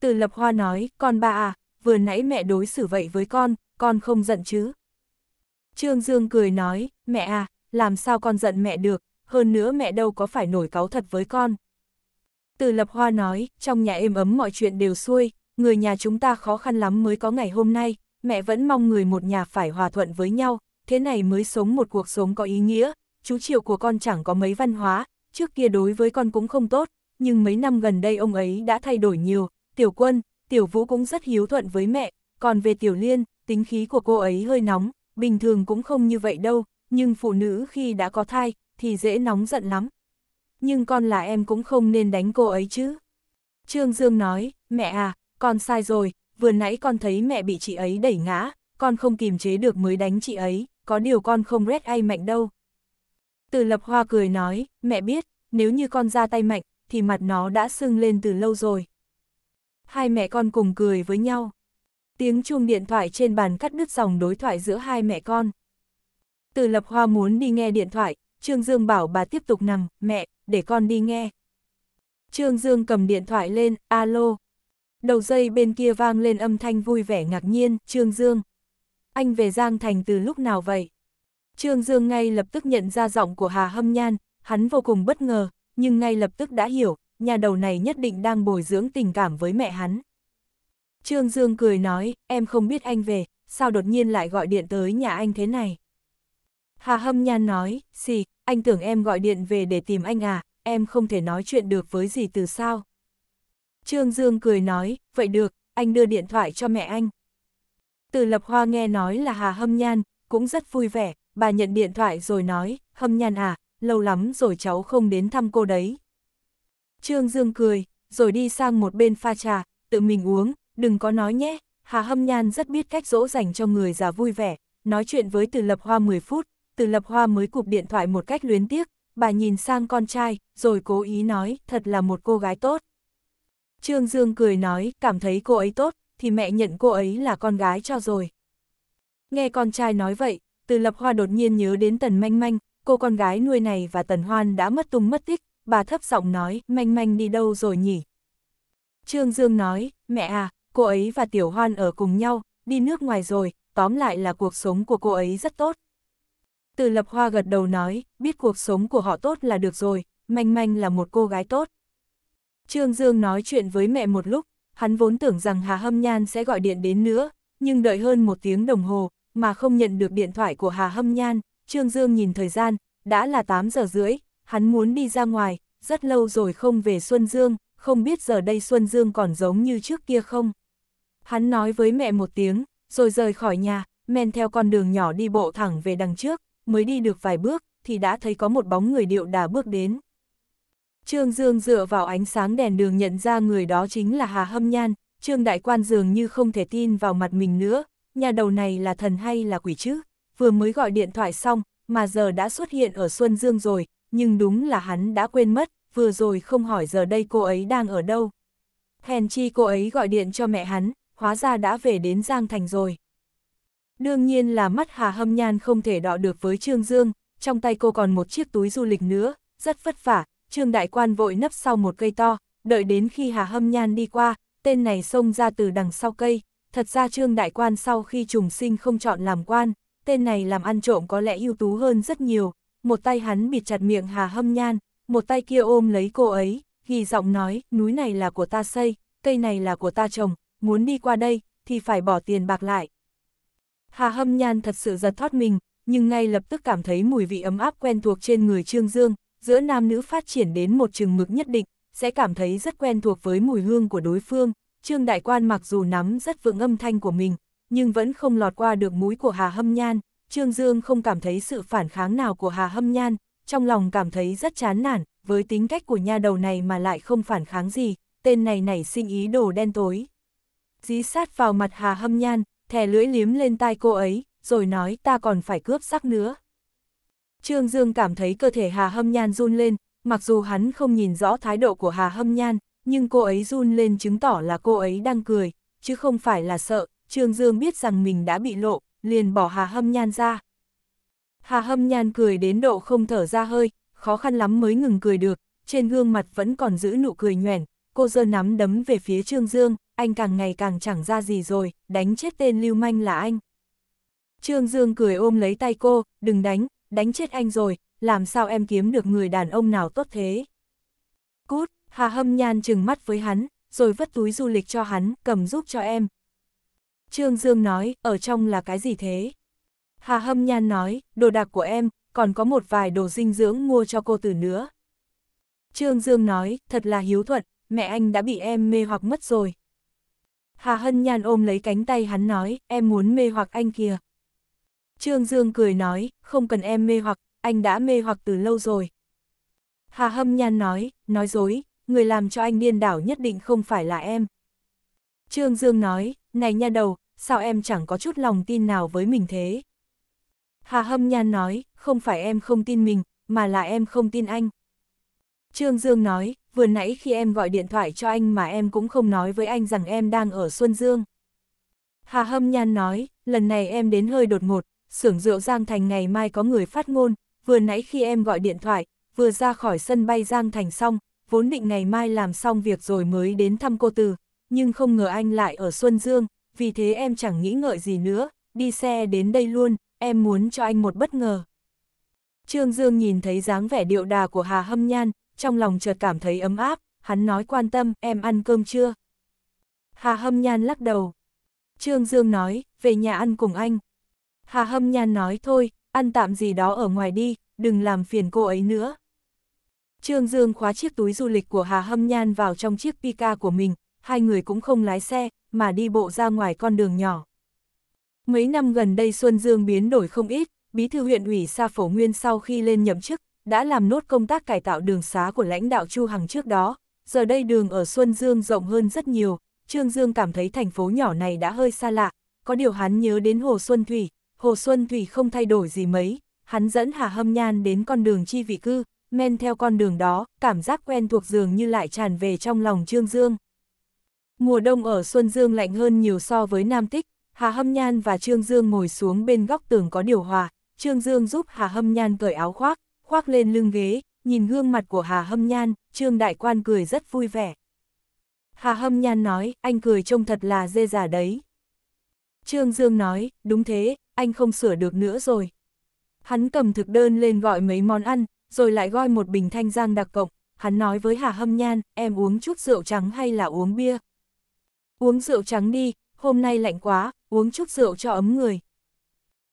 Từ lập hoa nói, con ba à, vừa nãy mẹ đối xử vậy với con, con không giận chứ. Trương Dương cười nói, mẹ à, làm sao con giận mẹ được, hơn nữa mẹ đâu có phải nổi cáu thật với con. Từ lập hoa nói, trong nhà êm ấm mọi chuyện đều xuôi, người nhà chúng ta khó khăn lắm mới có ngày hôm nay, mẹ vẫn mong người một nhà phải hòa thuận với nhau, thế này mới sống một cuộc sống có ý nghĩa, chú Triệu của con chẳng có mấy văn hóa, trước kia đối với con cũng không tốt, nhưng mấy năm gần đây ông ấy đã thay đổi nhiều, tiểu quân, tiểu vũ cũng rất hiếu thuận với mẹ, còn về tiểu liên, tính khí của cô ấy hơi nóng, bình thường cũng không như vậy đâu, nhưng phụ nữ khi đã có thai, thì dễ nóng giận lắm. Nhưng con là em cũng không nên đánh cô ấy chứ. Trương Dương nói, mẹ à, con sai rồi, vừa nãy con thấy mẹ bị chị ấy đẩy ngã, con không kìm chế được mới đánh chị ấy, có điều con không rét ai mạnh đâu. Từ lập hoa cười nói, mẹ biết, nếu như con ra tay mạnh, thì mặt nó đã sưng lên từ lâu rồi. Hai mẹ con cùng cười với nhau. Tiếng chuông điện thoại trên bàn cắt đứt dòng đối thoại giữa hai mẹ con. Từ Lập Hoa muốn đi nghe điện thoại, Trương Dương bảo bà tiếp tục nằm, mẹ, để con đi nghe. Trương Dương cầm điện thoại lên, alo. Đầu dây bên kia vang lên âm thanh vui vẻ ngạc nhiên, Trương Dương. Anh về Giang Thành từ lúc nào vậy? Trương Dương ngay lập tức nhận ra giọng của Hà Hâm Nhan, hắn vô cùng bất ngờ, nhưng ngay lập tức đã hiểu, nhà đầu này nhất định đang bồi dưỡng tình cảm với mẹ hắn. Trương Dương cười nói, em không biết anh về, sao đột nhiên lại gọi điện tới nhà anh thế này? Hà Hâm Nhan nói, xì, anh tưởng em gọi điện về để tìm anh à, em không thể nói chuyện được với gì từ sao. Trương Dương cười nói, vậy được, anh đưa điện thoại cho mẹ anh. Từ Lập Hoa nghe nói là Hà Hâm Nhan, cũng rất vui vẻ, bà nhận điện thoại rồi nói, Hâm Nhan à, lâu lắm rồi cháu không đến thăm cô đấy. Trương Dương cười, rồi đi sang một bên pha trà, tự mình uống, đừng có nói nhé, Hà Hâm Nhan rất biết cách dỗ dành cho người già vui vẻ, nói chuyện với Từ Lập Hoa 10 phút, Từ Lập Hoa mới cụp điện thoại một cách luyến tiếc, bà nhìn sang con trai, rồi cố ý nói, thật là một cô gái tốt. Trương Dương cười nói, cảm thấy cô ấy tốt, thì mẹ nhận cô ấy là con gái cho rồi. Nghe con trai nói vậy, Từ Lập Hoa đột nhiên nhớ đến Tần Manh Manh, cô con gái nuôi này và Tần Hoan đã mất tung mất tích, bà thấp giọng nói, manh manh đi đâu rồi nhỉ? Trương Dương nói, mẹ à, cô ấy và Tiểu Hoan ở cùng nhau, đi nước ngoài rồi, tóm lại là cuộc sống của cô ấy rất tốt. Từ Lập Hoa gật đầu nói, biết cuộc sống của họ tốt là được rồi, manh manh là một cô gái tốt. Trương Dương nói chuyện với mẹ một lúc, hắn vốn tưởng rằng Hà Hâm Nhan sẽ gọi điện đến nữa, nhưng đợi hơn một tiếng đồng hồ, mà không nhận được điện thoại của Hà Hâm Nhan, Trương Dương nhìn thời gian, đã là 8 giờ rưỡi, hắn muốn đi ra ngoài, rất lâu rồi không về Xuân Dương, không biết giờ đây Xuân Dương còn giống như trước kia không. Hắn nói với mẹ một tiếng, rồi rời khỏi nhà, men theo con đường nhỏ đi bộ thẳng về đằng trước, mới đi được vài bước, thì đã thấy có một bóng người điệu đà bước đến. Trương Dương dựa vào ánh sáng đèn đường nhận ra người đó chính là Hà Hâm Nhan, Trương Đại Quan dường như không thể tin vào mặt mình nữa, nhà đầu này là thần hay là quỷ chứ, vừa mới gọi điện thoại xong, mà giờ đã xuất hiện ở Xuân Dương rồi, nhưng đúng là hắn đã quên mất, vừa rồi không hỏi giờ đây cô ấy đang ở đâu. Hèn chi cô ấy gọi điện cho mẹ hắn, hóa ra đã về đến Giang Thành rồi. Đương nhiên là mắt Hà Hâm Nhan không thể đọ được với Trương Dương, trong tay cô còn một chiếc túi du lịch nữa, rất vất vả, Trương Đại Quan vội nấp sau một cây to, đợi đến khi Hà Hâm Nhan đi qua, tên này xông ra từ đằng sau cây. Thật ra Trương Đại Quan sau khi trùng sinh không chọn làm quan, tên này làm ăn trộm có lẽ ưu tú hơn rất nhiều, một tay hắn bịt chặt miệng Hà Hâm Nhan, một tay kia ôm lấy cô ấy, ghi giọng nói, núi này là của ta xây, cây này là của ta trồng, muốn đi qua đây, thì phải bỏ tiền bạc lại. Hà Hâm Nhan thật sự giật thoát mình, nhưng ngay lập tức cảm thấy mùi vị ấm áp quen thuộc trên người Trương Dương, giữa nam nữ phát triển đến một chừng mực nhất định, sẽ cảm thấy rất quen thuộc với mùi hương của đối phương. Trương Đại Quan mặc dù nắm rất vững âm thanh của mình, nhưng vẫn không lọt qua được mũi của Hà Hâm Nhan, Trương Dương không cảm thấy sự phản kháng nào của Hà Hâm Nhan, trong lòng cảm thấy rất chán nản, với tính cách của nha đầu này mà lại không phản kháng gì, tên này nảy sinh ý đồ đen tối. Dí sát vào mặt Hà Hâm Nhan, thè lưỡi liếm lên tai cô ấy, rồi nói ta còn phải cướp sắc nữa. Trương Dương cảm thấy cơ thể Hà Hâm Nhan run lên, mặc dù hắn không nhìn rõ thái độ của Hà Hâm Nhan, nhưng cô ấy run lên chứng tỏ là cô ấy đang cười, chứ không phải là sợ, Trương Dương biết rằng mình đã bị lộ, liền bỏ Hà Hâm Nhan ra. Hà Hâm Nhan cười đến độ không thở ra hơi, khó khăn lắm mới ngừng cười được, trên gương mặt vẫn còn giữ nụ cười nhoẻn, cô giơ nắm đấm về phía Trương Dương, anh càng ngày càng chẳng ra gì rồi, đánh chết tên lưu manh là anh. Trương Dương cười ôm lấy tay cô, đừng đánh, đánh chết anh rồi, làm sao em kiếm được người đàn ông nào tốt thế. Cút, Hà Hâm Nhan chừng mắt với hắn, rồi vất túi du lịch cho hắn, cầm giúp cho em, Trương Dương nói, ở trong là cái gì thế? Hà Hâm Nhan nói, đồ đạc của em, còn có một vài đồ dinh dưỡng mua cho cô từ nữa. Trương Dương nói, thật là hiếu thuận, mẹ anh đã bị em mê hoặc mất rồi. Hà Hân Nhan ôm lấy cánh tay hắn nói, em muốn mê hoặc anh kìa. Trương Dương cười nói, không cần em mê hoặc, anh đã mê hoặc từ lâu rồi. Hà Hâm Nhan nói, nói dối, người làm cho anh điên đảo nhất định không phải là em. Trương Dương nói, này nha đầu, sao em chẳng có chút lòng tin nào với mình thế? Hà Hâm Nhan nói, không phải em không tin mình, mà là em không tin anh. Trương Dương nói, vừa nãy khi em gọi điện thoại cho anh mà em cũng không nói với anh rằng em đang ở Xuân Dương. Hà Hâm Nhan nói, lần này em đến hơi đột ngột, xưởng rượu Giang Thành ngày mai có người phát ngôn, vừa nãy khi em gọi điện thoại, vừa ra khỏi sân bay Giang Thành xong, vốn định ngày mai làm xong việc rồi mới đến thăm cô từ, nhưng không ngờ anh lại ở Xuân Dương, vì thế em chẳng nghĩ ngợi gì nữa, đi xe đến đây luôn, em muốn cho anh một bất ngờ. Trương Dương nhìn thấy dáng vẻ điệu đà của Hà Hâm Nhan, trong lòng chợt cảm thấy ấm áp, hắn nói quan tâm, em ăn cơm chưa? Hà Hâm Nhan lắc đầu. Trương Dương nói, về nhà ăn cùng anh. Hà Hâm Nhan nói thôi, ăn tạm gì đó ở ngoài đi, đừng làm phiền cô ấy nữa. Trương Dương khóa chiếc túi du lịch của Hà Hâm Nhan vào trong chiếc pika của mình, hai người cũng không lái xe, mà đi bộ ra ngoài con đường nhỏ. Mấy năm gần đây Xuân Dương biến đổi không ít, bí thư huyện ủy Sa Phổ Nguyên sau khi lên nhậm chức, đã làm nốt công tác cải tạo đường xá của lãnh đạo Chu Hằng trước đó, giờ đây đường ở Xuân Dương rộng hơn rất nhiều, Trương Dương cảm thấy thành phố nhỏ này đã hơi xa lạ, có điều hắn nhớ đến Hồ Xuân Thủy, Hồ Xuân Thủy không thay đổi gì mấy, hắn dẫn Hà Hâm Nhan đến con đường chi vị cư, men theo con đường đó, cảm giác quen thuộc dường như lại tràn về trong lòng Trương Dương. Mùa đông ở Xuân Dương lạnh hơn nhiều so với Nam Tích, Hà Hâm Nhan và Trương Dương ngồi xuống bên góc tường có điều hòa, Trương Dương giúp Hà Hâm Nhan cởi áo khoác, khoác lên lưng ghế, nhìn gương mặt của Hà Hâm Nhan, Trương Đại Quan cười rất vui vẻ. Hà Hâm Nhan nói, anh cười trông thật là dê già đấy. Trương Dương nói, đúng thế, anh không sửa được nữa rồi. Hắn cầm thực đơn lên gọi mấy món ăn, rồi lại gọi một bình thanh giang đặc cộng. Hắn nói với Hà Hâm Nhan, em uống chút rượu trắng hay là uống bia, Uống rượu trắng đi, hôm nay lạnh quá, uống chút rượu cho ấm người.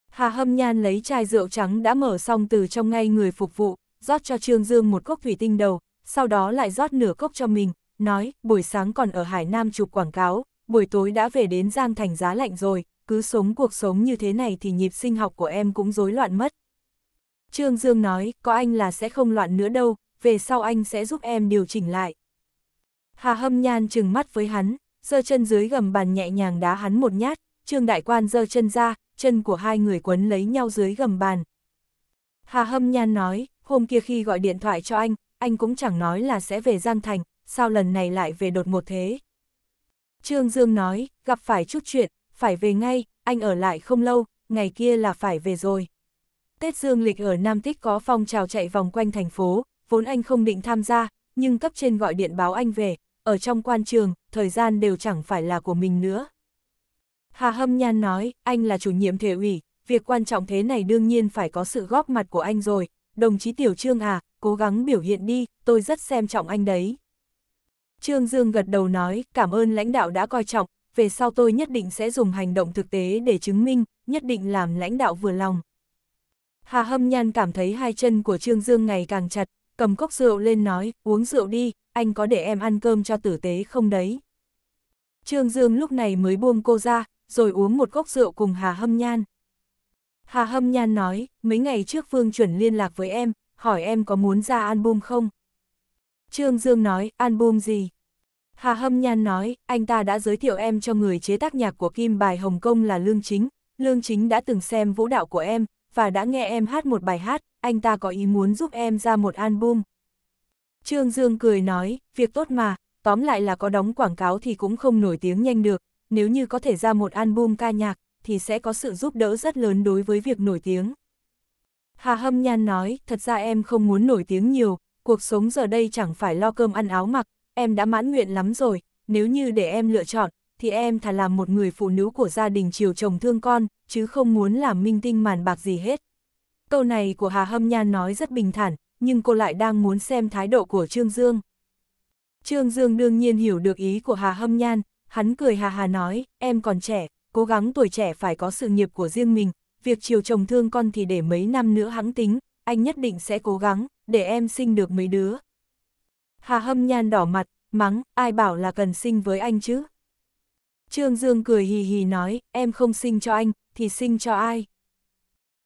Hà Hâm Nhan lấy chai rượu trắng đã mở xong từ trong ngay người phục vụ, rót cho Trương Dương một cốc thủy tinh đầu, sau đó lại rót nửa cốc cho mình, nói, buổi sáng còn ở Hải Nam chụp quảng cáo, buổi tối đã về đến Giang Thành giá lạnh rồi, cứ sống cuộc sống như thế này thì nhịp sinh học của em cũng rối loạn mất. Trương Dương nói, có anh là sẽ không loạn nữa đâu, về sau anh sẽ giúp em điều chỉnh lại. Hà Hâm Nhan trừng mắt với hắn, giơ chân dưới gầm bàn nhẹ nhàng đá hắn một nhát, Trương Đại Quan giơ chân ra, chân của hai người quấn lấy nhau dưới gầm bàn. Hà Hâm Nhan nói, hôm kia khi gọi điện thoại cho anh, anh cũng chẳng nói là sẽ về Giang Thành, sao lần này lại về đột ngột thế? Trương Dương nói, gặp phải chút chuyện, phải về ngay, anh ở lại không lâu, ngày kia là phải về rồi. Tết Dương lịch ở Nam Tích có phong trào chạy vòng quanh thành phố, vốn anh không định tham gia, nhưng cấp trên gọi điện báo anh về, ở trong quan trường, thời gian đều chẳng phải là của mình nữa. Hà Hâm Nhan nói, anh là chủ nhiệm thể ủy, việc quan trọng thế này đương nhiên phải có sự góp mặt của anh rồi, đồng chí Tiểu Trương à, cố gắng biểu hiện đi, tôi rất xem trọng anh đấy. Trương Dương gật đầu nói, cảm ơn lãnh đạo đã coi trọng, về sau tôi nhất định sẽ dùng hành động thực tế để chứng minh, nhất định làm lãnh đạo vừa lòng. Hà Hâm Nhan cảm thấy hai chân của Trương Dương ngày càng chặt, cầm cốc rượu lên nói, uống rượu đi, anh có để em ăn cơm cho tử tế không đấy? Trương Dương lúc này mới buông cô ra, rồi uống một cốc rượu cùng Hà Hâm Nhan. Hà Hâm Nhan nói, mấy ngày trước Vương chuẩn liên lạc với em, hỏi em có muốn ra album không? Trương Dương nói, album gì? Hà Hâm Nhan nói, anh ta đã giới thiệu em cho người chế tác nhạc của Kim bài Hồng Kông là Lương Chính. Lương Chính đã từng xem vũ đạo của em, và đã nghe em hát một bài hát, anh ta có ý muốn giúp em ra một album. Trương Dương cười nói, việc tốt mà, tóm lại là có đóng quảng cáo thì cũng không nổi tiếng nhanh được, nếu như có thể ra một album ca nhạc, thì sẽ có sự giúp đỡ rất lớn đối với việc nổi tiếng. Hà Hâm Nhan nói, thật ra em không muốn nổi tiếng nhiều, cuộc sống giờ đây chẳng phải lo cơm ăn áo mặc, em đã mãn nguyện lắm rồi, nếu như để em lựa chọn, thì em thà làm một người phụ nữ của gia đình chiều chồng thương con, chứ không muốn làm minh tinh màn bạc gì hết. Câu này của Hà Hâm Nhan nói rất bình thản, nhưng cô lại đang muốn xem thái độ của Trương Dương. Trương Dương đương nhiên hiểu được ý của Hà Hâm Nhan, hắn cười hà hà nói, em còn trẻ, cố gắng tuổi trẻ phải có sự nghiệp của riêng mình, việc chiều chồng thương con thì để mấy năm nữa hắn tính, anh nhất định sẽ cố gắng, để em sinh được mấy đứa. Hà Hâm Nhan đỏ mặt, mắng, ai bảo là cần sinh với anh chứ? Trương Dương cười hì hì nói, em không sinh cho anh, thì sinh cho ai?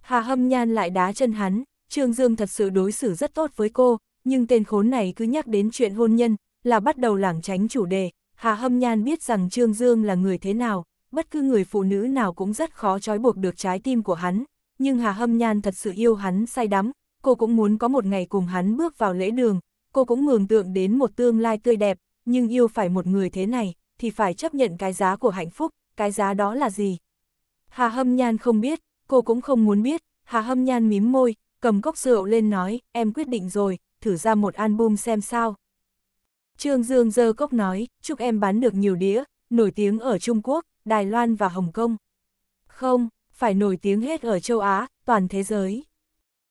Hà Hâm Nhan lại đá chân hắn, Trương Dương thật sự đối xử rất tốt với cô, nhưng tên khốn này cứ nhắc đến chuyện hôn nhân, là bắt đầu lảng tránh chủ đề. Hà Hâm Nhan biết rằng Trương Dương là người thế nào, bất cứ người phụ nữ nào cũng rất khó trói buộc được trái tim của hắn, nhưng Hà Hâm Nhan thật sự yêu hắn say đắm, cô cũng muốn có một ngày cùng hắn bước vào lễ đường, cô cũng mường tượng đến một tương lai tươi đẹp, nhưng yêu phải một người thế này, thì phải chấp nhận cái giá của hạnh phúc, cái giá đó là gì? Hà Hâm Nhan không biết, cô cũng không muốn biết, Hà Hâm Nhan mím môi, cầm cốc rượu lên nói, em quyết định rồi, thử ra một album xem sao. Trương Dương dơ cốc nói, chúc em bán được nhiều đĩa, nổi tiếng ở Trung Quốc, Đài Loan và Hồng Kông. Không, phải nổi tiếng hết ở châu Á, toàn thế giới.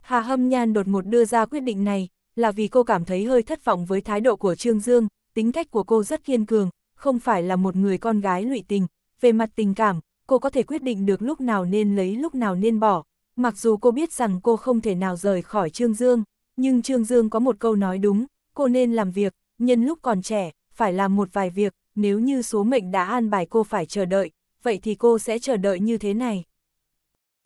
Hà Hâm Nhan đột một đưa ra quyết định này, là vì cô cảm thấy hơi thất vọng với thái độ của Trương Dương, tính cách của cô rất kiên cường, không phải là một người con gái lụy tình. Về mặt tình cảm, cô có thể quyết định được lúc nào nên lấy lúc nào nên bỏ, Mặc dù cô biết rằng cô không thể nào rời khỏi Trương Dương, nhưng Trương Dương có một câu nói đúng, cô nên làm việc, nhân lúc còn trẻ, phải làm một vài việc, nếu như số mệnh đã an bài cô phải chờ đợi, vậy thì cô sẽ chờ đợi như thế này.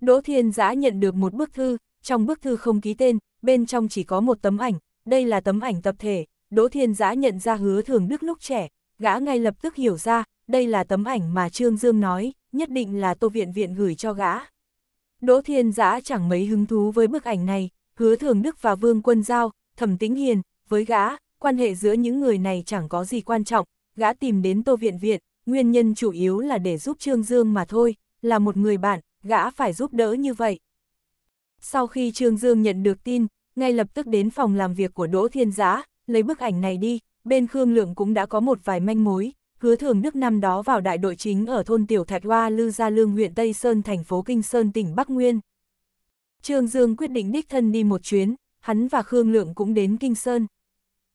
Đỗ Thiên Giã nhận được một bức thư, trong bức thư không ký tên, bên trong chỉ có một tấm ảnh, đây là tấm ảnh tập thể, Đỗ Thiên Giã nhận ra hứa thường đức lúc trẻ, gã ngay lập tức hiểu ra, đây là tấm ảnh mà Trương Dương nói, nhất định là Tô Viện Viện gửi cho gã. Đỗ Thiên Giã chẳng mấy hứng thú với bức ảnh này, hứa thường Đức và Vương Quân Giao, thẩm tĩnh hiền, với gã, quan hệ giữa những người này chẳng có gì quan trọng, gã tìm đến Tô Viện Viện, nguyên nhân chủ yếu là để giúp Trương Dương mà thôi, là một người bạn, gã phải giúp đỡ như vậy. Sau khi Trương Dương nhận được tin, ngay lập tức đến phòng làm việc của Đỗ Thiên Giã, lấy bức ảnh này đi, bên Khương Lượng cũng đã có một vài manh mối, Hứa Thường Đức năm đó vào đại đội chính ở thôn Tiểu Thạch Hoa Lư Gia Lương huyện Tây Sơn thành phố Kinh Sơn tỉnh Bắc Nguyên. Trương Dương quyết định đích thân đi một chuyến, hắn và Khương Lượng cũng đến Kinh Sơn.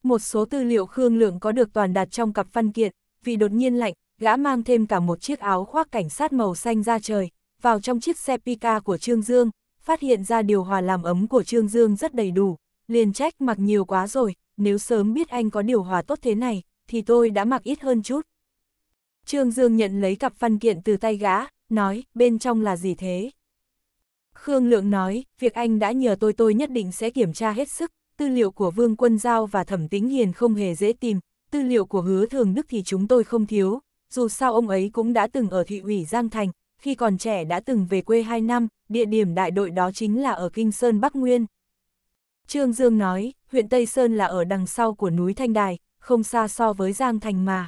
Một số tư liệu Khương Lượng có được toàn đặt trong cặp văn kiện, vì đột nhiên lạnh, gã mang thêm cả một chiếc áo khoác cảnh sát màu xanh ra trời, vào trong chiếc xe Pika của Trương Dương, phát hiện ra điều hòa làm ấm của Trương Dương rất đầy đủ, liền trách mặc nhiều quá rồi, nếu sớm biết anh có điều hòa tốt thế này, thì tôi đã mặc ít hơn chút. Trương Dương nhận lấy cặp văn kiện từ tay gã, nói, bên trong là gì thế? Khương Lượng nói, việc anh đã nhờ tôi tôi nhất định sẽ kiểm tra hết sức, tư liệu của Vương Quân Giao và Thẩm Tính Hiền không hề dễ tìm, tư liệu của Hứa Thường Đức thì chúng tôi không thiếu, dù sao ông ấy cũng đã từng ở thị ủy Giang Thành, khi còn trẻ đã từng về quê 2 năm, địa điểm đại đội đó chính là ở Kinh Sơn Bắc Nguyên. Trương Dương nói, huyện Tây Sơn là ở đằng sau của núi Thanh Đài, không xa so với Giang Thành mà.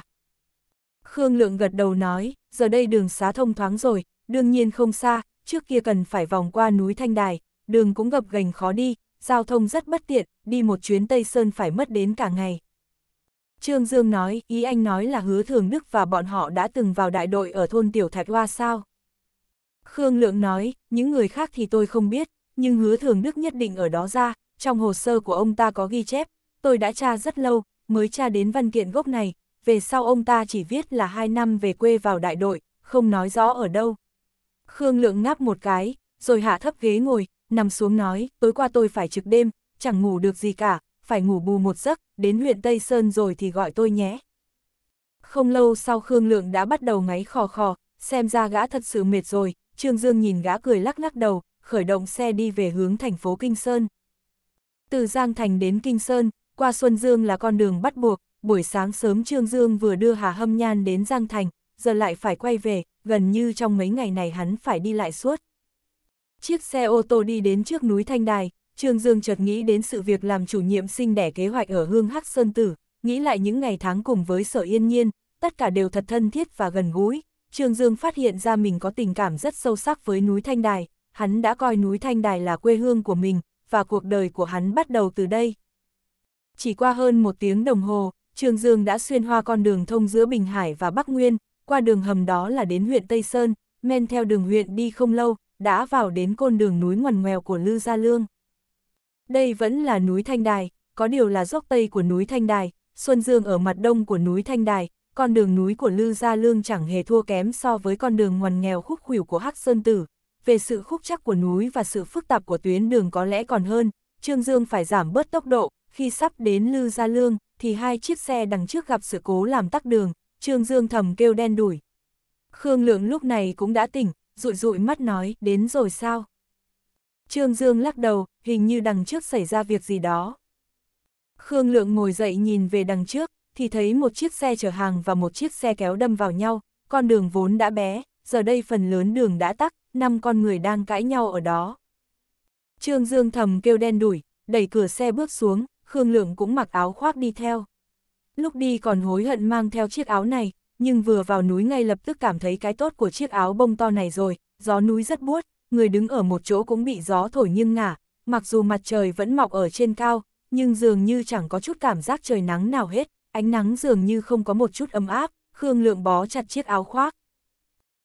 Khương Lượng gật đầu nói, giờ đây đường xá thông thoáng rồi, đương nhiên không xa, trước kia cần phải vòng qua núi Thanh Đài, đường cũng gập gành khó đi, giao thông rất bất tiện, đi một chuyến Tây Sơn phải mất đến cả ngày. Trương Dương nói, ý anh nói là hứa thường Đức và bọn họ đã từng vào đại đội ở thôn Tiểu Thạch Hoa sao? Khương Lượng nói, những người khác thì tôi không biết, nhưng hứa thường Đức nhất định ở đó ra, trong hồ sơ của ông ta có ghi chép, tôi đã tra rất lâu, mới tra đến văn kiện gốc này, về sau ông ta chỉ viết là hai năm về quê vào đại đội, không nói rõ ở đâu. Khương Lượng ngáp một cái, rồi hạ thấp ghế ngồi, nằm xuống nói, tối qua tôi phải trực đêm, chẳng ngủ được gì cả, phải ngủ bù một giấc, đến huyện Tây Sơn rồi thì gọi tôi nhé. Không lâu sau Khương Lượng đã bắt đầu ngáy khò khò, xem ra gã thật sự mệt rồi, Trương Dương nhìn gã cười lắc lắc đầu, khởi động xe đi về hướng thành phố Kinh Sơn. Từ Giang Thành đến Kinh Sơn, qua Xuân Dương là con đường bắt buộc, buổi sáng sớm Trương Dương vừa đưa Hà Hâm Nhan đến Giang Thành, giờ lại phải quay về, gần như trong mấy ngày này hắn phải đi lại suốt. Chiếc xe ô tô đi đến trước núi Thanh Đài, Trương Dương chợt nghĩ đến sự việc làm chủ nhiệm sinh đẻ kế hoạch ở Hương Hắc Sơn Tử, nghĩ lại những ngày tháng cùng với Sở Yên Nhiên, tất cả đều thật thân thiết và gần gũi. Trương Dương phát hiện ra mình có tình cảm rất sâu sắc với núi Thanh Đài, hắn đã coi núi Thanh Đài là quê hương của mình, và cuộc đời của hắn bắt đầu từ đây. Chỉ qua hơn một tiếng đồng hồ, Trường Dương đã xuyên hoa con đường thông giữa Bình Hải và Bắc Nguyên, qua đường hầm đó là đến huyện Tây Sơn, men theo đường huyện đi không lâu, đã vào đến côn đường núi ngoằn ngoèo của Lư Gia Lương. Đây vẫn là núi Thanh Đài, có điều là dốc tây của núi Thanh Đài, Xuân Dương ở mặt đông của núi Thanh Đài, con đường núi của Lư Gia Lương chẳng hề thua kém so với con đường ngoằn nghèo khúc khuỷu của Hắc Sơn Tử. Về sự khúc chắc của núi và sự phức tạp của tuyến đường có lẽ còn hơn, Trương Dương phải giảm bớt tốc độ, khi sắp đến Lư Gia Lương, thì hai chiếc xe đằng trước gặp sự cố làm tắc đường, Trương Dương thầm kêu đen đuổi. Khương Lượng lúc này cũng đã tỉnh, rụi rụi mắt nói, đến rồi sao? Trương Dương lắc đầu, hình như đằng trước xảy ra việc gì đó. Khương Lượng ngồi dậy nhìn về đằng trước, thì thấy một chiếc xe chở hàng và một chiếc xe kéo đâm vào nhau, con đường vốn đã bé, giờ đây phần lớn đường đã tắc, năm con người đang cãi nhau ở đó. Trương Dương thầm kêu đen đuổi, đẩy cửa xe bước xuống, Khương Lượng cũng mặc áo khoác đi theo. Lúc đi còn hối hận mang theo chiếc áo này, nhưng vừa vào núi ngay lập tức cảm thấy cái tốt của chiếc áo bông to này rồi, gió núi rất buốt, người đứng ở một chỗ cũng bị gió thổi nghiêng ngả, mặc dù mặt trời vẫn mọc ở trên cao, nhưng dường như chẳng có chút cảm giác trời nắng nào hết, ánh nắng dường như không có một chút ấm áp, Khương Lượng bó chặt chiếc áo khoác.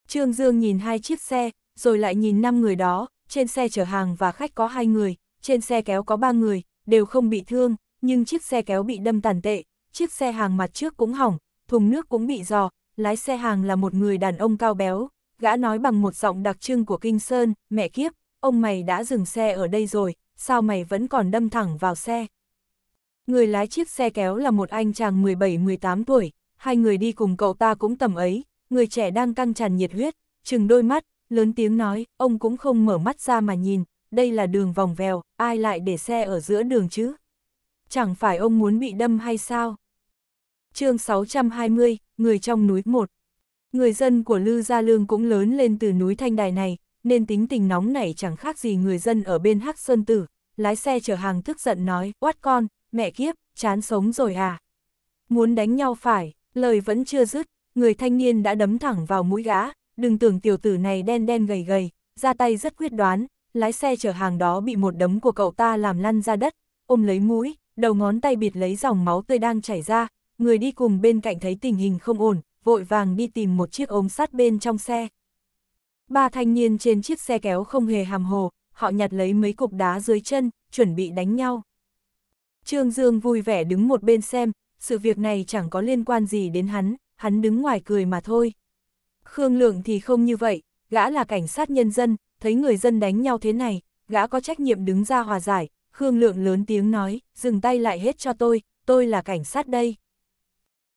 Trương Dương nhìn hai chiếc xe, rồi lại nhìn năm người đó, trên xe chở hàng và khách có hai người, trên xe kéo có ba người, đều không bị thương, nhưng chiếc xe kéo bị đâm tàn tệ, chiếc xe hàng mặt trước cũng hỏng, thùng nước cũng bị giò, lái xe hàng là một người đàn ông cao béo, gã nói bằng một giọng đặc trưng của Kinh Sơn, mẹ kiếp, ông mày đã dừng xe ở đây rồi, sao mày vẫn còn đâm thẳng vào xe. Người lái chiếc xe kéo là một anh chàng 17-18 tuổi, hai người đi cùng cậu ta cũng tầm ấy, người trẻ đang căng tràn nhiệt huyết, chừng đôi mắt, lớn tiếng nói, ông cũng không mở mắt ra mà nhìn, đây là đường vòng vèo, ai lại để xe ở giữa đường chứ? Chẳng phải ông muốn bị đâm hay sao? chương 620, Người trong núi 1 Người dân của Lư Gia Lương cũng lớn lên từ núi Thanh Đài này, nên tính tình nóng nảy chẳng khác gì người dân ở bên Hắc Sơn Tử. Lái xe chở hàng tức giận nói, oát con, mẹ kiếp, chán sống rồi à? Muốn đánh nhau phải, lời vẫn chưa dứt, người thanh niên đã đấm thẳng vào mũi gã, đừng tưởng tiểu tử này đen đen gầy gầy, ra tay rất quyết đoán, lái xe chở hàng đó bị một đấm của cậu ta làm lăn ra đất, ôm lấy mũi, đầu ngón tay bịt lấy dòng máu tươi đang chảy ra, người đi cùng bên cạnh thấy tình hình không ổn, vội vàng đi tìm một chiếc ống sắt bên trong xe. Ba thanh niên trên chiếc xe kéo không hề hàm hồ, họ nhặt lấy mấy cục đá dưới chân, chuẩn bị đánh nhau. Trương Dương vui vẻ đứng một bên xem, sự việc này chẳng có liên quan gì đến hắn, hắn đứng ngoài cười mà thôi. Khương Lượng thì không như vậy, gã là cảnh sát nhân dân, thấy người dân đánh nhau thế này, gã có trách nhiệm đứng ra hòa giải, Khương Lượng lớn tiếng nói, dừng tay lại hết cho tôi, tôi là cảnh sát đây.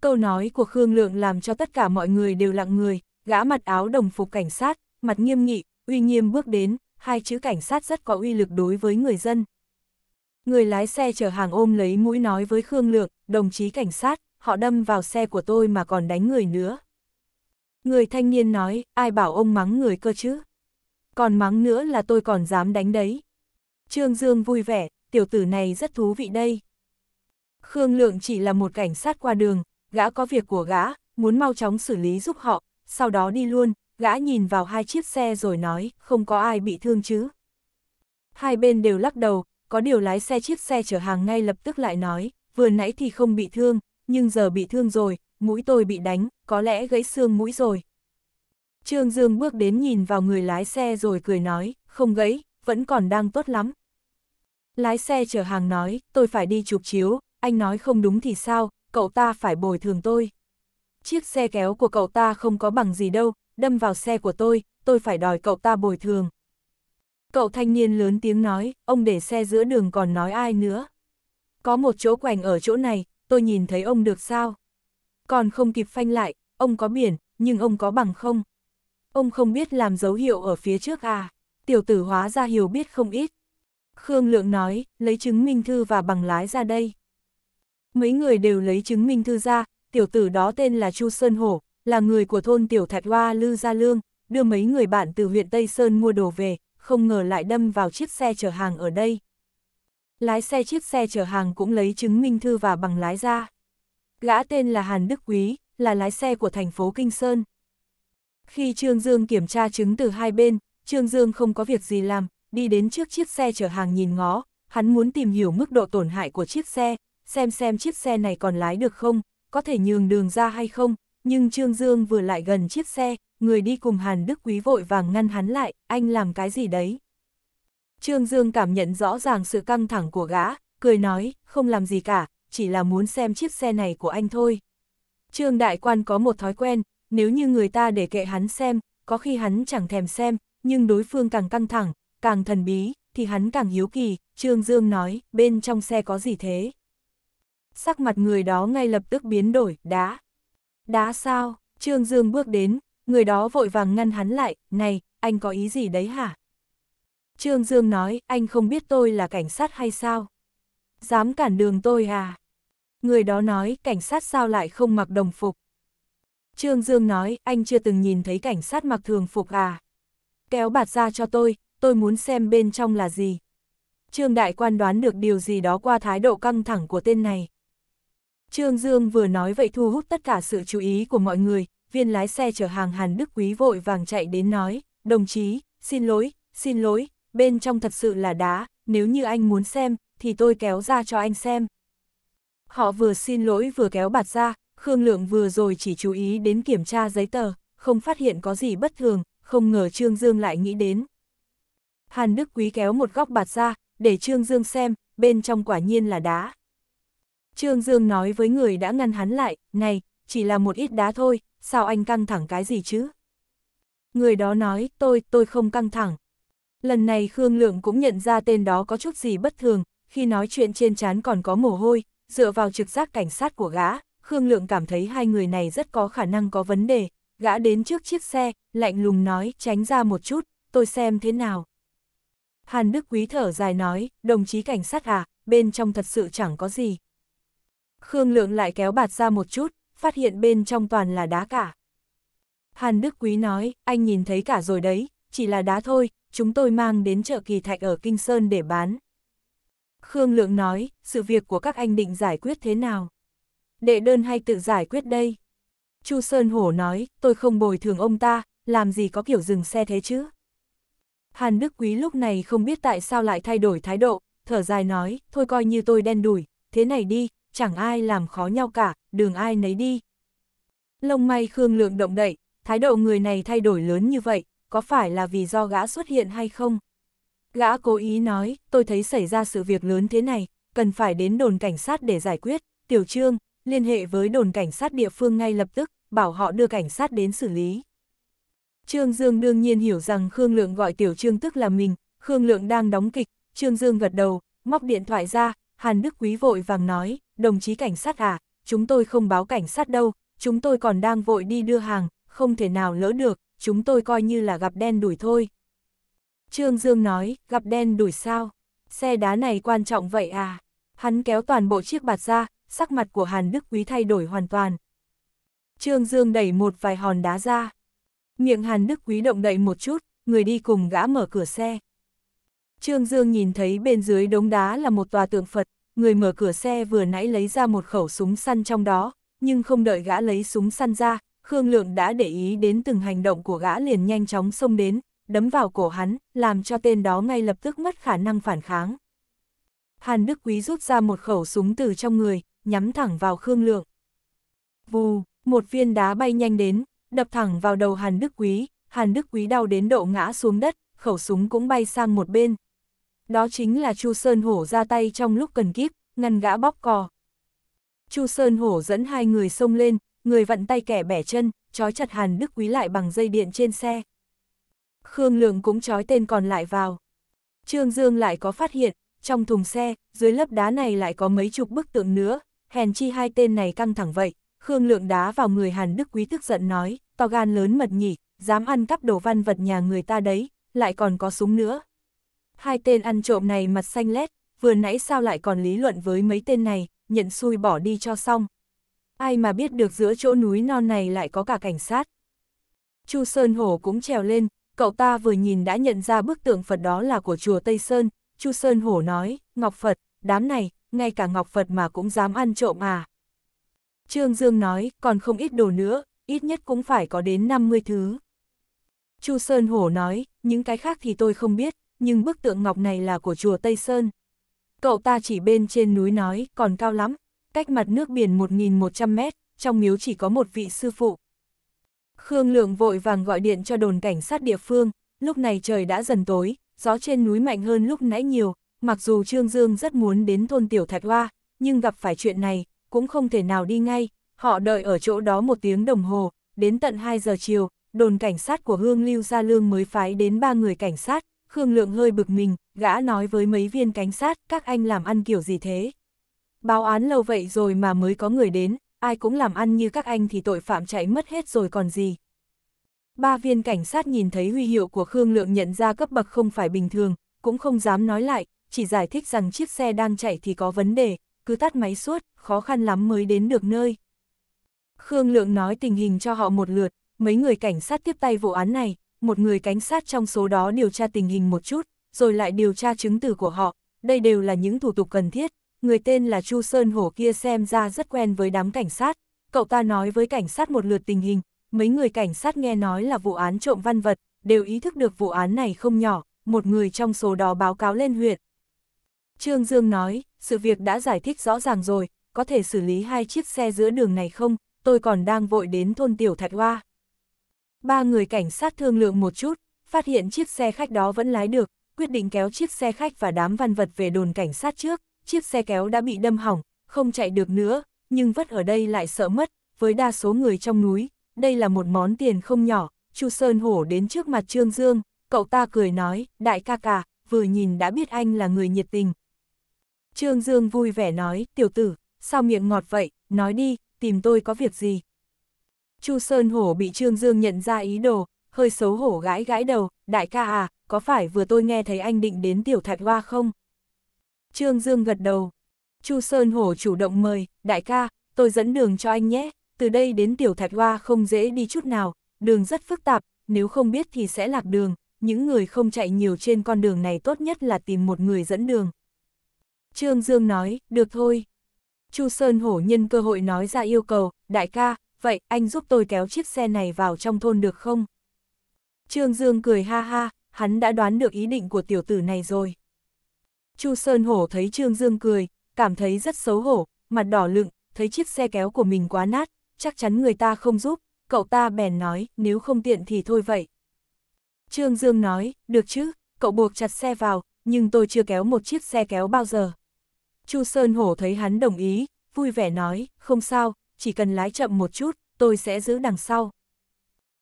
Câu nói của Khương Lượng làm cho tất cả mọi người đều lặng người, gã mặt áo đồng phục cảnh sát, mặt nghiêm nghị, uy nghiêm bước đến, hai chữ cảnh sát rất có uy lực đối với người dân. Người lái xe chở hàng ôm lấy mũi nói với Khương Lượng, đồng chí cảnh sát, họ đâm vào xe của tôi mà còn đánh người nữa. Người thanh niên nói, ai bảo ông mắng người cơ chứ? còn mắng nữa là tôi còn dám đánh đấy. Trương Dương vui vẻ, tiểu tử này rất thú vị đây. Khương Lượng chỉ là một cảnh sát qua đường, gã có việc của gã, muốn mau chóng xử lý giúp họ, sau đó đi luôn, gã nhìn vào hai chiếc xe rồi nói, không có ai bị thương chứ. Hai bên đều lắc đầu, có điều lái xe chiếc xe chở hàng ngay lập tức lại nói, vừa nãy thì không bị thương, nhưng giờ bị thương rồi, mũi tôi bị đánh, có lẽ gãy xương mũi rồi, Trương Dương bước đến nhìn vào người lái xe rồi cười nói, không gãy, vẫn còn đang tốt lắm. Lái xe chở hàng nói, tôi phải đi chụp chiếu, anh nói không đúng thì sao, cậu ta phải bồi thường tôi. Chiếc xe kéo của cậu ta không có bằng gì đâu, đâm vào xe của tôi, tôi phải đòi cậu ta bồi thường. Cậu thanh niên lớn tiếng nói, ông để xe giữa đường còn nói ai nữa. Có một chỗ quành ở chỗ này, tôi nhìn thấy ông được sao? Còn không kịp phanh lại, ông có biển, nhưng ông có bằng không? ông không biết làm dấu hiệu ở phía trước à, tiểu tử hóa ra hiểu biết không ít. Khương Lượng nói, lấy chứng minh thư và bằng lái ra đây. Mấy người đều lấy chứng minh thư ra, tiểu tử đó tên là Chu Sơn Hổ, là người của thôn Tiểu Thạch Hoa Lư Gia Lương, đưa mấy người bạn từ huyện Tây Sơn mua đồ về, không ngờ lại đâm vào chiếc xe chở hàng ở đây. Lái xe chiếc xe chở hàng cũng lấy chứng minh thư và bằng lái ra. Gã tên là Hàn Đức Quý, là lái xe của thành phố Kinh Sơn. Khi Trương Dương kiểm tra chứng từ hai bên, Trương Dương không có việc gì làm, đi đến trước chiếc xe chở hàng nhìn ngó, hắn muốn tìm hiểu mức độ tổn hại của chiếc xe, xem xem chiếc xe này còn lái được không, có thể nhường đường ra hay không, nhưng Trương Dương vừa lại gần chiếc xe, người đi cùng Hàn Đức Quý vội vàng ngăn hắn lại, anh làm cái gì đấy. Trương Dương cảm nhận rõ ràng sự căng thẳng của gã, cười nói, không làm gì cả, chỉ là muốn xem chiếc xe này của anh thôi. Trương Đại Quan có một thói quen, nếu như người ta để kệ hắn xem, có khi hắn chẳng thèm xem, nhưng đối phương càng căng thẳng, càng thần bí, thì hắn càng hiếu kỳ, Trương Dương nói, bên trong xe có gì thế? Sắc mặt người đó ngay lập tức biến đổi, đá. Đá sao? Trương Dương bước đến, người đó vội vàng ngăn hắn lại, này, anh có ý gì đấy hả? Trương Dương nói, anh không biết tôi là cảnh sát hay sao? Dám cản đường tôi à? Người đó nói, cảnh sát sao lại không mặc đồng phục? Trương Dương nói, anh chưa từng nhìn thấy cảnh sát mặc thường phục à. Kéo bạt ra cho tôi, tôi muốn xem bên trong là gì. Trương Đại Quan đoán được điều gì đó qua thái độ căng thẳng của tên này. Trương Dương vừa nói vậy thu hút tất cả sự chú ý của mọi người, viên lái xe chở hàng Hàn Đức Quý vội vàng chạy đến nói, đồng chí, xin lỗi, xin lỗi, bên trong thật sự là đá, nếu như anh muốn xem, thì tôi kéo ra cho anh xem. Họ vừa xin lỗi vừa kéo bạt ra, Khương Lượng vừa rồi chỉ chú ý đến kiểm tra giấy tờ, không phát hiện có gì bất thường, không ngờ Trương Dương lại nghĩ đến. Hàn Đức Quý kéo một góc bạt ra, để Trương Dương xem, bên trong quả nhiên là đá. Trương Dương nói với người đã ngăn hắn lại, này, chỉ là một ít đá thôi, sao anh căng thẳng cái gì chứ? Người đó nói, tôi, tôi không căng thẳng. Lần này Khương Lượng cũng nhận ra tên đó có chút gì bất thường, khi nói chuyện trên chán còn có mồ hôi, dựa vào trực giác cảnh sát của gã, Khương Lượng cảm thấy hai người này rất có khả năng có vấn đề, gã đến trước chiếc xe, lạnh lùng nói, tránh ra một chút, tôi xem thế nào. Hàn Đức Quý thở dài nói, đồng chí cảnh sát à, bên trong thật sự chẳng có gì. Khương Lượng lại kéo bạt ra một chút, phát hiện bên trong toàn là đá cả. Hàn Đức Quý nói, anh nhìn thấy cả rồi đấy, chỉ là đá thôi, chúng tôi mang đến chợ kỳ thạch ở Kinh Sơn để bán. Khương Lượng nói, sự việc của các anh định giải quyết thế nào? đệ đơn hay tự giải quyết đây? Chu Sơn Hổ nói, tôi không bồi thường ông ta, làm gì có kiểu dừng xe thế chứ? Hàn Đức Quý lúc này không biết tại sao lại thay đổi thái độ, thở dài nói, thôi coi như tôi đen đủi, thế này đi, chẳng ai làm khó nhau cả, đường ai nấy đi. Lông may Khương Lượng động đậy, thái độ người này thay đổi lớn như vậy, có phải là vì do gã xuất hiện hay không? Gã cố ý nói, tôi thấy xảy ra sự việc lớn thế này, cần phải đến đồn cảnh sát để giải quyết, tiểu trương, liên hệ với đồn cảnh sát địa phương ngay lập tức, bảo họ đưa cảnh sát đến xử lý. Trương Dương đương nhiên hiểu rằng Khương Lượng gọi Tiểu Trương tức là mình, Khương Lượng đang đóng kịch, Trương Dương gật đầu, móc điện thoại ra, Hàn Đức Quý vội vàng nói, đồng chí cảnh sát à, chúng tôi không báo cảnh sát đâu, chúng tôi còn đang vội đi đưa hàng, không thể nào lỡ được, chúng tôi coi như là gặp đen đuổi thôi. Trương Dương nói, gặp đen đuổi sao? Xe đá này quan trọng vậy à? Hắn kéo toàn bộ chiếc bạt ra, sắc mặt của Hàn Đức Quý thay đổi hoàn toàn. Trương Dương đẩy một vài hòn đá ra. Miệng Hàn Đức Quý động đậy một chút, người đi cùng gã mở cửa xe. Trương Dương nhìn thấy bên dưới đống đá là một tòa tượng Phật, người mở cửa xe vừa nãy lấy ra một khẩu súng săn trong đó, nhưng không đợi gã lấy súng săn ra, Khương Lượng đã để ý đến từng hành động của gã liền nhanh chóng xông đến, đấm vào cổ hắn, làm cho tên đó ngay lập tức mất khả năng phản kháng. Hàn Đức Quý rút ra một khẩu súng từ trong người, nhắm thẳng vào Khương Lượng. Vù, một viên đá bay nhanh đến, đập thẳng vào đầu Hàn Đức Quý, Hàn Đức Quý đau đến độ ngã xuống đất, khẩu súng cũng bay sang một bên. Đó chính là Chu Sơn Hổ ra tay trong lúc cần kíp, ngăn gã bóp cò. Chu Sơn Hổ dẫn hai người xông lên, người vặn tay kẻ bẻ chân, trói chặt Hàn Đức Quý lại bằng dây điện trên xe. Khương Lượng cũng trói tên còn lại vào. Trương Dương lại có phát hiện, trong thùng xe, dưới lớp đá này lại có mấy chục bức tượng nữa, hèn chi hai tên này căng thẳng vậy, Khương Lượng đá vào người Hàn Đức Quý tức giận nói, to gan lớn mật nhỉ, dám ăn cắp đồ văn vật nhà người ta đấy, lại còn có súng nữa. Hai tên ăn trộm này mặt xanh lét, vừa nãy sao lại còn lý luận với mấy tên này, nhận xui bỏ đi cho xong. Ai mà biết được giữa chỗ núi non này lại có cả cảnh sát. Chu Sơn Hổ cũng trèo lên, cậu ta vừa nhìn đã nhận ra bức tượng Phật đó là của chùa Tây Sơn, Chu Sơn Hổ nói, Ngọc Phật, đám này, ngay cả ngọc Phật mà cũng dám ăn trộm à. Trương Dương nói, còn không ít đồ nữa, ít nhất cũng phải có đến 50 thứ. Chu Sơn Hổ nói, những cái khác thì tôi không biết, nhưng bức tượng ngọc này là của chùa Tây Sơn. Cậu ta chỉ bên trên núi nói, còn cao lắm, cách mặt nước biển 1.100 mét, trong miếu chỉ có một vị sư phụ. Khương Lượng vội vàng gọi điện cho đồn cảnh sát địa phương, lúc này trời đã dần tối, gió trên núi mạnh hơn lúc nãy nhiều, Mặc dù Trương Dương rất muốn đến thôn Tiểu Thạch Hoa, nhưng gặp phải chuyện này, cũng không thể nào đi ngay, họ đợi ở chỗ đó một tiếng đồng hồ, đến tận 2 giờ chiều, đồn cảnh sát của Hương Lưu Gia Lương mới phái đến ba người cảnh sát, Khương Lượng hơi bực mình, gã nói với mấy viên cảnh sát, các anh làm ăn kiểu gì thế? Báo án lâu vậy rồi mà mới có người đến, ai cũng làm ăn như các anh thì tội phạm chạy mất hết rồi còn gì. Ba viên cảnh sát nhìn thấy huy hiệu của Khương Lượng nhận ra cấp bậc không phải bình thường, cũng không dám nói lại, chỉ giải thích rằng chiếc xe đang chạy thì có vấn đề, cứ tắt máy suốt, khó khăn lắm mới đến được nơi. Khương Lượng nói tình hình cho họ một lượt, mấy người cảnh sát tiếp tay vụ án này, một người cảnh sát trong số đó điều tra tình hình một chút, rồi lại điều tra chứng từ của họ, đây đều là những thủ tục cần thiết. Người tên là Chu Sơn Hổ kia xem ra rất quen với đám cảnh sát, cậu ta nói với cảnh sát một lượt tình hình, mấy người cảnh sát nghe nói là vụ án trộm văn vật, đều ý thức được vụ án này không nhỏ, một người trong số đó báo cáo lên huyện, Trương Dương nói, sự việc đã giải thích rõ ràng rồi, có thể xử lý hai chiếc xe giữa đường này không, tôi còn đang vội đến thôn Tiểu Thạch Hoa. Ba người cảnh sát thương lượng một chút, phát hiện chiếc xe khách đó vẫn lái được, quyết định kéo chiếc xe khách và đám văn vật về đồn cảnh sát trước, chiếc xe kéo đã bị đâm hỏng, không chạy được nữa, nhưng vất ở đây lại sợ mất, với đa số người trong núi, đây là một món tiền không nhỏ, Chu Sơn Hổ đến trước mặt Trương Dương, cậu ta cười nói, đại ca ca, vừa nhìn đã biết anh là người nhiệt tình, Trương Dương vui vẻ nói, tiểu tử, sao miệng ngọt vậy, nói đi, tìm tôi có việc gì. Chu Sơn Hổ bị Trương Dương nhận ra ý đồ, hơi xấu hổ gãi gãi đầu, đại ca à, có phải vừa tôi nghe thấy anh định đến tiểu thạch hoa không? Trương Dương gật đầu. Chu Sơn Hổ chủ động mời, đại ca, tôi dẫn đường cho anh nhé, từ đây đến tiểu thạch hoa không dễ đi chút nào, đường rất phức tạp, nếu không biết thì sẽ lạc đường, những người không chạy nhiều trên con đường này tốt nhất là tìm một người dẫn đường. Trương Dương nói, được thôi. Chu Sơn Hổ nhân cơ hội nói ra yêu cầu, đại ca, vậy anh giúp tôi kéo chiếc xe này vào trong thôn được không? Trương Dương cười ha ha, hắn đã đoán được ý định của tiểu tử này rồi. Chu Sơn Hổ thấy Trương Dương cười, cảm thấy rất xấu hổ, mặt đỏ lựng, thấy chiếc xe kéo của mình quá nát, chắc chắn người ta không giúp, cậu ta bèn nói, nếu không tiện thì thôi vậy. Trương Dương nói, được chứ, cậu buộc chặt xe vào, nhưng tôi chưa kéo một chiếc xe kéo bao giờ. Chu Sơn Hổ thấy hắn đồng ý, vui vẻ nói, không sao, chỉ cần lái chậm một chút, tôi sẽ giữ đằng sau.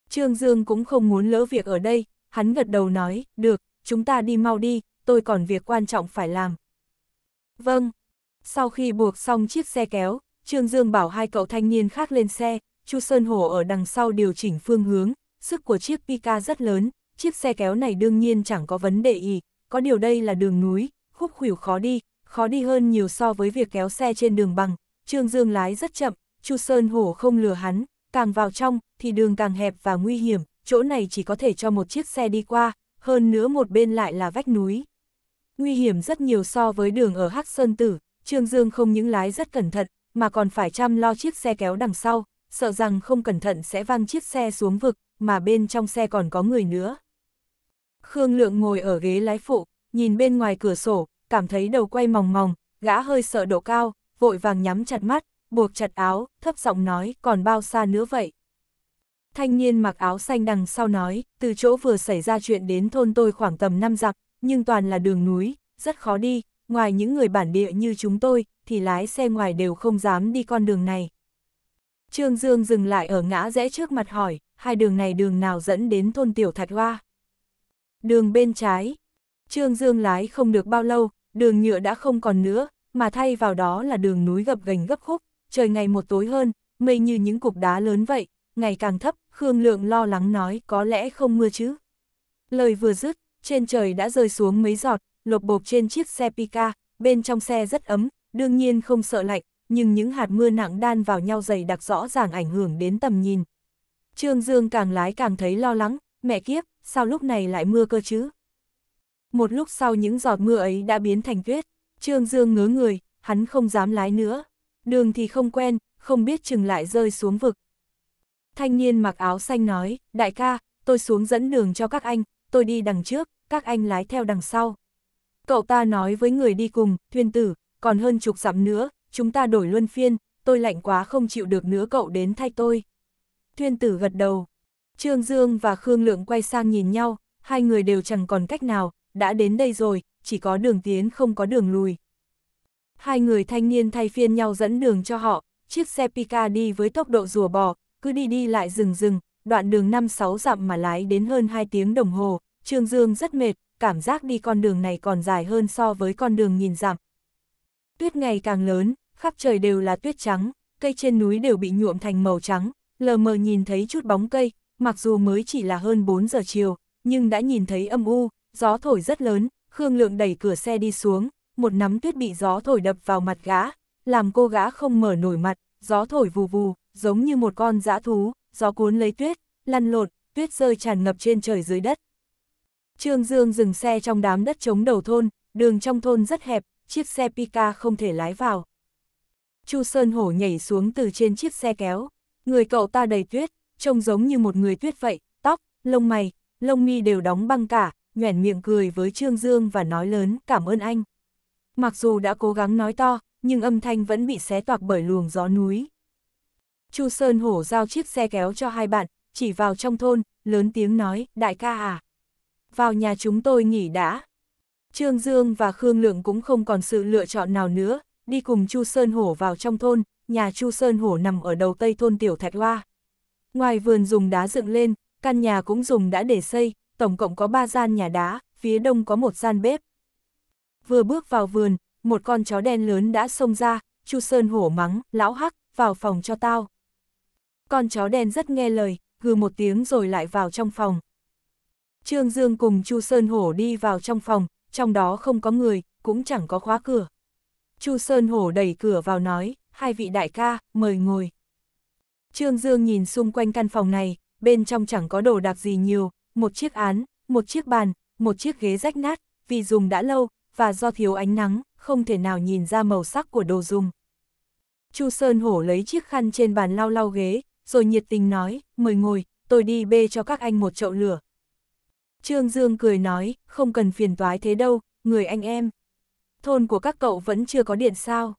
Trương Dương cũng không muốn lỡ việc ở đây, hắn gật đầu nói, được, chúng ta đi mau đi, tôi còn việc quan trọng phải làm. Vâng. Sau khi buộc xong chiếc xe kéo, Trương Dương bảo hai cậu thanh niên khác lên xe, Chu Sơn Hổ ở đằng sau điều chỉnh phương hướng, sức của chiếc Pika rất lớn, chiếc xe kéo này đương nhiên chẳng có vấn đề gì, có điều đây là đường núi, khúc khuỷu khó đi, khó đi hơn nhiều so với việc kéo xe trên đường bằng, Trương Dương lái rất chậm, Chu Sơn Hổ không lừa hắn, càng vào trong thì đường càng hẹp và nguy hiểm, chỗ này chỉ có thể cho một chiếc xe đi qua, hơn nữa một bên lại là vách núi. Nguy hiểm rất nhiều so với đường ở Hắc Sơn Tử, Trương Dương không những lái rất cẩn thận, mà còn phải chăm lo chiếc xe kéo đằng sau, sợ rằng không cẩn thận sẽ văng chiếc xe xuống vực, mà bên trong xe còn có người nữa. Khương Lượng ngồi ở ghế lái phụ, nhìn bên ngoài cửa sổ, cảm thấy đầu quay mòng mòng, gã hơi sợ độ cao, vội vàng nhắm chặt mắt, buộc chặt áo, thấp giọng nói còn bao xa nữa vậy. Thanh niên mặc áo xanh đằng sau nói, từ chỗ vừa xảy ra chuyện đến thôn tôi khoảng tầm 5 dặm, nhưng toàn là đường núi, rất khó đi, ngoài những người bản địa như chúng tôi, thì lái xe ngoài đều không dám đi con đường này. Trương Dương dừng lại ở ngã rẽ trước mặt hỏi, hai đường này đường nào dẫn đến thôn Tiểu Thạch Hoa? Đường bên trái, Trương Dương lái không được bao lâu, đường nhựa đã không còn nữa, mà thay vào đó là đường núi gập gành gấp khúc, trời ngày một tối hơn, mây như những cục đá lớn vậy, ngày càng thấp, Khương Lượng lo lắng nói có lẽ không mưa chứ. Lời vừa dứt, trên trời đã rơi xuống mấy giọt, lột bột trên chiếc xe Pika, bên trong xe rất ấm, đương nhiên không sợ lạnh, nhưng những hạt mưa nặng đan vào nhau dày đặc rõ ràng ảnh hưởng đến tầm nhìn. Trương Dương càng lái càng thấy lo lắng, mẹ kiếp, sao lúc này lại mưa cơ chứ? Một lúc sau những giọt mưa ấy đã biến thành tuyết, Trương Dương ngớ người, hắn không dám lái nữa. Đường thì không quen, không biết chừng lại rơi xuống vực. Thanh niên mặc áo xanh nói, đại ca, tôi xuống dẫn đường cho các anh, tôi đi đằng trước, các anh lái theo đằng sau. Cậu ta nói với người đi cùng, thuyền tử, còn hơn chục dặm nữa, chúng ta đổi luân phiên, tôi lạnh quá không chịu được nữa cậu đến thay tôi. thuyền tử gật đầu. Trương Dương và Khương Lượng quay sang nhìn nhau, hai người đều chẳng còn cách nào, đã đến đây rồi, chỉ có đường tiến không có đường lùi. Hai người thanh niên thay phiên nhau dẫn đường cho họ, chiếc xe Pika đi với tốc độ rùa bò, cứ đi đi lại rừng rừng, đoạn đường 5-6 dặm mà lái đến hơn 2 tiếng đồng hồ, Trương Dương rất mệt, cảm giác đi con đường này còn dài hơn so với con đường nhìn dặm. Tuyết ngày càng lớn, khắp trời đều là tuyết trắng, cây trên núi đều bị nhuộm thành màu trắng, lờ mờ nhìn thấy chút bóng cây, mặc dù mới chỉ là hơn 4 giờ chiều, nhưng đã nhìn thấy âm u, gió thổi rất lớn, Khương Lượng đẩy cửa xe đi xuống, một nắm tuyết bị gió thổi đập vào mặt gã, làm cô gã không mở nổi mặt, gió thổi vù vù, giống như một con dã thú, gió cuốn lấy tuyết, lăn lộn, tuyết rơi tràn ngập trên trời dưới đất. Trương Dương dừng xe trong đám đất chống đầu thôn, đường trong thôn rất hẹp, chiếc xe Pika không thể lái vào. Chu Sơn Hổ nhảy xuống từ trên chiếc xe kéo, người cậu ta đầy tuyết, trông giống như một người tuyết vậy, tóc, lông mày, lông mi đều đóng băng cả, nhoẻn miệng cười với Trương Dương và nói lớn cảm ơn anh. Mặc dù đã cố gắng nói to, nhưng âm thanh vẫn bị xé toạc bởi luồng gió núi. Chu Sơn Hổ giao chiếc xe kéo cho hai bạn, chỉ vào trong thôn, lớn tiếng nói, đại ca à. Vào nhà chúng tôi nghỉ đã. Trương Dương và Khương Lượng cũng không còn sự lựa chọn nào nữa, đi cùng Chu Sơn Hổ vào trong thôn, nhà Chu Sơn Hổ nằm ở đầu tây thôn Tiểu Thạch loa Ngoài vườn dùng đá dựng lên, căn nhà cũng dùng đã để xây, tổng cộng có ba gian nhà đá, phía đông có một gian bếp. Vừa bước vào vườn, một con chó đen lớn đã xông ra, Chu Sơn hổ mắng, lão hắc, vào phòng cho tao. Con chó đen rất nghe lời, gừ một tiếng rồi lại vào trong phòng. Trương Dương cùng Chu Sơn hổ đi vào trong phòng, trong đó không có người, cũng chẳng có khóa cửa. Chu Sơn hổ đẩy cửa vào nói, hai vị đại ca, mời ngồi. Trương Dương nhìn xung quanh căn phòng này, bên trong chẳng có đồ đạc gì nhiều, một chiếc án, một chiếc bàn, một chiếc ghế rách nát, vì dùng đã lâu, và do thiếu ánh nắng, không thể nào nhìn ra màu sắc của đồ dùng. Chu Sơn Hổ lấy chiếc khăn trên bàn lau lau ghế, rồi nhiệt tình nói, mời ngồi, tôi đi bê cho các anh một chậu lửa. Trương Dương cười nói, không cần phiền toái thế đâu, người anh em. Thôn của các cậu vẫn chưa có điện sao?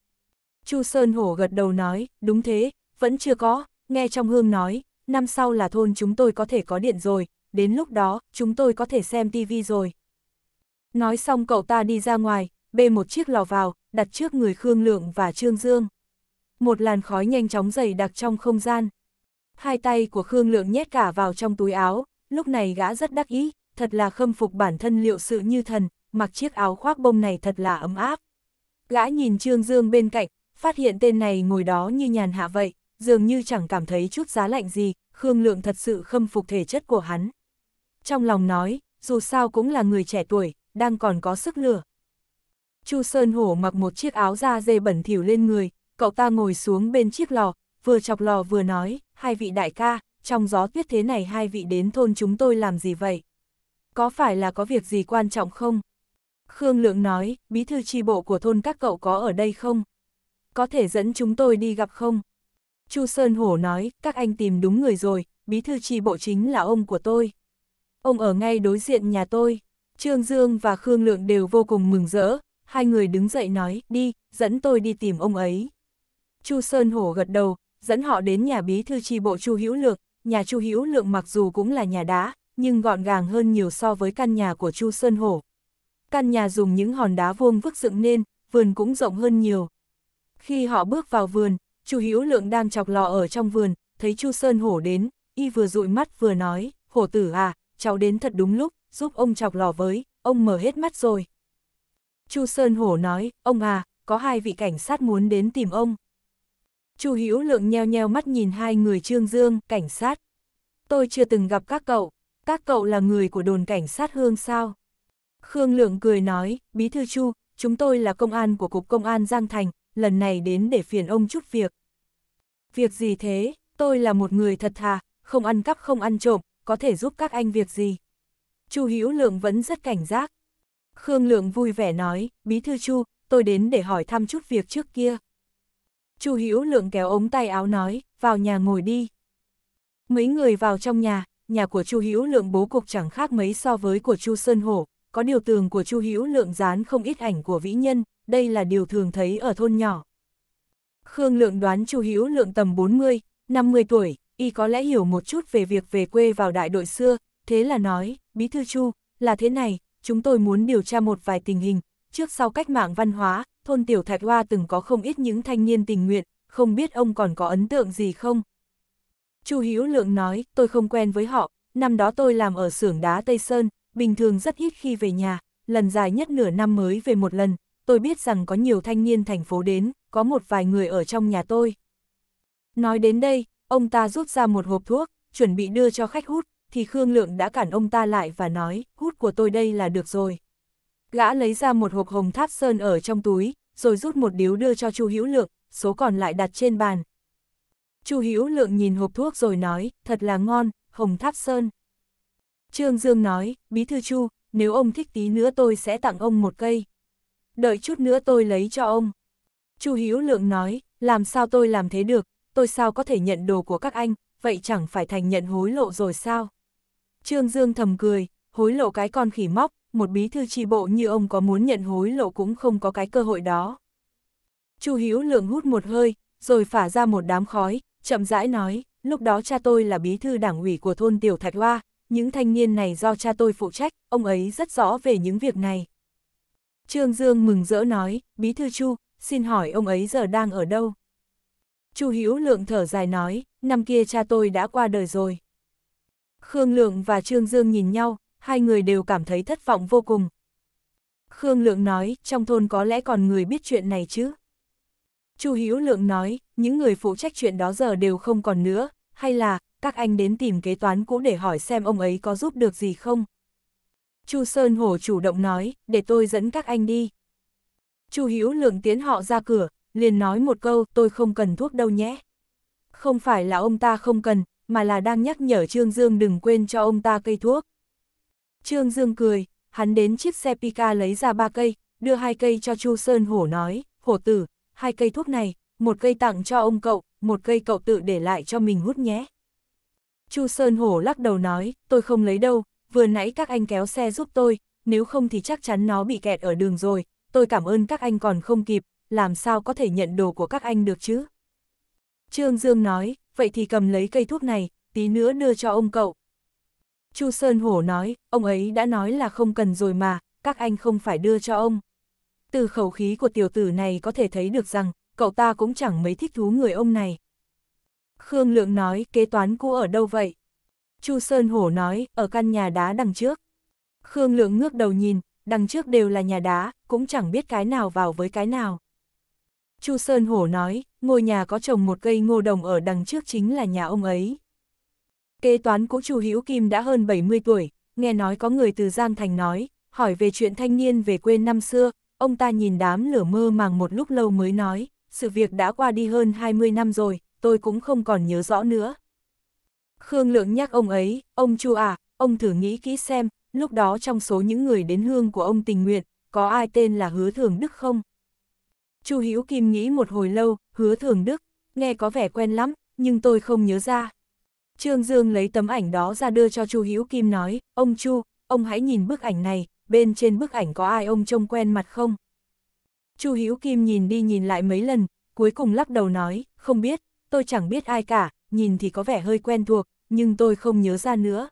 Chu Sơn Hổ gật đầu nói, đúng thế, vẫn chưa có, nghe trong hương nói, năm sau là thôn chúng tôi có thể có điện rồi, đến lúc đó, chúng tôi có thể xem tivi rồi. Nói xong cậu ta đi ra ngoài, bê một chiếc lò vào, đặt trước người Khương Lượng và Trương Dương. Một làn khói nhanh chóng dày đặc trong không gian. Hai tay của Khương Lượng nhét cả vào trong túi áo, lúc này gã rất đắc ý, thật là khâm phục bản thân liệu sự như thần, mặc chiếc áo khoác bông này thật là ấm áp. Gã nhìn Trương Dương bên cạnh, phát hiện tên này ngồi đó như nhàn hạ vậy, dường như chẳng cảm thấy chút giá lạnh gì, Khương Lượng thật sự khâm phục thể chất của hắn trong lòng nói, dù sao cũng là người trẻ tuổi, đang còn có sức lửa. Chu Sơn Hổ mặc một chiếc áo da dê bẩn thỉu lên người, cậu ta ngồi xuống bên chiếc lò, vừa chọc lò vừa nói, hai vị đại ca, trong gió tuyết thế này hai vị đến thôn chúng tôi làm gì vậy? Có phải là có việc gì quan trọng không? Khương Lượng nói, bí thư tri bộ của thôn các cậu có ở đây không? Có thể dẫn chúng tôi đi gặp không? Chu Sơn Hổ nói, các anh tìm đúng người rồi, bí thư tri bộ chính là ông của tôi ông ở ngay đối diện nhà tôi. Trương Dương và Khương Lượng đều vô cùng mừng rỡ, hai người đứng dậy nói, đi, dẫn tôi đi tìm ông ấy. Chu Sơn Hổ gật đầu, dẫn họ đến nhà bí thư tri bộ Chu Hữu lượng, nhà Chu Hữu Lượng mặc dù cũng là nhà đá, nhưng gọn gàng hơn nhiều so với căn nhà của Chu Sơn Hổ. Căn nhà dùng những hòn đá vuông vức dựng nên, vườn cũng rộng hơn nhiều. Khi họ bước vào vườn, Chu Hữu Lượng đang chọc lò ở trong vườn, thấy Chu Sơn Hổ đến, y vừa dụi mắt vừa nói, "Hổ tử à, cháu đến thật đúng lúc, giúp ông chọc lò với, ông mở hết mắt rồi. Chu Sơn Hổ nói, ông à, có hai vị cảnh sát muốn đến tìm ông. Chu Hữu Lượng nheo nheo mắt nhìn hai người Trương Dương, cảnh sát. Tôi chưa từng gặp các cậu, các cậu là người của đồn cảnh sát Hương sao? Khương Lượng cười nói, Bí thư Chu, chúng tôi là công an của Cục Công an Giang Thành, lần này đến để phiền ông chút việc. Việc gì thế, tôi là một người thật thà, không ăn cắp không ăn trộm, có thể giúp các anh việc gì? Chu Hữu Lượng vẫn rất cảnh giác. Khương Lượng vui vẻ nói, Bí thư Chu, tôi đến để hỏi thăm chút việc trước kia. Chu Hữu Lượng kéo ống tay áo nói, vào nhà ngồi đi. Mấy người vào trong nhà, nhà của Chu Hữu Lượng bố cục chẳng khác mấy so với của Chu Sơn Hổ, có điều tường của Chu Hữu Lượng dán không ít ảnh của vĩ nhân, đây là điều thường thấy ở thôn nhỏ. Khương Lượng đoán Chu Hữu Lượng tầm 40, 50 tuổi, y có lẽ hiểu một chút về việc về quê vào đại đội xưa, thế là nói, Bí Thư Chu, là thế này, chúng tôi muốn điều tra một vài tình hình, trước sau cách mạng văn hóa, thôn Tiểu Thạch Hoa từng có không ít những thanh niên tình nguyện, không biết ông còn có ấn tượng gì không? Chu Hữu Lượng nói, tôi không quen với họ, năm đó tôi làm ở xưởng đá Tây Sơn, bình thường rất ít khi về nhà, lần dài nhất nửa năm mới về một lần, tôi biết rằng có nhiều thanh niên thành phố đến, có một vài người ở trong nhà tôi. Nói đến đây, ông ta rút ra một hộp thuốc, chuẩn bị đưa cho khách hút, thì Khương Lượng đã cản ông ta lại và nói, hút của tôi đây là được rồi. Gã lấy ra một hộp hồng tháp sơn ở trong túi, rồi rút một điếu đưa cho Chu Hữu Lượng, số còn lại đặt trên bàn. Chu Hữu Lượng nhìn hộp thuốc rồi nói, thật là ngon, hồng tháp sơn. Trương Dương nói, bí thư Chu, nếu ông thích tí nữa tôi sẽ tặng ông một cây. Đợi chút nữa tôi lấy cho ông. Chu Hữu Lượng nói, làm sao tôi làm thế được, tôi sao có thể nhận đồ của các anh, vậy chẳng phải thành nhận hối lộ rồi sao? Trương Dương thầm cười, hối lộ cái con khỉ móc, một bí thư tri bộ như ông có muốn nhận hối lộ cũng không có cái cơ hội đó. Chu hiếu Lượng hút một hơi, rồi phả ra một đám khói, chậm rãi nói, lúc đó cha tôi là bí thư đảng ủy của thôn Tiểu Thạch Hoa, những thanh niên này do cha tôi phụ trách, ông ấy rất rõ về những việc này. Trương Dương mừng rỡ nói, bí thư Chu, xin hỏi ông ấy giờ đang ở đâu? Chu Hữu Lượng thở dài nói, năm kia cha tôi đã qua đời rồi. Khương Lượng và Trương Dương nhìn nhau, hai người đều cảm thấy thất vọng vô cùng. Khương Lượng nói, trong thôn có lẽ còn người biết chuyện này chứ. Chu Hữu Lượng nói, những người phụ trách chuyện đó giờ đều không còn nữa, hay là, các anh đến tìm kế toán cũ để hỏi xem ông ấy có giúp được gì không. Chu Sơn Hổ chủ động nói, để tôi dẫn các anh đi. Chu Hữu Lượng tiến họ ra cửa, liền nói một câu tôi không cần thuốc đâu nhé. Không phải là ông ta không cần, mà là đang nhắc nhở Trương Dương đừng quên cho ông ta cây thuốc. Trương Dương cười, hắn đến chiếc xe Pika lấy ra ba cây, đưa hai cây cho Chu Sơn Hổ nói, Hổ tử, hai cây thuốc này, một cây tặng cho ông cậu, một cây cậu tự để lại cho mình hút nhé. Chu Sơn Hổ lắc đầu nói, tôi không lấy đâu, vừa nãy các anh kéo xe giúp tôi, nếu không thì chắc chắn nó bị kẹt ở đường rồi, tôi cảm ơn các anh còn không kịp, làm sao có thể nhận đồ của các anh được chứ? Trương Dương nói, vậy thì cầm lấy cây thuốc này, tí nữa đưa cho ông cậu. Chu Sơn Hổ nói, ông ấy đã nói là không cần rồi mà, các anh không phải đưa cho ông. Từ khẩu khí của tiểu tử này có thể thấy được rằng, cậu ta cũng chẳng mấy thích thú người ông này. Khương Lượng nói, kế toán cũ ở đâu vậy? Chu Sơn Hổ nói, ở căn nhà đá đằng trước. Khương Lượng ngước đầu nhìn, đằng trước đều là nhà đá, cũng chẳng biết cái nào vào với cái nào. Chu Sơn Hổ nói, ngôi nhà có trồng một cây ngô đồng ở đằng trước chính là nhà ông ấy. Kế toán của Chu Hữu Kim đã hơn 70 tuổi, nghe nói có người từ Giang Thành nói, hỏi về chuyện thanh niên về quê năm xưa, ông ta nhìn đám lửa mơ màng một lúc lâu mới nói, sự việc đã qua đi hơn 20 năm rồi, tôi cũng không còn nhớ rõ nữa. Khương Lượng nhắc ông ấy, ông Chu à, ông thử nghĩ kỹ xem, lúc đó trong số những người đến hương của ông tình nguyện, có ai tên là Hứa Thường Đức không? Chu Hữu Kim nghĩ một hồi lâu, hứa thường đức, nghe có vẻ quen lắm, nhưng tôi không nhớ ra. Trương Dương lấy tấm ảnh đó ra đưa cho Chu Hữu Kim nói, ông Chu, ông hãy nhìn bức ảnh này, bên trên bức ảnh có ai ông trông quen mặt không? Chu Hữu Kim nhìn đi nhìn lại mấy lần, cuối cùng lắc đầu nói, không biết, tôi chẳng biết ai cả, nhìn thì có vẻ hơi quen thuộc, nhưng tôi không nhớ ra nữa.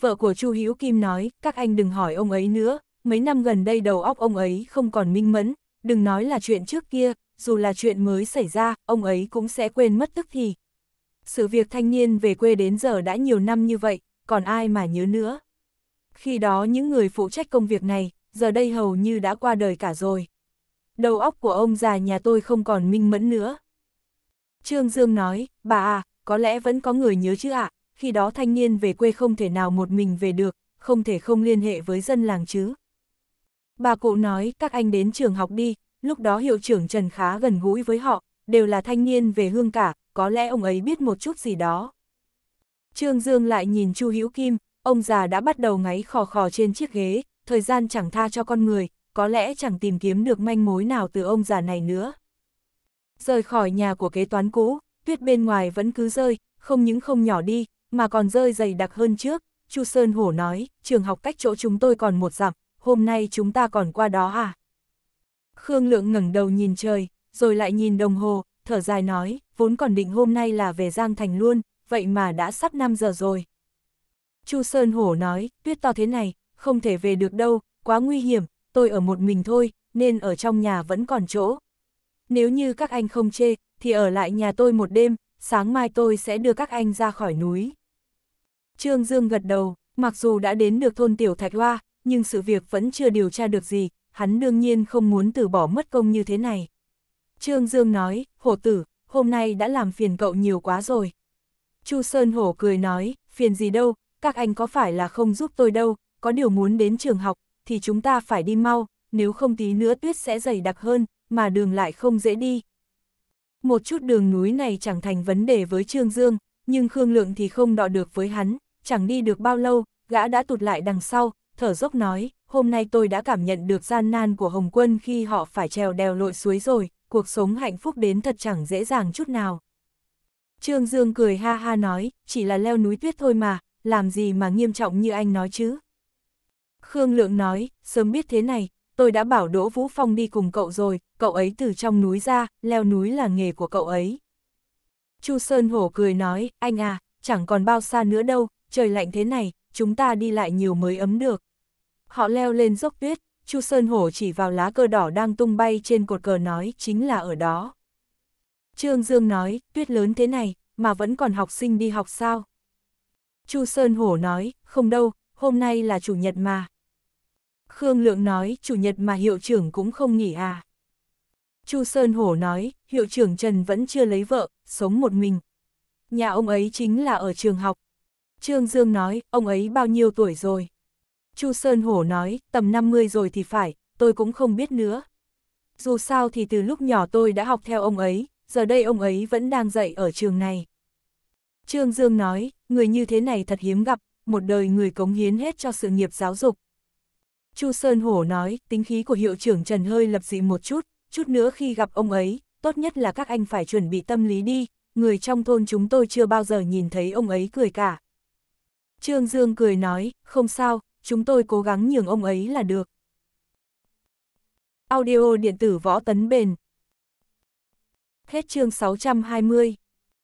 Vợ của Chu Hữu Kim nói, các anh đừng hỏi ông ấy nữa, mấy năm gần đây đầu óc ông ấy không còn minh mẫn, đừng nói là chuyện trước kia, dù là chuyện mới xảy ra, ông ấy cũng sẽ quên mất tức thì. Sự việc thanh niên về quê đến giờ đã nhiều năm như vậy, còn ai mà nhớ nữa. Khi đó những người phụ trách công việc này, giờ đây hầu như đã qua đời cả rồi. Đầu óc của ông già nhà tôi không còn minh mẫn nữa. Trương Dương nói, bà à, có lẽ vẫn có người nhớ chứ ạ, khi đó thanh niên về quê không thể nào một mình về được, không thể không liên hệ với dân làng chứ, Bà cụ nói các anh đến trường học đi, lúc đó hiệu trưởng Trần khá gần gũi với họ, đều là thanh niên về hương cả, có lẽ ông ấy biết một chút gì đó. Trương Dương lại nhìn Chu Hữu Kim, ông già đã bắt đầu ngáy khò khò trên chiếc ghế, thời gian chẳng tha cho con người, có lẽ chẳng tìm kiếm được manh mối nào từ ông già này nữa. Rời khỏi nhà của kế toán cũ, tuyết bên ngoài vẫn cứ rơi, không những không nhỏ đi, mà còn rơi dày đặc hơn trước, Chu Sơn Hổ nói, trường học cách chỗ chúng tôi còn một dặm, hôm nay chúng ta còn qua đó à? Khương Lượng ngẩng đầu nhìn trời, rồi lại nhìn đồng hồ, thở dài nói, vốn còn định hôm nay là về Giang Thành luôn, vậy mà đã sắp 5 giờ rồi. Chu Sơn Hổ nói, tuyết to thế này, không thể về được đâu, quá nguy hiểm, tôi ở một mình thôi, nên ở trong nhà vẫn còn chỗ. Nếu như các anh không chê, thì ở lại nhà tôi một đêm, sáng mai tôi sẽ đưa các anh ra khỏi núi. Trương Dương gật đầu, mặc dù đã đến được thôn Tiểu Thạch Hoa, nhưng sự việc vẫn chưa điều tra được gì, hắn đương nhiên không muốn từ bỏ mất công như thế này. Trương Dương nói, hổ tử, hôm nay đã làm phiền cậu nhiều quá rồi. Chu Sơn Hổ cười nói, phiền gì đâu, các anh có phải là không giúp tôi đâu, có điều muốn đến trường học, thì chúng ta phải đi mau, nếu không tí nữa tuyết sẽ dày đặc hơn, mà đường lại không dễ đi. Một chút đường núi này chẳng thành vấn đề với Trương Dương, nhưng Khương Lượng thì không đọ được với hắn, chẳng đi được bao lâu, gã đã tụt lại đằng sau, thở dốc nói, hôm nay tôi đã cảm nhận được gian nan của Hồng Quân khi họ phải trèo đèo lội suối rồi, cuộc sống hạnh phúc đến thật chẳng dễ dàng chút nào. Trương Dương cười ha ha nói, chỉ là leo núi tuyết thôi mà, làm gì mà nghiêm trọng như anh nói chứ. Khương Lượng nói, sớm biết thế này, tôi đã bảo Đỗ Vũ Phong đi cùng cậu rồi, cậu ấy từ trong núi ra, leo núi là nghề của cậu ấy. Chu Sơn Hổ cười nói, anh à, chẳng còn bao xa nữa đâu, trời lạnh thế này, chúng ta đi lại nhiều mới ấm được. Họ leo lên dốc tuyết, Chu Sơn Hổ chỉ vào lá cờ đỏ đang tung bay trên cột cờ nói chính là ở đó. Trương Dương nói, tuyết lớn thế này, mà vẫn còn học sinh đi học sao? Chu Sơn Hổ nói, không đâu, hôm nay là chủ nhật mà. Khương Lượng nói, chủ nhật mà hiệu trưởng cũng không nghỉ à. Chu Sơn Hổ nói, hiệu trưởng Trần vẫn chưa lấy vợ, sống một mình. Nhà ông ấy chính là ở trường học, Trương Dương nói, ông ấy bao nhiêu tuổi rồi? Chu Sơn Hổ nói, tầm 50 rồi thì phải, tôi cũng không biết nữa. Dù sao thì từ lúc nhỏ tôi đã học theo ông ấy, giờ đây ông ấy vẫn đang dạy ở trường này. Trương Dương nói, người như thế này thật hiếm gặp, một đời người cống hiến hết cho sự nghiệp giáo dục. Chu Sơn Hổ nói, tính khí của hiệu trưởng Trần hơi lập dị một chút, chút nữa khi gặp ông ấy, tốt nhất là các anh phải chuẩn bị tâm lý đi, người trong thôn chúng tôi chưa bao giờ nhìn thấy ông ấy cười cả. Trương Dương cười nói, không sao, chúng tôi cố gắng nhường ông ấy là được. Audio điện tử võ tấn bền. Hết chương 620